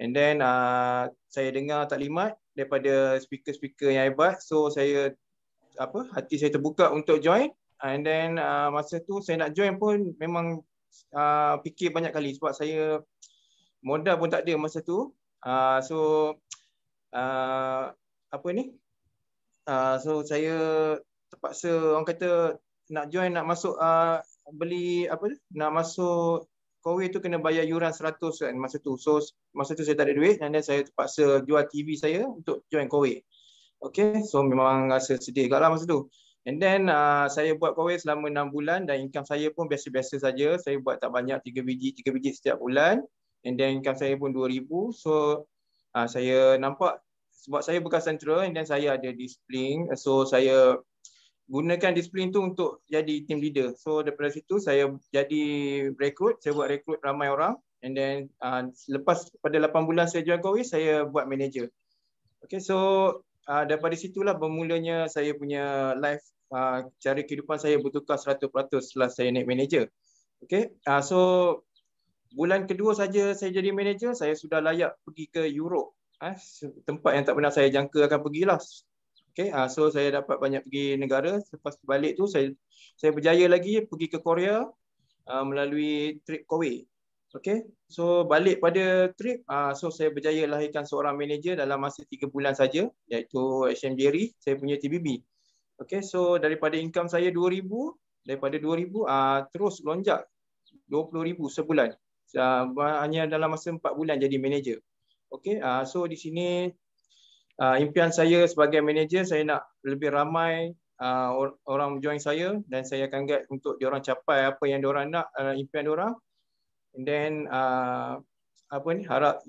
And then uh, saya dengar taklimat daripada speaker-speaker yang hebat. So saya apa hati saya terbuka untuk join and then uh, masa tu saya nak join pun memang uh, fikir banyak kali sebab saya modal pun tak ada masa tu uh, so uh, apa ni uh, so saya terpaksa orang kata nak join nak masuk uh, beli apa tu nak masuk Kowe itu kena bayar yuran 100 kan masa tu. So masa tu saya tak ada duit dan saya terpaksa jual TV saya untuk join Kowe. Okay, so memang rasa sedih kat lah masa tu. And then uh, saya buat kawin selama enam bulan dan income saya pun biasa-biasa saja. Saya buat tak banyak, tiga biji, tiga biji setiap bulan. And then income saya pun dua ribu. So uh, saya nampak sebab saya bekas sentra and then saya ada disiplin. So saya gunakan disiplin tu untuk jadi team leader. So daripada situ saya jadi rekrut, saya buat rekrut ramai orang. And then uh, lepas pada lapan bulan saya jual kawin, saya buat manager. Okay, so uh, daripada situlah bermulanya saya punya life uh, cara kehidupan saya bertukar 100% setelah saya naik manager. okay. Uh, so bulan kedua saja saya jadi manager, saya sudah layak pergi ke Europe. Uh, tempat yang tak pernah saya jangka akan pergilah. Okey. Uh, so saya dapat banyak pergi negara. Selepas balik tu saya saya berjaya lagi pergi ke Korea uh, melalui trip Kowei. Okay, so balik pada trip, uh, so saya berjaya lahirkan seorang manager dalam masa tiga bulan saja, iaitu HM Jerry, saya punya TBB. Okay, so daripada income saya 2000 daripada 2000 ribu uh, terus lonjak 20000 sebulan. Uh, hanya dalam masa empat bulan jadi manager. Okay, uh, so di sini uh, impian saya sebagai manager, saya nak lebih ramai uh, orang join saya dan saya akan guide untuk diorang capai apa yang diorang nak, uh, impian diorang. And then uh, apa ni harap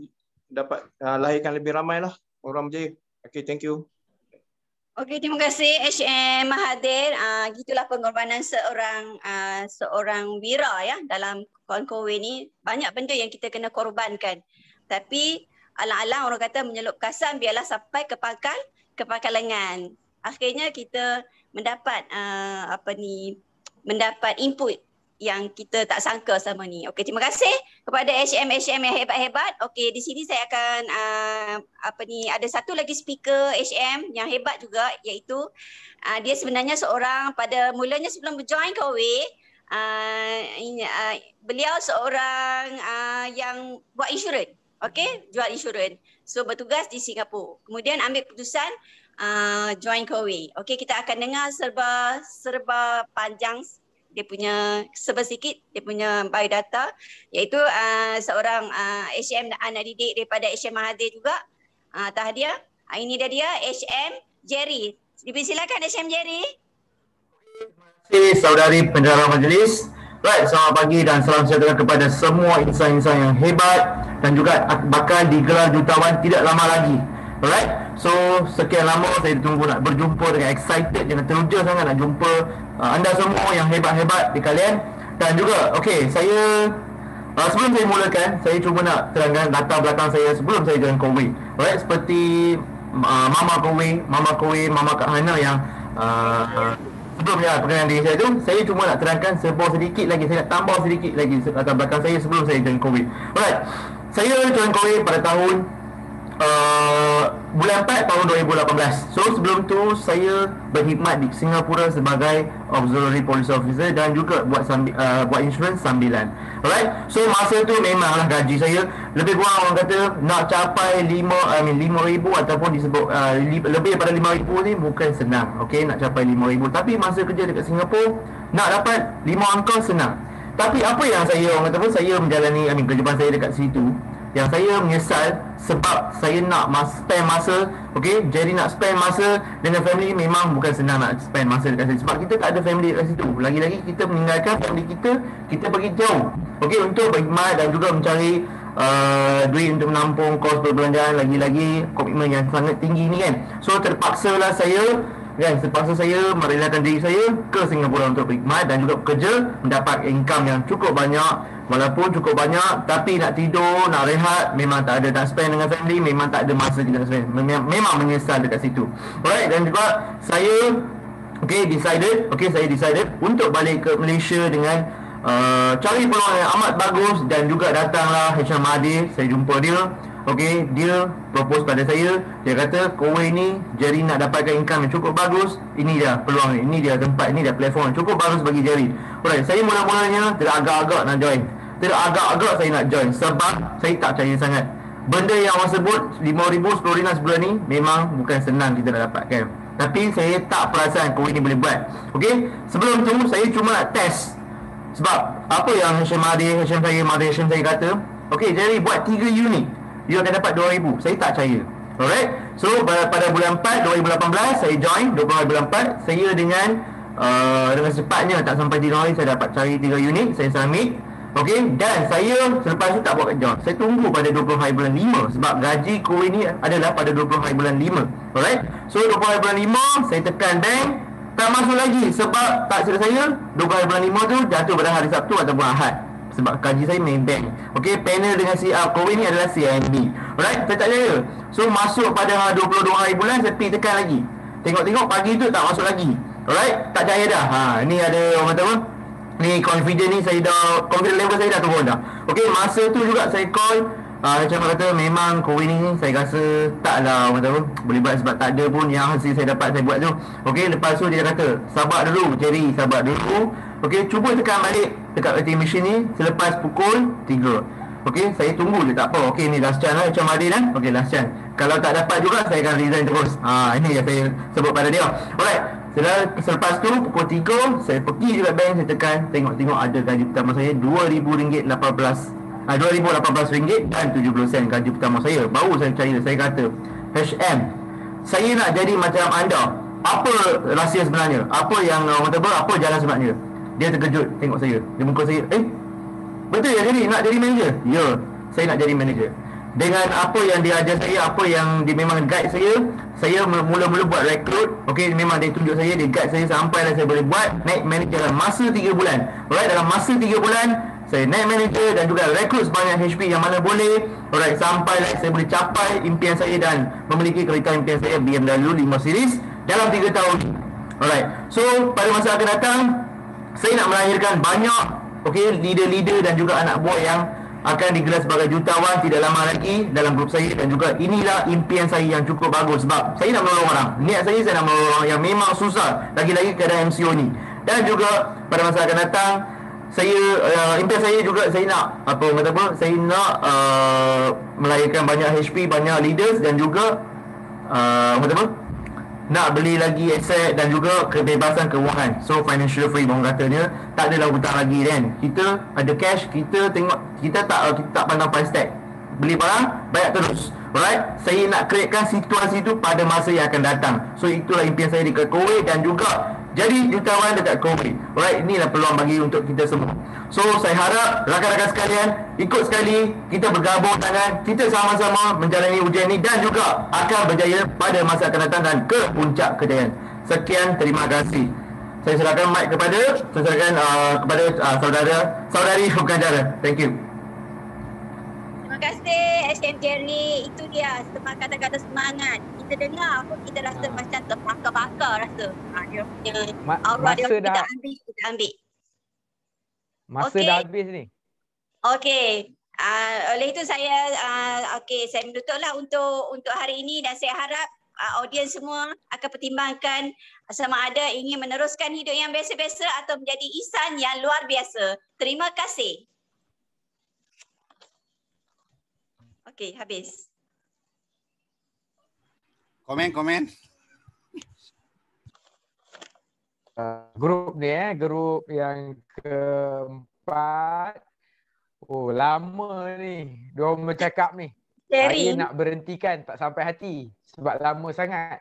dapat uh, lahirkan lebih ramai lah orang berjaya. Okay, thank you. Okay, terima kasih HM Mahathir. Uh, gitulah pengorbanan seorang uh, seorang wira ya dalam konkowe ni. Banyak benda yang kita kena korbankan. Tapi alang-alang orang kata menyelup kasam biarlah sampai ke pangkal ke pangkal lengan. Akhirnya kita mendapat uh, apa ni mendapat input yang kita tak sangka sama ni. Okey, terima kasih kepada HM HM yang hebat-hebat. Okey, di sini saya akan uh, apa ni ada satu lagi speaker HM yang hebat juga iaitu uh, dia sebenarnya seorang pada mulanya sebelum join Kowe uh, ah, uh, beliau seorang uh, yang buat insurans. Okey, jual insurans. So bertugas di Singapura. Kemudian ambil keputusan uh, join Kowe. Okey, kita akan dengar serba serba panjang dia punya server sikit dia punya biodata iaitu uh, seorang uh, HM anak didik daripada HM Mahathir juga uh, ah, tahdia uh, ini dia dia HM Jerry dipersilakan HM Jerry Terima kasih, saudari penjara majlis. Baik, selamat pagi dan salam sejahtera kepada semua insan-insan yang hebat dan juga bakal digelar jutawan tidak lama lagi. Alright, so sekian lama saya tunggu nak berjumpa dengan excited dengan teruja sangat nak jumpa Ha, anda semua yang hebat-hebat di kalian dan juga okey saya uh, sebelum saya mulakan saya cuma nak terangkan data belakang saya sebelum saya join Kowe right seperti uh, mama Kowi, mama Kowi, mama Kak Hana yang uh, sebelum ya perkenalan diri saya tu saya cuma nak terangkan sebuah sedikit lagi saya nak tambah sedikit lagi latar belakang saya sebelum saya join Kowe right saya join Kowe pada tahun Eh, bulan 4 tahun 2018. So sebelum tu saya berkhidmat di Singapura sebagai auxiliary police officer dan juga buat sambi, uh, buat insurance sambilan. Alright. So masa tu memanglah gaji saya lebih kurang orang kata nak capai lima, I mean 5000 ataupun disebut uh, li, lebih daripada lima ribu ni bukan senang. Okay nak capai lima ribu. tapi masa kerja dekat Singapura nak dapat lima angka senang. Tapi apa yang saya orang kata pun saya menjalani I mean kehidupan saya dekat situ yang saya menyesal sebab saya nak mas spend masa okay? jadi nak spend masa dengan family memang bukan senang nak spend masa dekat sini sebab kita tak ada family dekat situ lagi-lagi kita meninggalkan family kita kita pergi jauh okay? untuk berkhidmat dan juga mencari Uh, duit untuk menampung kos perbelanjaan lagi-lagi komitmen yang sangat tinggi ni kan so terpaksa lah saya kan terpaksa saya merelakan diri saya ke Singapura untuk berkhidmat dan juga bekerja mendapat income yang cukup banyak Walaupun cukup banyak Tapi nak tidur Nak rehat Memang tak ada Nak spend dengan family Memang tak ada masa kita nak spend Memang menyesal dekat situ Alright Dan juga Saya Okay decided Okay saya decided Untuk balik ke Malaysia Dengan uh, Cari peluang yang amat bagus Dan juga datanglah Hisham Mahathir Saya jumpa dia Okay, dia propose pada saya Dia kata, Kuwait ini Jerry nak dapatkan income yang cukup bagus Ini dia peluang ini dia tempat, ini dia platform Cukup bagus bagi Jerry Alright, saya mula-mulanya tidak agak-agak nak join Tidak agak-agak saya nak join Sebab saya tak percaya sangat Benda yang awak sebut, RM5,000, RM10,000 sebulan ni Memang bukan senang kita nak dapatkan Tapi saya tak perasan Kuwait ini boleh buat Okay, sebelum tu saya cuma nak test Sebab apa yang Hashim Mahdi, Hashim saya, Mahdi Hashim saya kata Okay, Jerry buat 3 unit you akan dapat 2000 saya tak percaya alright so pada bulan 4 2018 saya join 2 bulan 4 saya dengan uh, dengan cepatnya tak sampai di hari saya dapat cari 3 unit saya submit Okay. dan saya selepas itu tak buat kerja saya tunggu pada 20 hari bulan 5 sebab gaji kuih ni adalah pada 20 hari bulan 5 alright so 20 hari bulan 5 saya tekan bank tak masuk lagi sebab tak selesai. saya 20 hari bulan 5 tu jatuh pada hari Sabtu ataupun Ahad sebab kaji saya main bank, Okay panel dengan CR Korea ni adalah CIMB Alright saya tak jaya So masuk pada 22 ha, hari bulan Saya pergi tekan lagi Tengok-tengok pagi tu tak masuk lagi Alright tak jaya dah ha, Ni ada orang kata apa Ni confident ni saya dah Confident level saya dah turun dah Okay masa tu juga saya call Uh, ah, macam kata memang COVID ni saya rasa taklah orang tahu boleh buat sebab tak ada pun yang hasil saya dapat saya buat tu. Okey lepas tu dia kata sabar dulu Jerry sabar dulu. Okey cuba tekan balik dekat vending machine ni selepas pukul 3. Okey saya tunggu je tak apa. Okey ni last chance lah macam Adil kan. Okey last chance. Kalau tak dapat juga saya akan resign terus. Ha uh, ini yang saya sebut pada dia. Alright. Setelah selepas tu pukul tiga. saya pergi juga bank saya tekan tengok-tengok ada gaji pertama saya RM2018 Ah, RM2,018 dan 70 sen gaji pertama saya Baru saya percaya Saya kata HM Saya nak jadi macam anda Apa rahsia sebenarnya Apa yang uh, orang kata apa, apa jalan sebenarnya Dia terkejut tengok saya Dia muka saya Eh Betul ya jadi Nak jadi manager Ya Saya nak jadi manager dengan apa yang dia ajar saya Apa yang dia memang guide saya Saya mula-mula buat rekrut Okay memang dia tunjuk saya Dia guide saya sampai dah saya boleh buat Naik manager dalam masa 3 bulan Alright dalam masa 3 bulan saya naik manager dan juga rekrut sebanyak HP yang mana boleh Alright, sampai like, saya boleh capai impian saya dan memiliki kereta impian saya BMW 5 Series dalam 3 tahun Alright, so pada masa akan datang Saya nak melahirkan banyak okay, leader-leader dan juga anak buah yang akan digelar sebagai jutawan tidak lama lagi dalam grup saya dan juga inilah impian saya yang cukup bagus sebab saya nak menolong orang niat saya saya nak menolong orang yang memang susah lagi-lagi keadaan MCO ni dan juga pada masa akan datang saya uh, impian saya juga saya nak apa kata apa saya nak uh, melahirkan banyak HP banyak leaders dan juga uh, kata apa nak beli lagi aset dan juga kebebasan kewangan so financial free bang katanya tak adalah hutang lagi kan kita ada cash kita tengok kita tak uh, kita tak pandang price tag beli barang banyak terus Alright, saya nak createkan situasi itu pada masa yang akan datang. So itulah impian saya di Kekowe dan juga jadi ditawan dekat COVID Right, inilah peluang bagi untuk kita semua So, saya harap rakan-rakan sekalian Ikut sekali kita bergabung tangan, Kita sama-sama menjalani ujian ini Dan juga akan berjaya pada masa akan datang Dan ke puncak kejayaan Sekian, terima kasih Saya serahkan mic kepada Saya serahkan uh, kepada uh, saudara Saudari Bukanjara Thank you Terima kasih HM Jerry. Itu dia semangat kata-kata semangat. Kita dengar pun kita rasa ha. macam terbakar-bakar rasa. Ha, dia punya Ma- masa dia dah... ambil, kita ambil. Masa okay. dah habis ni. Okey. Uh, oleh itu saya uh, okey saya menutuplah untuk untuk hari ini dan saya harap uh, audiens semua akan pertimbangkan sama ada ingin meneruskan hidup yang biasa-biasa atau menjadi insan yang luar biasa. Terima kasih. Okey, habis. Komen, komen. Uh, grup ni eh, grup yang keempat. Oh, lama ni. Dia bercakap ni. Sharing. Saya nak berhentikan tak sampai hati sebab lama sangat.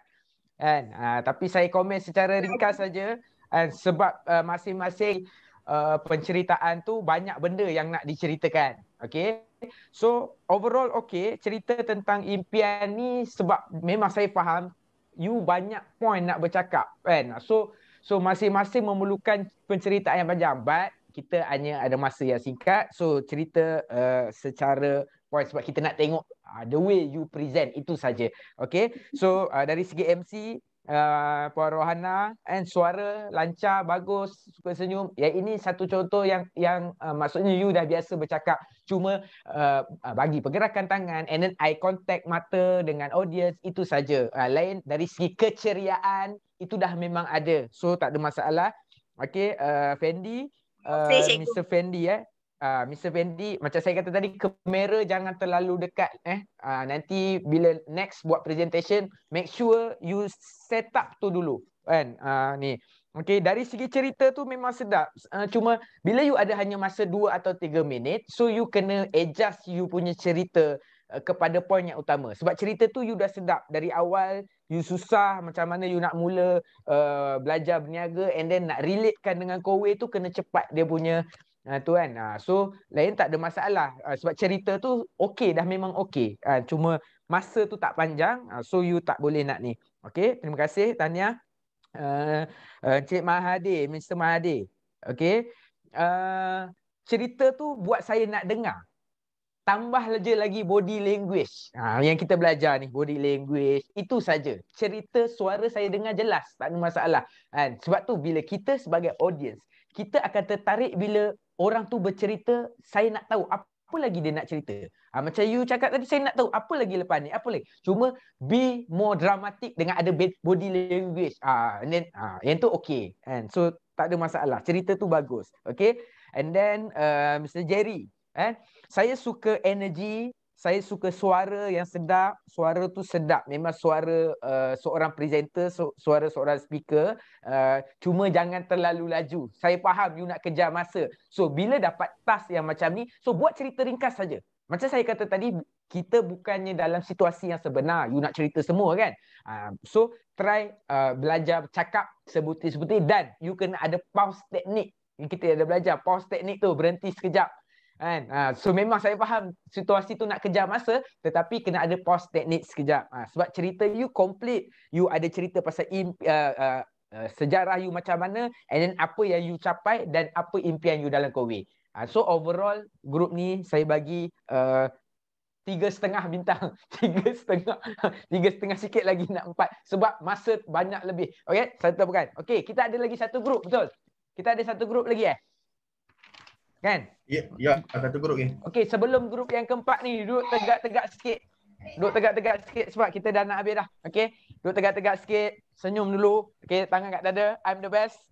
Kan? Uh, tapi saya komen secara ringkas saja kan? sebab uh, masing-masing uh, penceritaan tu banyak benda yang nak diceritakan. Okay. So overall okay cerita tentang impian ni sebab memang saya faham you banyak point nak bercakap kan. So so masing-masing memerlukan penceritaan yang panjang but kita hanya ada masa yang singkat. So cerita uh, secara point sebab kita nak tengok uh, the way you present itu saja. Okay. So uh, dari segi MC uh, Puan Rohana and suara lancar bagus suka senyum ya ini satu contoh yang yang uh, maksudnya you dah biasa bercakap cuma uh, bagi pergerakan tangan and then eye contact mata dengan audience itu saja uh, lain dari segi keceriaan itu dah memang ada so tak ada masalah okey uh, Fendi uh, Mr Fendi eh Ah, Mr. Fendi, macam saya kata tadi, kamera jangan terlalu dekat. Eh, uh, Nanti bila next buat presentation, make sure you set up tu dulu. Kan? Uh, ni. Okay, dari segi cerita tu memang sedap. Uh, cuma bila you ada hanya masa 2 atau 3 minit, so you kena adjust you punya cerita uh, kepada poin yang utama. Sebab cerita tu you dah sedap. Dari awal, you susah macam mana you nak mula uh, belajar berniaga and then nak relatekan dengan Kowe tu kena cepat dia punya Uh, tu kan. Uh, so lain tak ada masalah uh, sebab cerita tu okey dah memang okey. Uh, cuma masa tu tak panjang uh, so you tak boleh nak ni. Okey, terima kasih Tania. Uh, uh, Cik Mahadi, Mr Mahadi. Okey. Uh, cerita tu buat saya nak dengar. Tambah je lagi body language. Uh, yang kita belajar ni body language itu saja. Cerita suara saya dengar jelas, tak ada masalah. Kan? sebab tu bila kita sebagai audience kita akan tertarik bila orang tu bercerita, saya nak tahu apa lagi dia nak cerita. Ha, macam you cakap tadi, saya nak tahu apa lagi lepas ni. Apa lagi? Cuma be more dramatic dengan ada body language. Ha, and then, ha, yang tu okay. And so, tak ada masalah. Cerita tu bagus. Okay? And then, uh, Mr. Jerry. Eh? Saya suka energy saya suka suara yang sedap. Suara tu sedap. Memang suara uh, seorang presenter, su- suara seorang speaker. Uh, cuma jangan terlalu laju. Saya faham you nak kejar masa. So bila dapat task yang macam ni, so buat cerita ringkas saja. Macam saya kata tadi, kita bukannya dalam situasi yang sebenar. You nak cerita semua kan? Uh, so try uh, belajar cakap sebuti-sebuti dan you kena ada pause teknik. Kita ada belajar pause teknik tu berhenti sekejap kan ha, so memang saya faham situasi tu nak kejar masa tetapi kena ada post teknik sekejap ha, sebab cerita you complete you ada cerita pasal imp, uh, uh, uh, sejarah you macam mana and then apa yang you capai dan apa impian you dalam COVID ha, so overall group ni saya bagi uh, tiga setengah bintang tiga setengah tiga setengah sikit lagi nak empat sebab masa banyak lebih okay satu bukan okay kita ada lagi satu group betul kita ada satu group lagi eh Kan? Ya, ya satu grup ni. Ya. Okey, sebelum grup yang keempat ni duduk tegak-tegak sikit. Duduk tegak-tegak sikit sebab kita dah nak habis dah. Okey. Duduk tegak-tegak sikit, senyum dulu. Okey, tangan kat dada. I'm the best.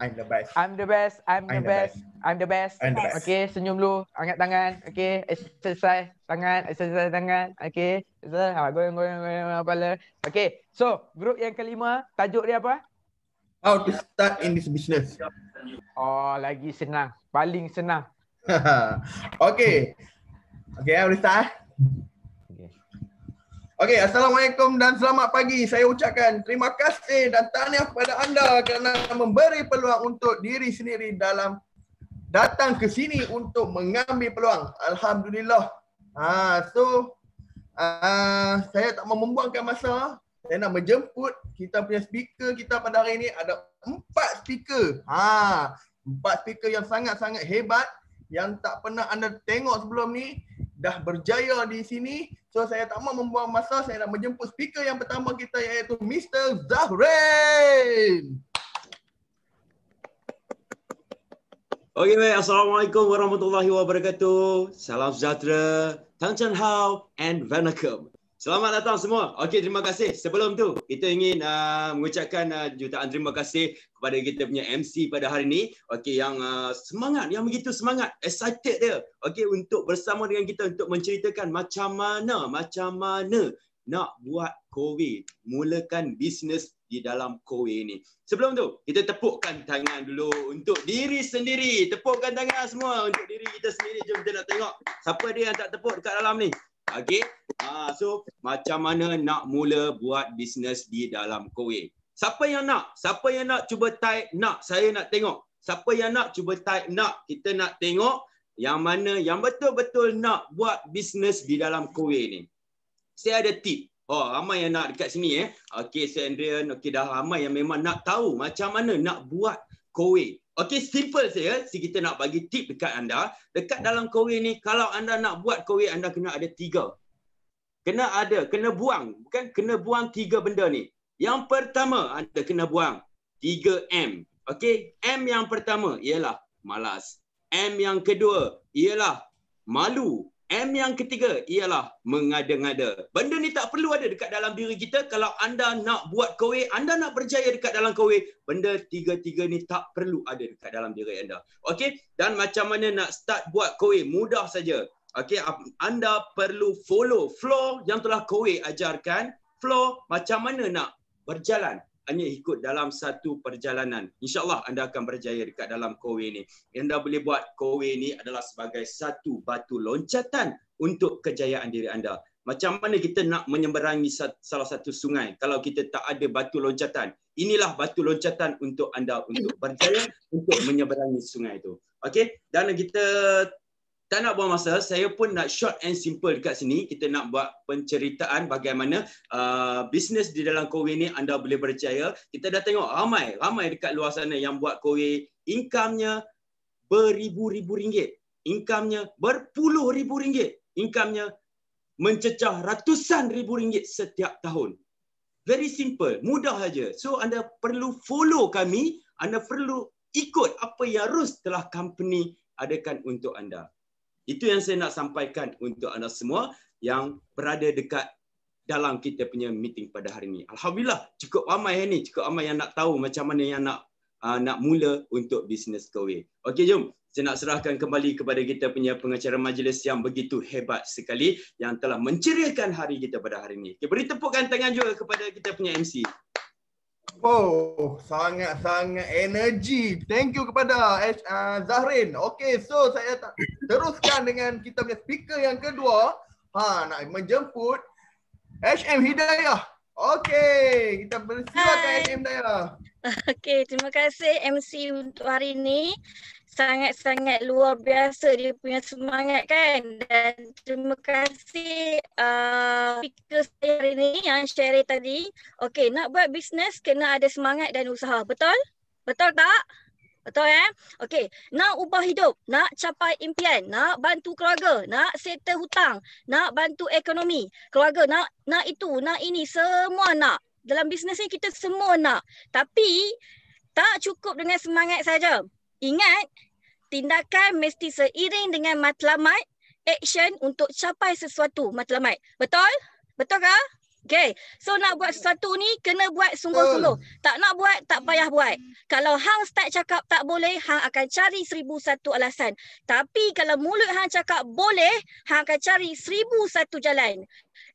I'm the best. I'm the best. I'm the best. I'm the best. I'm the best. best. Okey, senyum dulu. Angkat tangan. Okey, Selesai, tangan, selesai tangan. Okey. Ha, goyang-goyang kepala. Okey. So, grup yang kelima, tajuk dia apa? How to start in this business? Oh, lagi senang. Paling senang. okay. Okay, I'll start. Okay, Assalamualaikum dan selamat pagi. Saya ucapkan terima kasih dan tahniah kepada anda kerana memberi peluang untuk diri sendiri dalam datang ke sini untuk mengambil peluang. Alhamdulillah. Ha, so, uh, saya tak mau membuangkan masa saya nak menjemput kita punya speaker kita pada hari ini ada empat speaker. Ha, empat speaker yang sangat-sangat hebat yang tak pernah anda tengok sebelum ni dah berjaya di sini. So saya tak mau membuang masa, saya nak menjemput speaker yang pertama kita iaitu Mr. Zahrain. Okey baik, Assalamualaikum warahmatullahi wabarakatuh. Salam sejahtera, Tan Chan Hao and Venakum. Selamat datang semua. Okey, terima kasih. Sebelum tu, kita ingin uh, mengucapkan uh, jutaan terima kasih kepada kita punya MC pada hari ini. Okey, yang uh, semangat, yang begitu semangat, excited dia. Okey, untuk bersama dengan kita untuk menceritakan macam mana, macam mana nak buat COVID, mulakan bisnes di dalam COVID ini. Sebelum tu, kita tepukkan tangan dulu untuk diri sendiri. Tepukkan tangan semua untuk diri kita sendiri. Jom kita nak tengok siapa dia yang tak tepuk dekat dalam ni. Okay. Uh, ha, so macam mana nak mula buat bisnes di dalam Kuwait. Siapa yang nak? Siapa yang nak cuba type nak? Saya nak tengok. Siapa yang nak cuba type nak? Kita nak tengok yang mana yang betul-betul nak buat bisnes di dalam Kuwait ni. Saya ada tip. Oh, ramai yang nak dekat sini eh. Okey, Sandrian, okey dah ramai yang memang nak tahu macam mana nak buat Kuwait. Okey, simple saya. Si kita nak bagi tip dekat anda. Dekat dalam korea ni, kalau anda nak buat korea, anda kena ada tiga. Kena ada, kena buang. Bukan kena buang tiga benda ni. Yang pertama, anda kena buang. Tiga M. Okey, M yang pertama ialah malas. M yang kedua ialah malu. M yang ketiga ialah mengada-ngada. Benda ni tak perlu ada dekat dalam diri kita kalau anda nak buat kowe, anda nak berjaya dekat dalam kowe, benda tiga-tiga ni tak perlu ada dekat dalam diri anda. Okey? Dan macam mana nak start buat kowe? Mudah saja. Okey, anda perlu follow flow yang telah kowe ajarkan. Flow macam mana nak berjalan hanya ikut dalam satu perjalanan. InsyaAllah anda akan berjaya dekat dalam Kowe ini. Yang anda boleh buat Kowe ini adalah sebagai satu batu loncatan untuk kejayaan diri anda. Macam mana kita nak menyeberangi salah satu sungai kalau kita tak ada batu loncatan. Inilah batu loncatan untuk anda untuk berjaya untuk menyeberangi sungai itu. Okey, dan kita tak nak buang masa, saya pun nak short and simple dekat sini. Kita nak buat penceritaan bagaimana uh, bisnes di dalam Kowe ni anda boleh percaya. Kita dah tengok ramai, ramai dekat luar sana yang buat Kowe income-nya beribu-ribu ringgit. Income-nya berpuluh ribu ringgit. Income-nya mencecah ratusan ribu ringgit setiap tahun. Very simple, mudah saja. So anda perlu follow kami, anda perlu ikut apa yang Rus telah company adakan untuk anda. Itu yang saya nak sampaikan untuk anda semua yang berada dekat dalam kita punya meeting pada hari ini. Alhamdulillah cukup ramai yang ni, cukup ramai yang nak tahu macam mana yang nak uh, nak mula untuk bisnes kowe. Okey jom, saya nak serahkan kembali kepada kita punya pengacara majlis yang begitu hebat sekali yang telah menceriakan hari kita pada hari ini. Okay, beri tepukan tangan juga kepada kita punya MC. Oh, sangat-sangat energi. Thank you kepada H, uh, Zahrin. Okay, so saya teruskan dengan kita punya speaker yang kedua. Ha, nak menjemput HM Hidayah. Okay, kita bersilakan Hai. HM Hidayah. Okay, terima kasih MC untuk hari ini sangat-sangat luar biasa dia punya semangat kan dan terima kasih uh, speaker saya hari ni yang share tadi okey nak buat bisnes kena ada semangat dan usaha betul betul tak Betul eh? Okey, nak ubah hidup, nak capai impian, nak bantu keluarga, nak settle hutang, nak bantu ekonomi, keluarga nak nak itu, nak ini, semua nak. Dalam bisnes ni kita semua nak. Tapi tak cukup dengan semangat saja. Ingat, tindakan mesti seiring dengan matlamat action untuk capai sesuatu matlamat. Betul? Betul ke? Okay. So nak buat sesuatu ni kena buat sungguh-sungguh. Tak nak buat, tak payah buat. Kalau Hang start cakap tak boleh, Hang akan cari seribu satu alasan. Tapi kalau mulut Hang cakap boleh, Hang akan cari seribu satu jalan.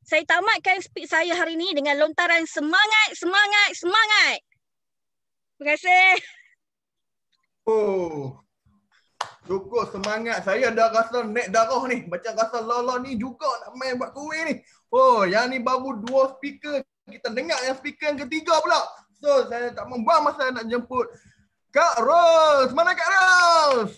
Saya tamatkan speak saya hari ini dengan lontaran semangat, semangat, semangat. Terima kasih. Oh. Cukup semangat saya dah rasa naik darah ni. Macam rasa lala ni juga nak main buat kuih ni. Oh, yang ni baru dua speaker. Kita dengar yang speaker yang ketiga pula. So, saya tak membuang masa nak jemput Kak Ros. Mana Kak Ros?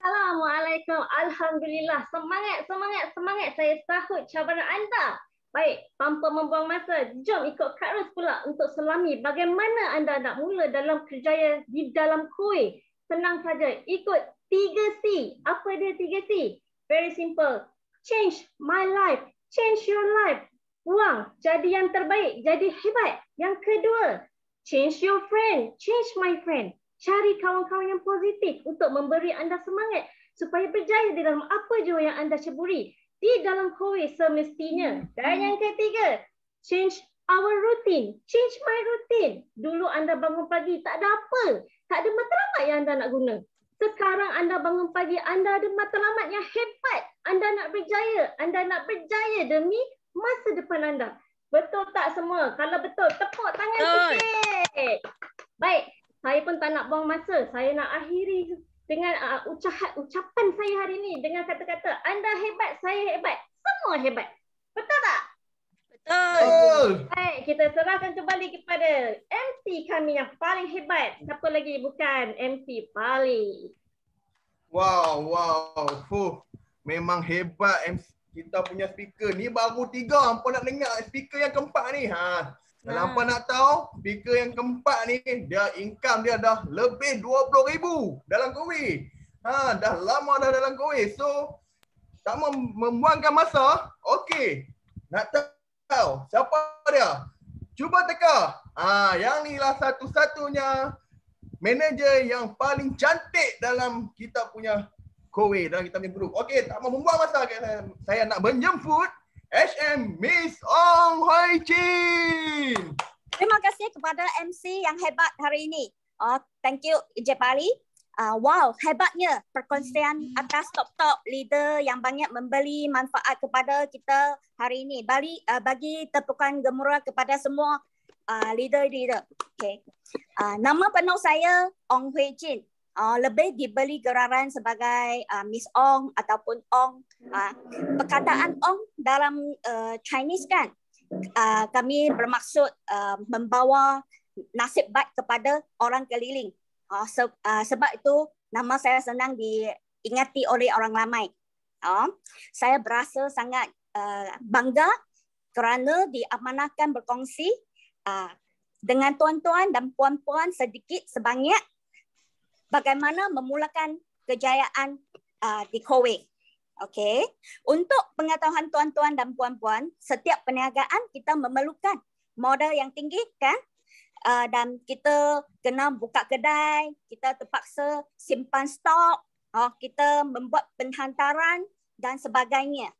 Assalamualaikum. Alhamdulillah. Semangat, semangat, semangat. Saya sahut cabaran anda. Baik, tanpa membuang masa, jom ikut Kak Ros pula untuk selami bagaimana anda nak mula dalam kerjaya di dalam kuih. Senang saja, ikut 3C. Apa dia 3C? Very simple. Change my life. Change your life. Buang, jadi yang terbaik, jadi hebat. Yang kedua, change your friend. Change my friend. Cari kawan-kawan yang positif untuk memberi anda semangat supaya berjaya di dalam apa jua yang anda ceburi di dalam kuih semestinya. Dan yang ketiga, change our routine. Change my routine. Dulu anda bangun pagi, tak ada apa. Tak ada matlamat yang anda nak guna. Sekarang anda bangun pagi, anda ada matlamat yang hebat. Anda nak berjaya. Anda nak berjaya demi masa depan anda. Betul tak semua? Kalau betul, tepuk tangan sikit. Baik, saya pun tak nak buang masa. Saya nak akhiri dengan uh, ucahat, ucapan saya hari ini dengan kata-kata anda hebat, saya hebat, semua hebat. Betul tak? Betul. Baik, kita serahkan kembali kepada MC kami yang paling hebat. Siapa lagi bukan MC Pali. Wow, wow. Fuh. Memang hebat MC kita punya speaker. Ni baru tiga. Ampun nak dengar speaker yang keempat ni. Ha. Kalau hmm. apa nak tahu, speaker yang keempat ni, dia income dia dah lebih RM20,000 dalam kuih. Ha, dah lama dah dalam kuih. So, tak mau membuangkan masa, okey. Nak tahu siapa dia? Cuba teka. Ha, yang ni lah satu-satunya manager yang paling cantik dalam kita punya kuih, dalam kita punya grup. Okey, tak mau membuang masa. Saya nak menjemput HM Miss Ong Hoi Chin. Terima kasih kepada MC yang hebat hari ini. Oh, thank you, Ijep Ali. Uh, wow, hebatnya perkongsian atas top-top leader yang banyak membeli manfaat kepada kita hari ini. Bali, uh, bagi tepukan gemuruh kepada semua uh, leader-leader. Okay. Uh, nama penuh saya Ong Hui Jin uh, lebih dibeli gelaran sebagai uh, Miss Ong ataupun Ong. Uh, perkataan Ong dalam uh, Chinese kan, uh, kami bermaksud uh, membawa nasib baik kepada orang keliling. Uh, se- uh, sebab itu nama saya senang diingati oleh orang ramai. Uh, saya berasa sangat uh, bangga kerana diamanahkan berkongsi uh, dengan tuan-tuan dan puan-puan sedikit sebanyak bagaimana memulakan kejayaan uh, di Kuwait. Okey. Untuk pengetahuan tuan-tuan dan puan-puan, setiap perniagaan kita memerlukan modal yang tinggi kan? Uh, dan kita kena buka kedai, kita terpaksa simpan stok, uh, kita membuat penghantaran dan sebagainya.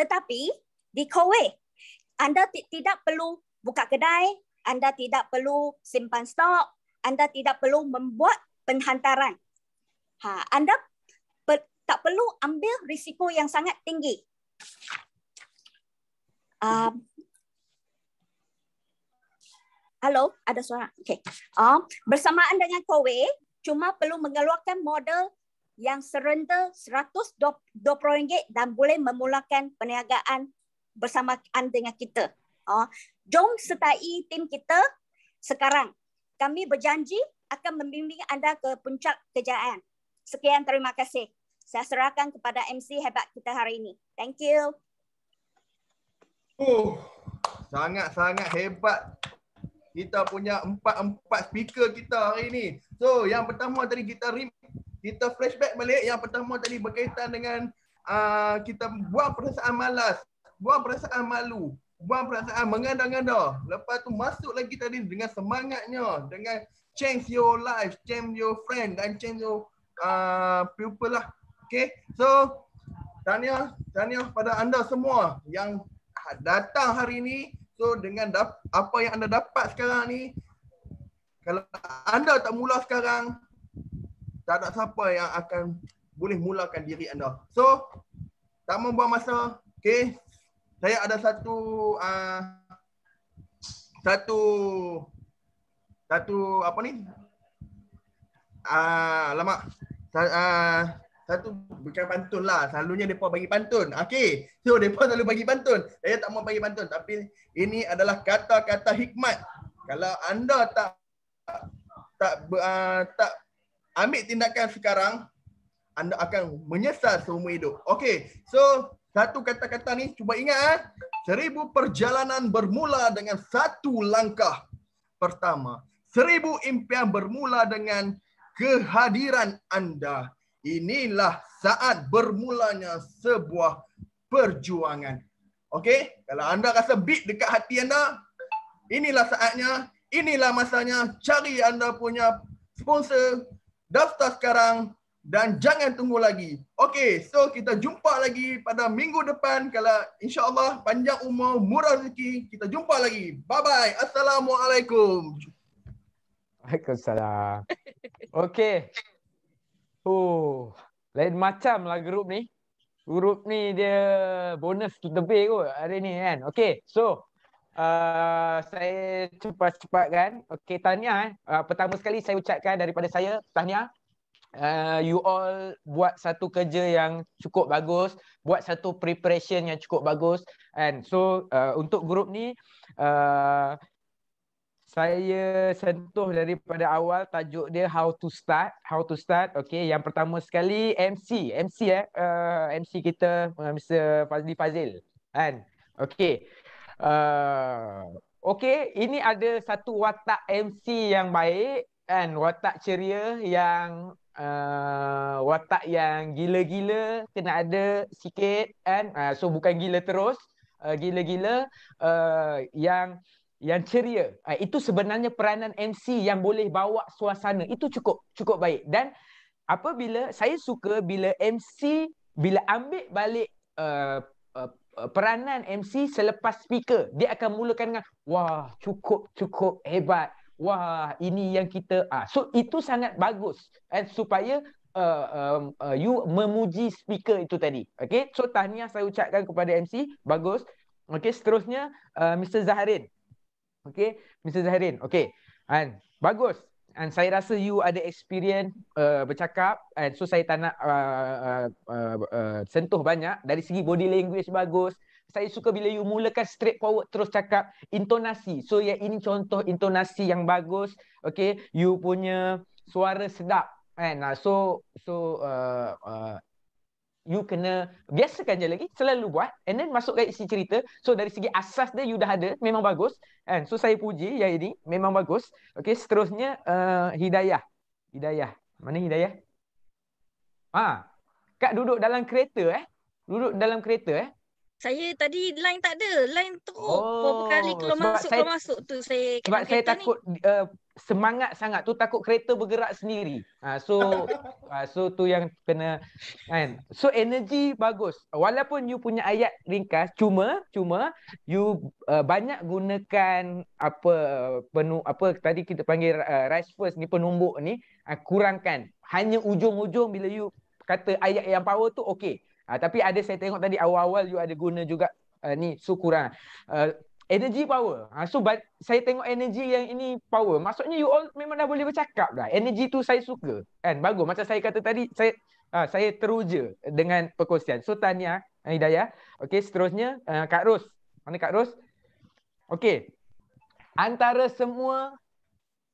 Tetapi di Kuwait, anda tidak perlu buka kedai, anda tidak perlu simpan stok, anda tidak perlu membuat penghantaran. Ha, anda per, tak perlu ambil risiko yang sangat tinggi. Um, Hello, ada suara. Okay. Um, bersamaan dengan Kowe, cuma perlu mengeluarkan modal yang serentak seratus RM120 dan boleh memulakan perniagaan bersamaan dengan kita. Uh, jom setai tim kita sekarang. Kami berjanji akan membimbing anda ke puncak kejayaan. Sekian terima kasih. Saya serahkan kepada MC hebat kita hari ini. Thank you. Oh, sangat-sangat hebat. Kita punya empat-empat speaker kita hari ini. So, yang pertama tadi kita rim, kita flashback balik. Yang pertama tadi berkaitan dengan uh, kita buang perasaan malas, buang perasaan malu, buang perasaan mengandang-andang. Lepas tu masuk lagi tadi dengan semangatnya, dengan change your life, change your friend and change your uh, people lah. Okay, so tanya, tanya pada anda semua yang datang hari ini, So dengan dap- apa yang anda dapat sekarang ni, kalau anda tak mula sekarang, tak ada siapa yang akan boleh mulakan diri anda. So, tak membuang masa. Okay. Saya ada satu uh, satu satu apa ni? Ah, lama. Ah, satu bukan pantun lah. Selalunya mereka bagi pantun. Okey. So, mereka selalu bagi pantun. Saya tak mau bagi pantun. Tapi ini adalah kata-kata hikmat. Kalau anda tak tak uh, tak ambil tindakan sekarang, anda akan menyesal seumur hidup. Okey. So, satu kata-kata ni cuba ingat. Eh? Seribu perjalanan bermula dengan satu langkah pertama seribu impian bermula dengan kehadiran anda. Inilah saat bermulanya sebuah perjuangan. Okey, kalau anda rasa beat dekat hati anda, inilah saatnya, inilah masanya cari anda punya sponsor, daftar sekarang dan jangan tunggu lagi. Okey, so kita jumpa lagi pada minggu depan kalau insya-Allah panjang umur, murah rezeki, kita jumpa lagi. Bye bye. Assalamualaikum salah. Okay. Oh, lain macam lah grup ni. Grup ni dia bonus tu tebih kot hari ni kan. Okay. so uh, saya cepat-cepatkan. Okey, tahniah. Eh. Uh, pertama sekali saya ucapkan daripada saya, tahniah. Uh, you all buat satu kerja yang cukup bagus Buat satu preparation yang cukup bagus And so uh, untuk grup ni uh, saya sentuh daripada awal tajuk dia how to start how to start okey yang pertama sekali MC MC eh uh, MC kita uh, Mr Fazli Fazil kan okey uh, okey ini ada satu watak MC yang baik kan watak ceria yang uh, watak yang gila-gila kena ada sikit kan uh, so bukan gila terus uh, gila-gila uh, yang yang ceria. Uh, itu sebenarnya peranan MC yang boleh bawa suasana. Itu cukup cukup baik. Dan apabila saya suka bila MC bila ambil balik uh, uh, uh peranan MC selepas speaker, dia akan mulakan dengan wah, cukup cukup hebat. Wah, ini yang kita ah. Uh. So itu sangat bagus and supaya Uh, um, uh, you memuji speaker itu tadi Okay So tahniah saya ucapkan kepada MC Bagus Okay seterusnya uh, Mr. Zaharin Okay, Mr. Zahirin. Okay, and bagus. And saya rasa you ada experience uh, bercakap. And so saya tak nak uh, uh, uh, uh, sentuh banyak. Dari segi body language bagus. Saya suka bila you mulakan straight forward terus cakap intonasi. So yang ini contoh intonasi yang bagus. Okay, you punya suara sedap. And uh, so so uh, uh, you kena biasakan je lagi selalu buat and then masukkan isi cerita so dari segi asas dia you dah ada memang bagus and so saya puji yang ini memang bagus okey seterusnya uh, hidayah hidayah mana hidayah ha kak duduk dalam kereta eh duduk dalam kereta eh saya tadi line tak ada line tu oh, berapa kali keluar masuk keluar masuk tu saya sebab saya takut Uh, semangat sangat tu takut kereta bergerak sendiri. Ha, so ha, so tu yang kena kan. So energy bagus. Walaupun you punya ayat ringkas cuma cuma you uh, banyak gunakan apa penu apa tadi kita panggil uh, rice first ni penumbuk ni uh, kurangkan. Hanya ujung-ujung bila you kata ayat yang power tu okey. Uh, tapi ada saya tengok tadi awal-awal you ada guna juga uh, ni so kurang. Uh, energy power. Ha, so but saya tengok energy yang ini power. Maksudnya you all memang dah boleh bercakap dah. Energy tu saya suka. Kan? Bagus. Macam saya kata tadi, saya ha, saya teruja dengan perkongsian. So tanya eh, Hidayah. Okey, seterusnya uh, Kak Ros. Mana Kak Ros? Okey. Antara semua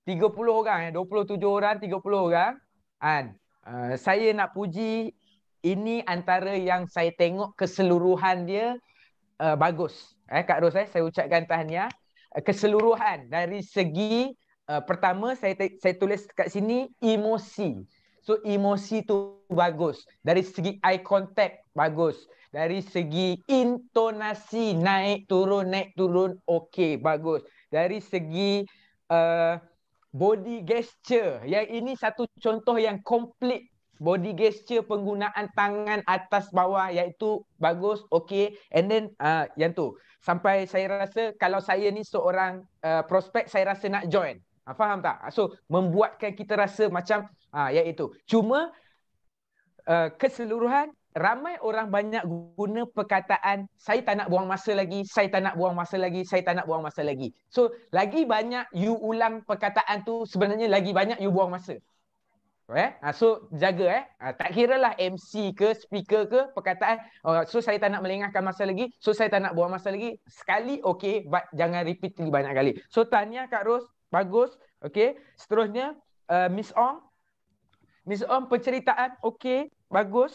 30 orang, 27 eh, orang, 30 orang. Kan? Uh, saya nak puji ini antara yang saya tengok keseluruhan dia uh, bagus eh Kak Ros eh saya ucapkan tahniah eh, keseluruhan dari segi uh, pertama saya saya tulis kat sini emosi. So emosi tu bagus. Dari segi eye contact bagus. Dari segi intonasi naik turun naik turun okey bagus. Dari segi uh, body gesture. Yang ini satu contoh yang complete body gesture penggunaan tangan atas bawah iaitu bagus okey and then uh, yang tu sampai saya rasa kalau saya ni seorang uh, prospek saya rasa nak join uh, faham tak ah, so membuatkan kita rasa macam uh, iaitu cuma uh, keseluruhan ramai orang banyak guna perkataan saya tak nak buang masa lagi saya tak nak buang masa lagi saya tak nak buang masa lagi so lagi banyak you ulang perkataan tu sebenarnya lagi banyak you buang masa Eh? Ah, so jaga eh. Ah, tak kira lah MC ke speaker ke perkataan. Oh, so saya tak nak melengahkan masa lagi. So saya tak nak buang masa lagi. Sekali okay but jangan repeat lagi banyak kali. So tanya Kak Ros. Bagus. Okay. Seterusnya uh, Miss Ong. Miss Ong penceritaan okay. Bagus.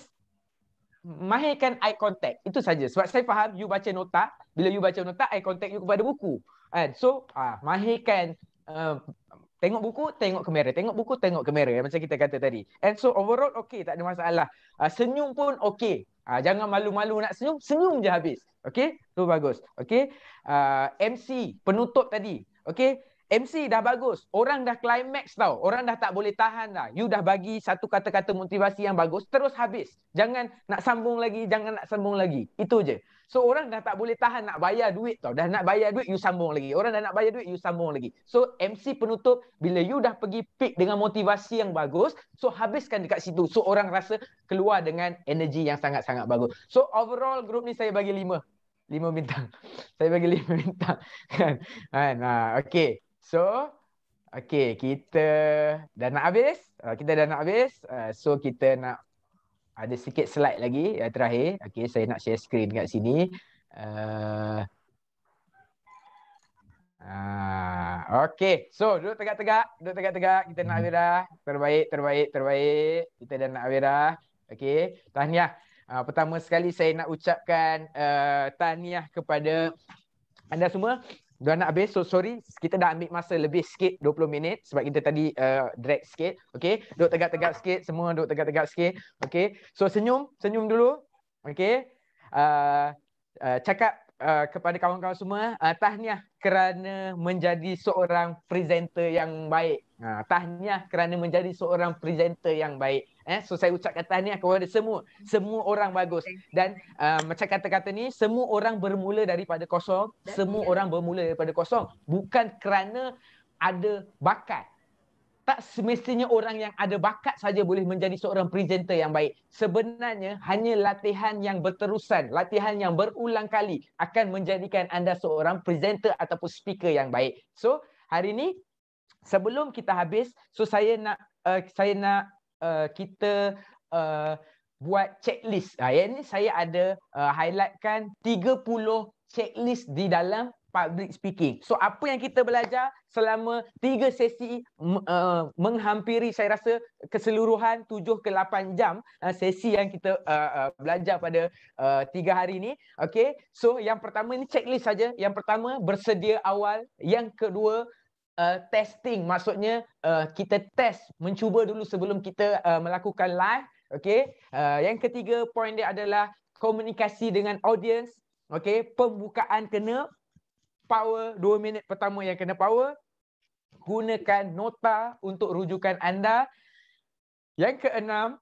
Mahirkan eye contact. Itu saja. Sebab saya faham you baca nota. Bila you baca nota eye contact you kepada buku. And so uh, mahirkan uh, tengok buku tengok kamera tengok buku tengok kamera macam kita kata tadi and so overall okay tak ada masalah uh, senyum pun okay uh, jangan malu-malu nak senyum senyum je habis okay tu bagus okay uh, ah, MC penutup tadi okay MC dah bagus. Orang dah climax tau. Orang dah tak boleh tahan dah. You dah bagi satu kata-kata motivasi yang bagus. Terus habis. Jangan nak sambung lagi. Jangan nak sambung lagi. Itu je. So orang dah tak boleh tahan nak bayar duit tau. Dah nak bayar duit, you sambung lagi. Orang dah nak bayar duit, you sambung lagi. So MC penutup, bila you dah pergi pick dengan motivasi yang bagus, so habiskan dekat situ. So orang rasa keluar dengan energi yang sangat-sangat bagus. So overall group ni saya bagi lima. Lima bintang. Saya bagi lima bintang. Kan? Ha, okay. So, okay, kita dah nak habis. Uh, kita dah nak habis. Uh, so, kita nak ada sikit slide lagi yang terakhir. Okay, saya nak share screen kat sini. Uh, uh, okay, so duduk tegak-tegak. Duduk tegak-tegak. Kita nak habis dah. Terbaik, terbaik, terbaik. Kita dah nak habis dah. Okay, tahniah. Uh, pertama sekali saya nak ucapkan uh, tahniah kepada anda semua Dah nak habis, so sorry. Kita dah ambil masa lebih sikit 20 minit sebab kita tadi uh, drag sikit. Okay, duduk tegak-tegak sikit. Semua duduk tegak-tegak sikit. Okay, so senyum. Senyum dulu. Okay. Uh, uh, cakap uh, kepada kawan-kawan semua, uh, tahniah kerana menjadi seorang presenter yang baik. Uh, tahniah kerana menjadi seorang presenter yang baik. Eh, so saya ucapkan tahniah kepada semua. Semua orang bagus. Dan uh, macam kata-kata ni, semua orang bermula daripada kosong. Semua orang bermula daripada kosong. Bukan kerana ada bakat. Tak semestinya orang yang ada bakat saja boleh menjadi seorang presenter yang baik. Sebenarnya hanya latihan yang berterusan, latihan yang berulang kali akan menjadikan anda seorang presenter ataupun speaker yang baik. So hari ini sebelum kita habis, so saya nak uh, saya nak uh, kita uh, buat checklist. Ha, yang ni saya ada uh, highlightkan 30 checklist di dalam public speaking. So apa yang kita belajar selama 3 sesi uh, menghampiri saya rasa keseluruhan 7 ke 8 jam uh, sesi yang kita uh, uh, belajar pada uh, hari ni. Okay. So yang pertama ni checklist saja. Yang pertama bersedia awal. Yang kedua uh, testing maksudnya uh, kita test mencuba dulu sebelum kita uh, melakukan live Okay. uh, yang ketiga point dia adalah komunikasi dengan audience Okay. pembukaan kena power dua minit pertama yang kena power gunakan nota untuk rujukan anda yang keenam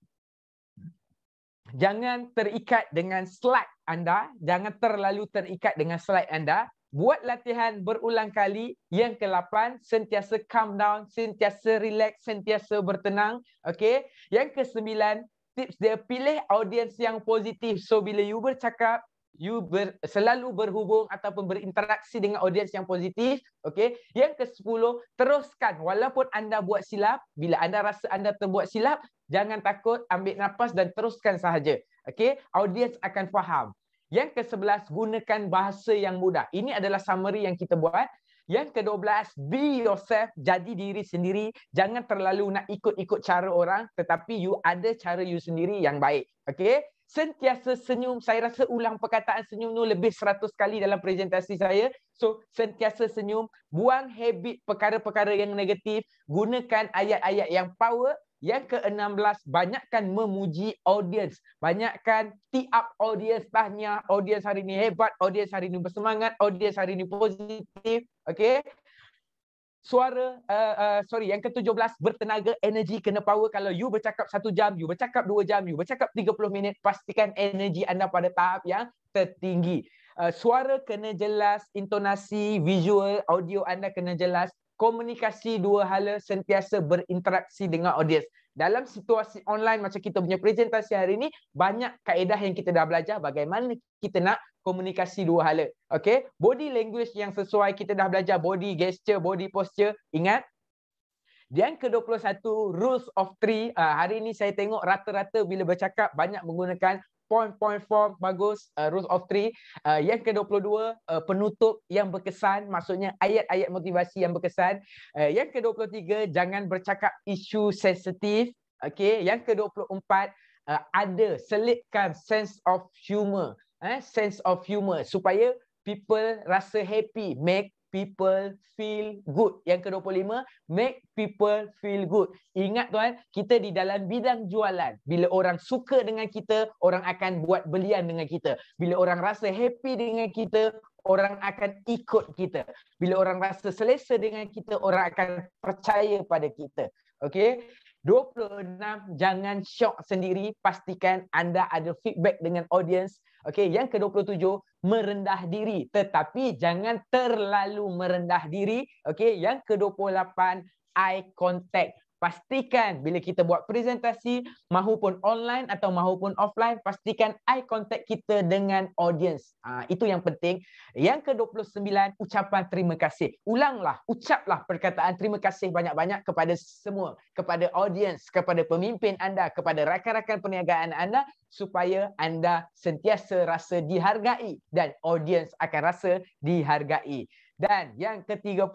jangan terikat dengan slide anda jangan terlalu terikat dengan slide anda buat latihan berulang kali yang ke-8 sentiasa calm down sentiasa relax sentiasa bertenang okay. yang ke-9 tips dia pilih audiens yang positif so bila you bercakap you ber, selalu berhubung ataupun berinteraksi dengan audiens yang positif okay. yang ke-10 teruskan walaupun anda buat silap bila anda rasa anda terbuat silap jangan takut ambil nafas dan teruskan sahaja okay. audiens akan faham yang ke sebelas gunakan bahasa yang mudah. Ini adalah summary yang kita buat. Yang ke belas be yourself, jadi diri sendiri, jangan terlalu nak ikut-ikut cara orang tetapi you ada cara you sendiri yang baik. Okay? Sentiasa senyum. Saya rasa ulang perkataan senyum tu lebih seratus kali dalam presentasi saya. So, sentiasa senyum. Buang habit perkara-perkara yang negatif. Gunakan ayat-ayat yang power yang ke-16, banyakkan memuji audience. Banyakkan tee up audience, tahniah lah. audience hari ini hebat, audience hari ini bersemangat, audience hari ini positif. Okay? Suara, uh, uh, sorry, yang ke-17, bertenaga, energy kena power. Kalau you bercakap satu jam, you bercakap dua jam, you bercakap 30 minit, pastikan energy anda pada tahap yang tertinggi. Uh, suara kena jelas, intonasi, visual, audio anda kena jelas komunikasi dua hala sentiasa berinteraksi dengan audiens. Dalam situasi online macam kita punya presentasi hari ini, banyak kaedah yang kita dah belajar bagaimana kita nak komunikasi dua hala. Okay? Body language yang sesuai kita dah belajar, body gesture, body posture, ingat? Dan ke-21, rules of three. Uh, hari ini saya tengok rata-rata bila bercakap banyak menggunakan point point form bagus uh, rule of three uh, yang ke-22 uh, penutup yang berkesan maksudnya ayat-ayat motivasi yang berkesan uh, yang ke-23 jangan bercakap isu sensitif okey yang ke-24 uh, ada selitkan sense of humor eh sense of humor supaya people rasa happy make people feel good. Yang ke-25, make people feel good. Ingat tuan, kita di dalam bidang jualan. Bila orang suka dengan kita, orang akan buat belian dengan kita. Bila orang rasa happy dengan kita, orang akan ikut kita. Bila orang rasa selesa dengan kita, orang akan percaya pada kita. Okay? 26 jangan syok sendiri pastikan anda ada feedback dengan audience Okey, yang ke-27 merendah diri tetapi jangan terlalu merendah diri. Okey, yang ke-28 eye contact pastikan bila kita buat presentasi mahupun online atau mahupun offline pastikan eye contact kita dengan audience ha, itu yang penting yang ke-29 ucapan terima kasih ulanglah ucaplah perkataan terima kasih banyak-banyak kepada semua kepada audience kepada pemimpin anda kepada rakan-rakan perniagaan anda supaya anda sentiasa rasa dihargai dan audience akan rasa dihargai dan yang ke-30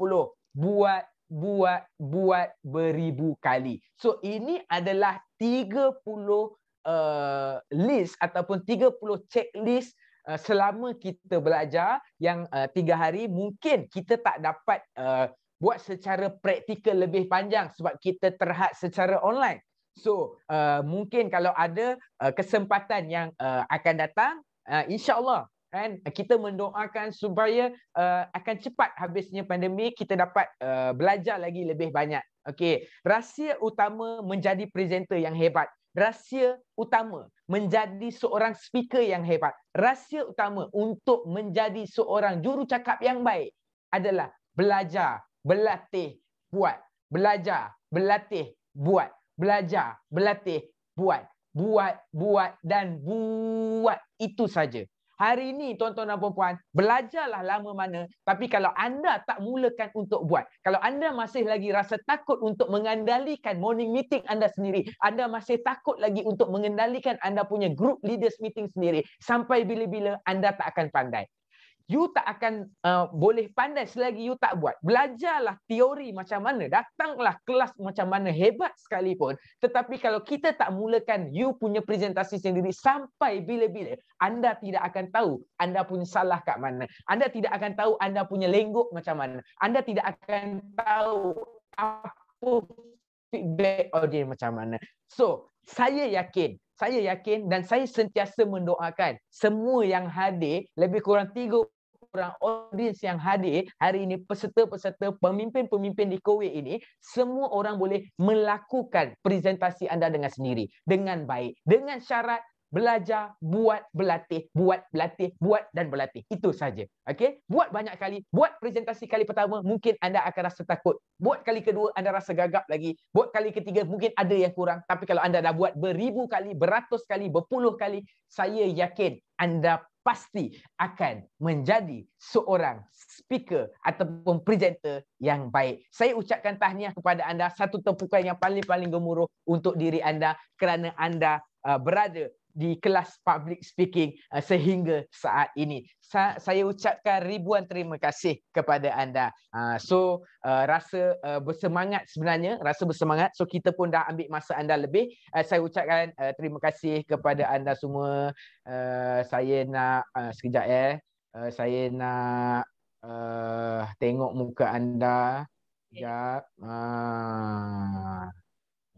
buat buat buat beribu kali. So ini adalah 30 uh, eh, list ataupun 30 checklist uh, selama kita belajar yang uh, eh, 3 hari mungkin kita tak dapat uh, buat secara praktikal lebih panjang sebab kita terhad secara online. So uh, mungkin kalau ada uh, kesempatan yang uh, akan datang uh, insya-Allah kan eh, kita mendoakan supaya uh, akan cepat habisnya pandemik kita dapat uh, belajar lagi lebih banyak okey rahsia utama menjadi presenter yang hebat rahsia utama menjadi seorang speaker yang hebat rahsia utama untuk menjadi seorang jurucakap yang baik adalah belajar berlatih buat belajar berlatih buat belajar berlatih buat buat buat dan buat itu saja Hari ini tuan-tuan dan puan-puan, belajarlah lama mana tapi kalau anda tak mulakan untuk buat, kalau anda masih lagi rasa takut untuk mengendalikan morning meeting anda sendiri, anda masih takut lagi untuk mengendalikan anda punya group leaders meeting sendiri, sampai bila-bila anda tak akan pandai you tak akan uh, boleh pandai selagi you tak buat. Belajarlah teori macam mana, datanglah kelas macam mana hebat sekalipun, tetapi kalau kita tak mulakan you punya presentasi sendiri sampai bila-bila, anda tidak akan tahu anda punya salah kat mana. Anda tidak akan tahu anda punya lenggok macam mana. Anda tidak akan tahu apa feedback audience macam mana. So, saya yakin saya yakin dan saya sentiasa mendoakan semua yang hadir lebih kurang orang audience yang hadir hari ini peserta-peserta pemimpin-pemimpin di Kuwait ini semua orang boleh melakukan presentasi anda dengan sendiri dengan baik dengan syarat belajar buat berlatih buat berlatih buat dan berlatih itu saja okey buat banyak kali buat presentasi kali pertama mungkin anda akan rasa takut buat kali kedua anda rasa gagap lagi buat kali ketiga mungkin ada yang kurang tapi kalau anda dah buat beribu kali beratus kali berpuluh kali saya yakin anda pasti akan menjadi seorang speaker ataupun presenter yang baik. Saya ucapkan tahniah kepada anda satu tepukan yang paling-paling gemuruh untuk diri anda kerana anda uh, berada di kelas public speaking uh, sehingga saat ini. Saya ucapkan ribuan terima kasih kepada anda. Uh, so uh, rasa bersemangat sebenarnya, rasa bersemangat. So kita pun dah ambil masa anda lebih. Saya ucapkan terima kasih kepada anda semua. Saya nak sekejap ya. Eh. Saya nak tengok muka anda. Sekejap. Ah.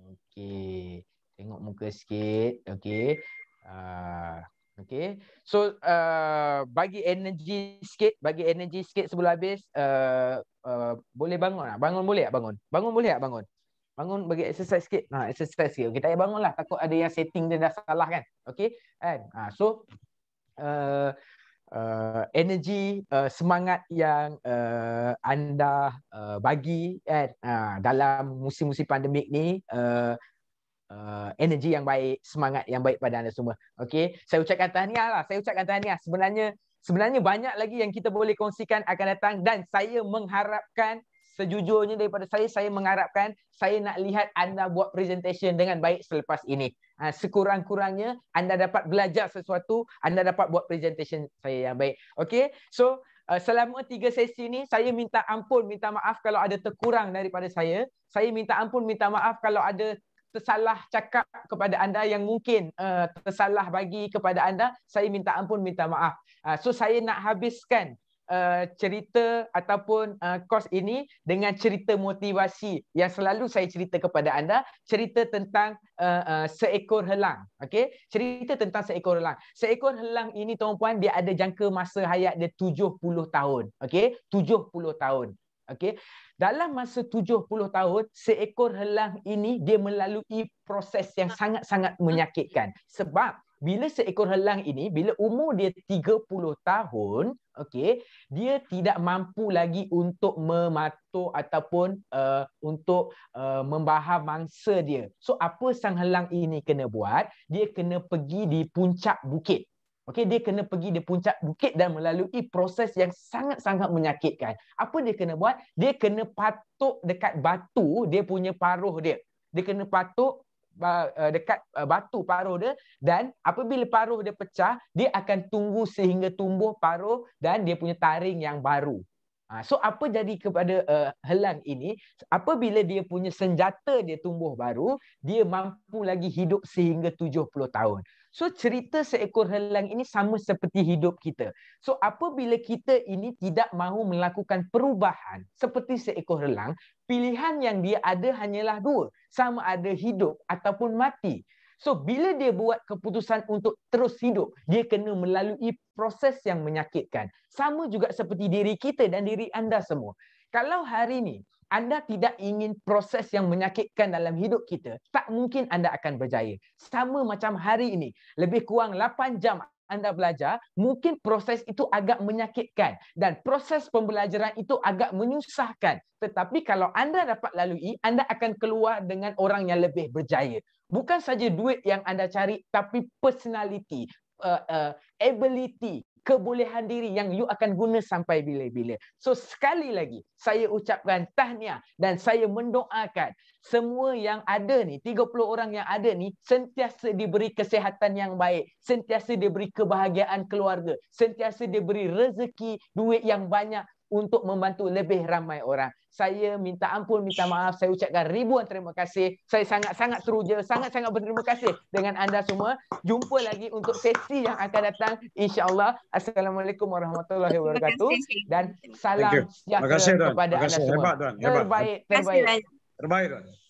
Okay. Tengok muka sikit. okay Uh, okay. So uh, bagi energi sikit, bagi energi sikit sebelum habis. Uh, uh, boleh bangun tak? Bangun boleh tak bangun? Bangun boleh tak bangun? Bangun bagi exercise sikit. Ha, exercise sikit. Okay, tak payah bangun lah. Takut ada yang setting dia dah salah kan. Okay. And, uh, so uh, Uh, energi uh, semangat yang uh, anda uh, bagi kan uh, dalam musim-musim pandemik ni uh, uh, energi yang baik, semangat yang baik pada anda semua. Okey, saya ucapkan tahniah lah. Saya ucapkan tahniah. Sebenarnya sebenarnya banyak lagi yang kita boleh kongsikan akan datang dan saya mengharapkan sejujurnya daripada saya, saya mengharapkan saya nak lihat anda buat presentation dengan baik selepas ini. Ha, sekurang-kurangnya anda dapat belajar sesuatu, anda dapat buat presentation saya yang baik. Okey, so uh, selama tiga sesi ni saya minta ampun minta maaf kalau ada terkurang daripada saya saya minta ampun minta maaf kalau ada tersalah cakap kepada anda yang mungkin uh, tersalah bagi kepada anda, saya minta ampun, minta maaf. Uh, so saya nak habiskan uh, cerita ataupun uh, kos ini dengan cerita motivasi yang selalu saya cerita kepada anda, cerita tentang uh, uh, seekor helang. Okay? Cerita tentang seekor helang. Seekor helang ini, tuan-puan, dia ada jangka masa hayat dia 70 tahun. Okay? 70 tahun. Okay, Dalam masa 70 tahun, seekor helang ini dia melalui proses yang ah. sangat-sangat ah. menyakitkan. Sebab bila seekor helang ini bila umur dia 30 tahun, okay, dia tidak mampu lagi untuk mematuk ataupun uh, untuk uh, membahar mangsa dia. So apa sang helang ini kena buat? Dia kena pergi di puncak bukit. Okey, dia kena pergi di puncak bukit dan melalui proses yang sangat-sangat menyakitkan. Apa dia kena buat? Dia kena patuk dekat batu dia punya paruh dia. Dia kena patuk eh, dekat eh, batu paruh dia dan apabila paruh dia pecah, dia akan tunggu sehingga tumbuh paruh dan dia punya taring yang baru. Ha, so apa jadi kepada uh, helang ini, apabila dia punya senjata dia tumbuh baru, dia mampu lagi hidup sehingga 70 tahun. So cerita seekor helang ini sama seperti hidup kita. So apabila kita ini tidak mahu melakukan perubahan seperti seekor helang, pilihan yang dia ada hanyalah dua. Sama ada hidup ataupun mati. So bila dia buat keputusan untuk terus hidup, dia kena melalui proses yang menyakitkan. Sama juga seperti diri kita dan diri anda semua. Kalau hari ini anda tidak ingin proses yang menyakitkan dalam hidup kita, tak mungkin anda akan berjaya. Sama macam hari ini, lebih kurang 8 jam anda belajar, mungkin proses itu agak menyakitkan dan proses pembelajaran itu agak menyusahkan. Tetapi kalau anda dapat lalui, anda akan keluar dengan orang yang lebih berjaya. Bukan saja duit yang anda cari, tapi personality, uh, uh, ability, kebolehan diri yang you akan guna sampai bila-bila. So sekali lagi saya ucapkan tahniah dan saya mendoakan semua yang ada ni 30 orang yang ada ni sentiasa diberi kesihatan yang baik, sentiasa diberi kebahagiaan keluarga, sentiasa diberi rezeki, duit yang banyak untuk membantu lebih ramai orang. Saya minta ampun, minta maaf, saya ucapkan ribuan terima kasih. Saya sangat-sangat teruja, sangat-sangat berterima kasih dengan anda semua. Jumpa lagi untuk sesi yang akan datang Insyaallah. Assalamualaikum warahmatullahi wabarakatuh dan salam sejahtera kepada anda semua. Hebat, Terbaik, terbaik. Terbaik,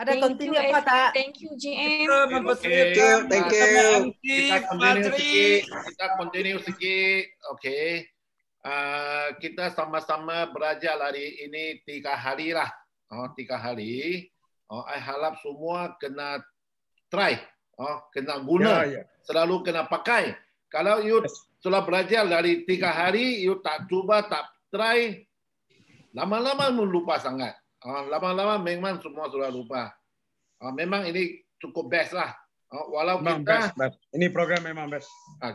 Ada thank continue apa tak? Thank you, GM. Thank you, thank you. Thank you. Thank you. Kita continue sikit. Kita continue sikit. Okay. Uh, kita sama-sama belajar hari ini tiga hari lah. Oh, tiga hari. Oh, I harap semua kena try. Oh, kena guna. Yeah, yeah. Selalu kena pakai. Kalau you sudah belajar dari tiga hari, you tak cuba, tak try, lama-lama lupa sangat. Ah, lama-lama memang semua sudah lupa. Ah, memang ini cukup best lah. Ah, walau kita best, best. ini program memang best.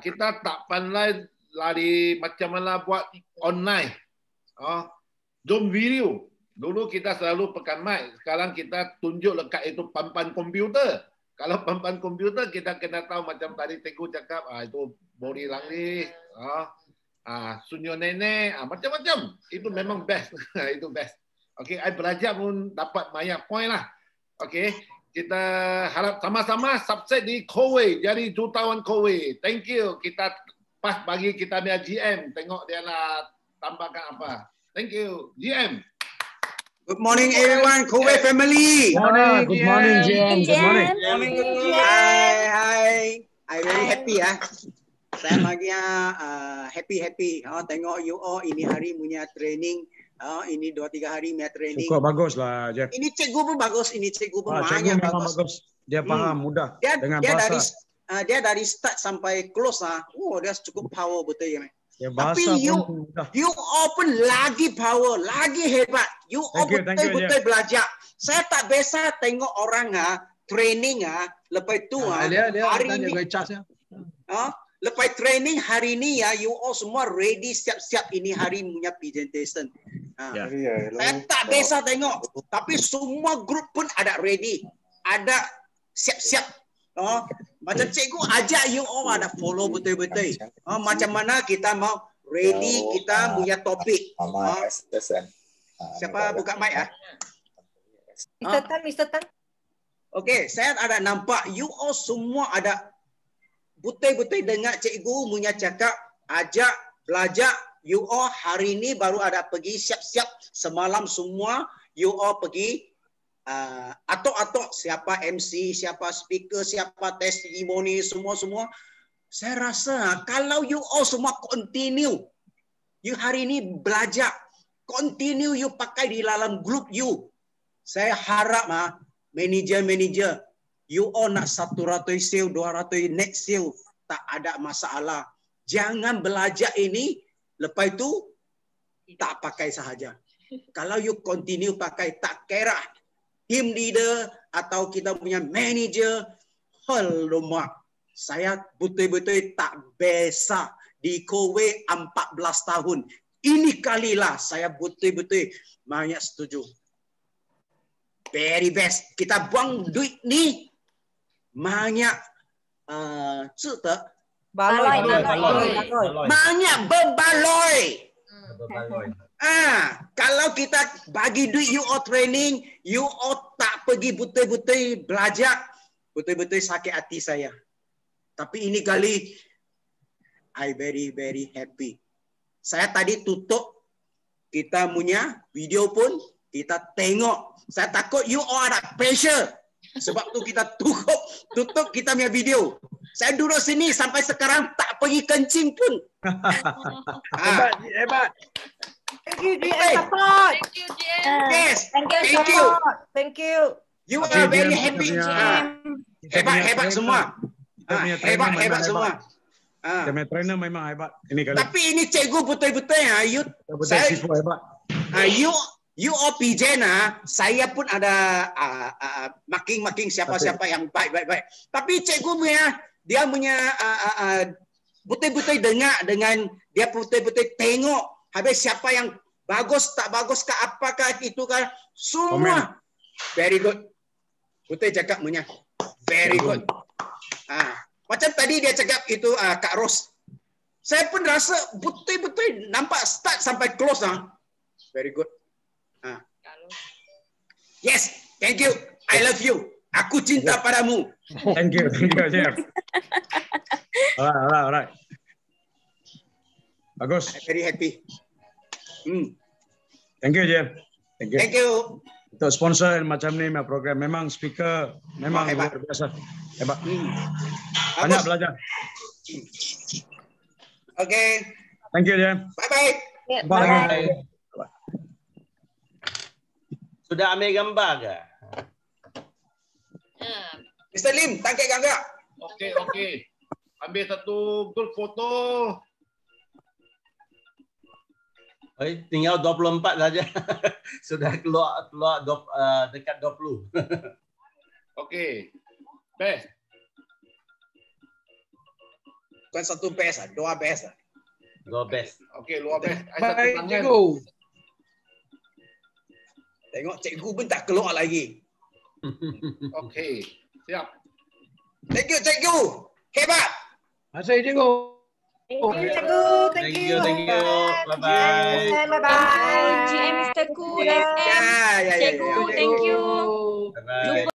kita tak pandai lari macam mana buat online. Zoom video. Dulu kita selalu pekan mic. Sekarang kita tunjuk lekat itu pampan komputer. Kalau pampan komputer, kita kena tahu macam tadi Tegu cakap, ah, itu Bori Langli, ah, ah, Sunyo Nenek, ah, macam-macam. Itu memang best. itu best. Okey, saya belajar pun dapat banyak point lah. Okey, kita harap sama-sama subset di Kowei. Jadi jutawan Kowei. Thank you. Kita pas bagi kita punya GM. Tengok dia nak lah tambahkan apa. Thank you. GM. Good morning, everyone, Kowe yeah. family. Morning, good, morning, good morning, GM. Good morning. Good morning. Good morning. Hi, hi. I very happy ya. Saya bagi ah, ah, happy happy. Oh, tengok you all ini hari punya training. Oh, ini dua tiga hari mat training. Cukup bagus lah Jeff. Ini cikgu pun bagus. Ini cikgu pun ah, cikgu bagus. bagus. Dia hmm. paham mudah dia, dengan dia bahasa. Dari, uh, dia dari start sampai close ah, Oh, dia cukup power betul ya. Ya, Tapi you, you open lagi power, lagi hebat. You thank open betul-betul betul belajar. Saya tak biasa tengok orang ah training ha, lepas tu ha, hari ini. Ha, lepas training hari ini ya, you all semua ready siap-siap ini hari punya presentation. Ha. Yeah. Ya. Ya, yeah. Tak biasa tengok. Tapi semua grup pun ada ready. Ada siap-siap. Oh, macam eh. cikgu ajak you all oh, ada follow betul-betul. Oh, macam mana kita mau ready ya, kita ah. punya topik. Oh. Ah, Siapa buka mic? Ah? Mr. Ah. Tan, Mr. Tan. Okay, saya ada nampak you all semua ada betul-betul dengar cikgu punya cakap ajak belajar you all hari ni baru ada pergi siap-siap semalam semua you all pergi uh, atok-atok siapa MC, siapa speaker, siapa testimoni semua-semua. Saya rasa ah, kalau you all semua continue you hari ni belajar continue you pakai di dalam group you. Saya harap ha, manager-manager you all nak 100 sale, 200 next sale tak ada masalah. Jangan belajar ini Lepas itu, tak pakai sahaja. Kalau you continue pakai, tak kira team leader atau kita punya manager, halumak, saya betul-betul tak biasa di Kuwait 14 tahun. Ini kali lah saya betul-betul banyak setuju. Very best. Kita buang duit ni banyak uh, Baloi, Baloy. Banyak berbaloi. Ah, kalau kita bagi duit you all training, you all tak pergi betul-betul belajar, betul-betul sakit hati saya. Tapi ini kali, I very very happy. Saya tadi tutup kita punya video pun kita tengok. Saya takut you all ada pressure. Sebab tu kita tutup tutup kita punya video. Saya duduk sini sampai sekarang tak pergi kencing pun. Ah. hebat, hebat. Thank you, GM hey. Thank you, GM. Yes. Thank you, Thank you. Thank you. You are very happy. Punya, ah. ah, Hebat, hebat, semua. Hebat, hebat, semua. Kita punya trainer memang hebat. Ini kali. Tapi ini cikgu betul-betul ya. You, betul saya, siswa hebat. Uh, you, you OPJ nah, saya pun ada uh, uh, marking-marking siapa-siapa yang baik-baik. Tapi cikgu punya dia punya uh, uh, uh, dengar dengan dia betul-betul tengok habis siapa yang bagus tak bagus ke apa ke itu kan semua Amen. very good betul cakap punya very good ha. macam tadi dia cakap itu uh, Kak Ros saya pun rasa betul-betul nampak start sampai close ah very good ha. yes thank you I love you. Aku cinta iya. padamu. Thank you, thank you, Chef. alright, alright, alright. Bagus. I'm very happy. Hmm. Thank you, Chef. Thank you. Thank you. Untuk sponsor macam ini program. Memang speaker, memang oh, luar biasa. Hebat. Hmm. Banyak Bagus. belajar. Oke. Okay. Thank you, Jeff. Bye-bye. bye-bye. Ya, Sudah ambil gambar ke? Mr. Hmm. Lim, tangkap kan kak? Okey, okey. Ambil satu good foto. Hey, tinggal 24 saja. Sudah keluar keluar do, uh, dekat 20. okey. Best. Bukan satu best, lah, dua best. Lah. Dua best. Okey, luar best. Okay, best. Bye, cikgu. Tengok cikgu pun tak keluar lagi. Okey. Siap. Thank you, thank you. Hebat. Terima kasih cikgu. Thank you, thank you. Thank you, thank you. Bye-bye. Bye-bye. GM Mr. Ku, SM. Cikgu, ya. thank you. Bye-bye.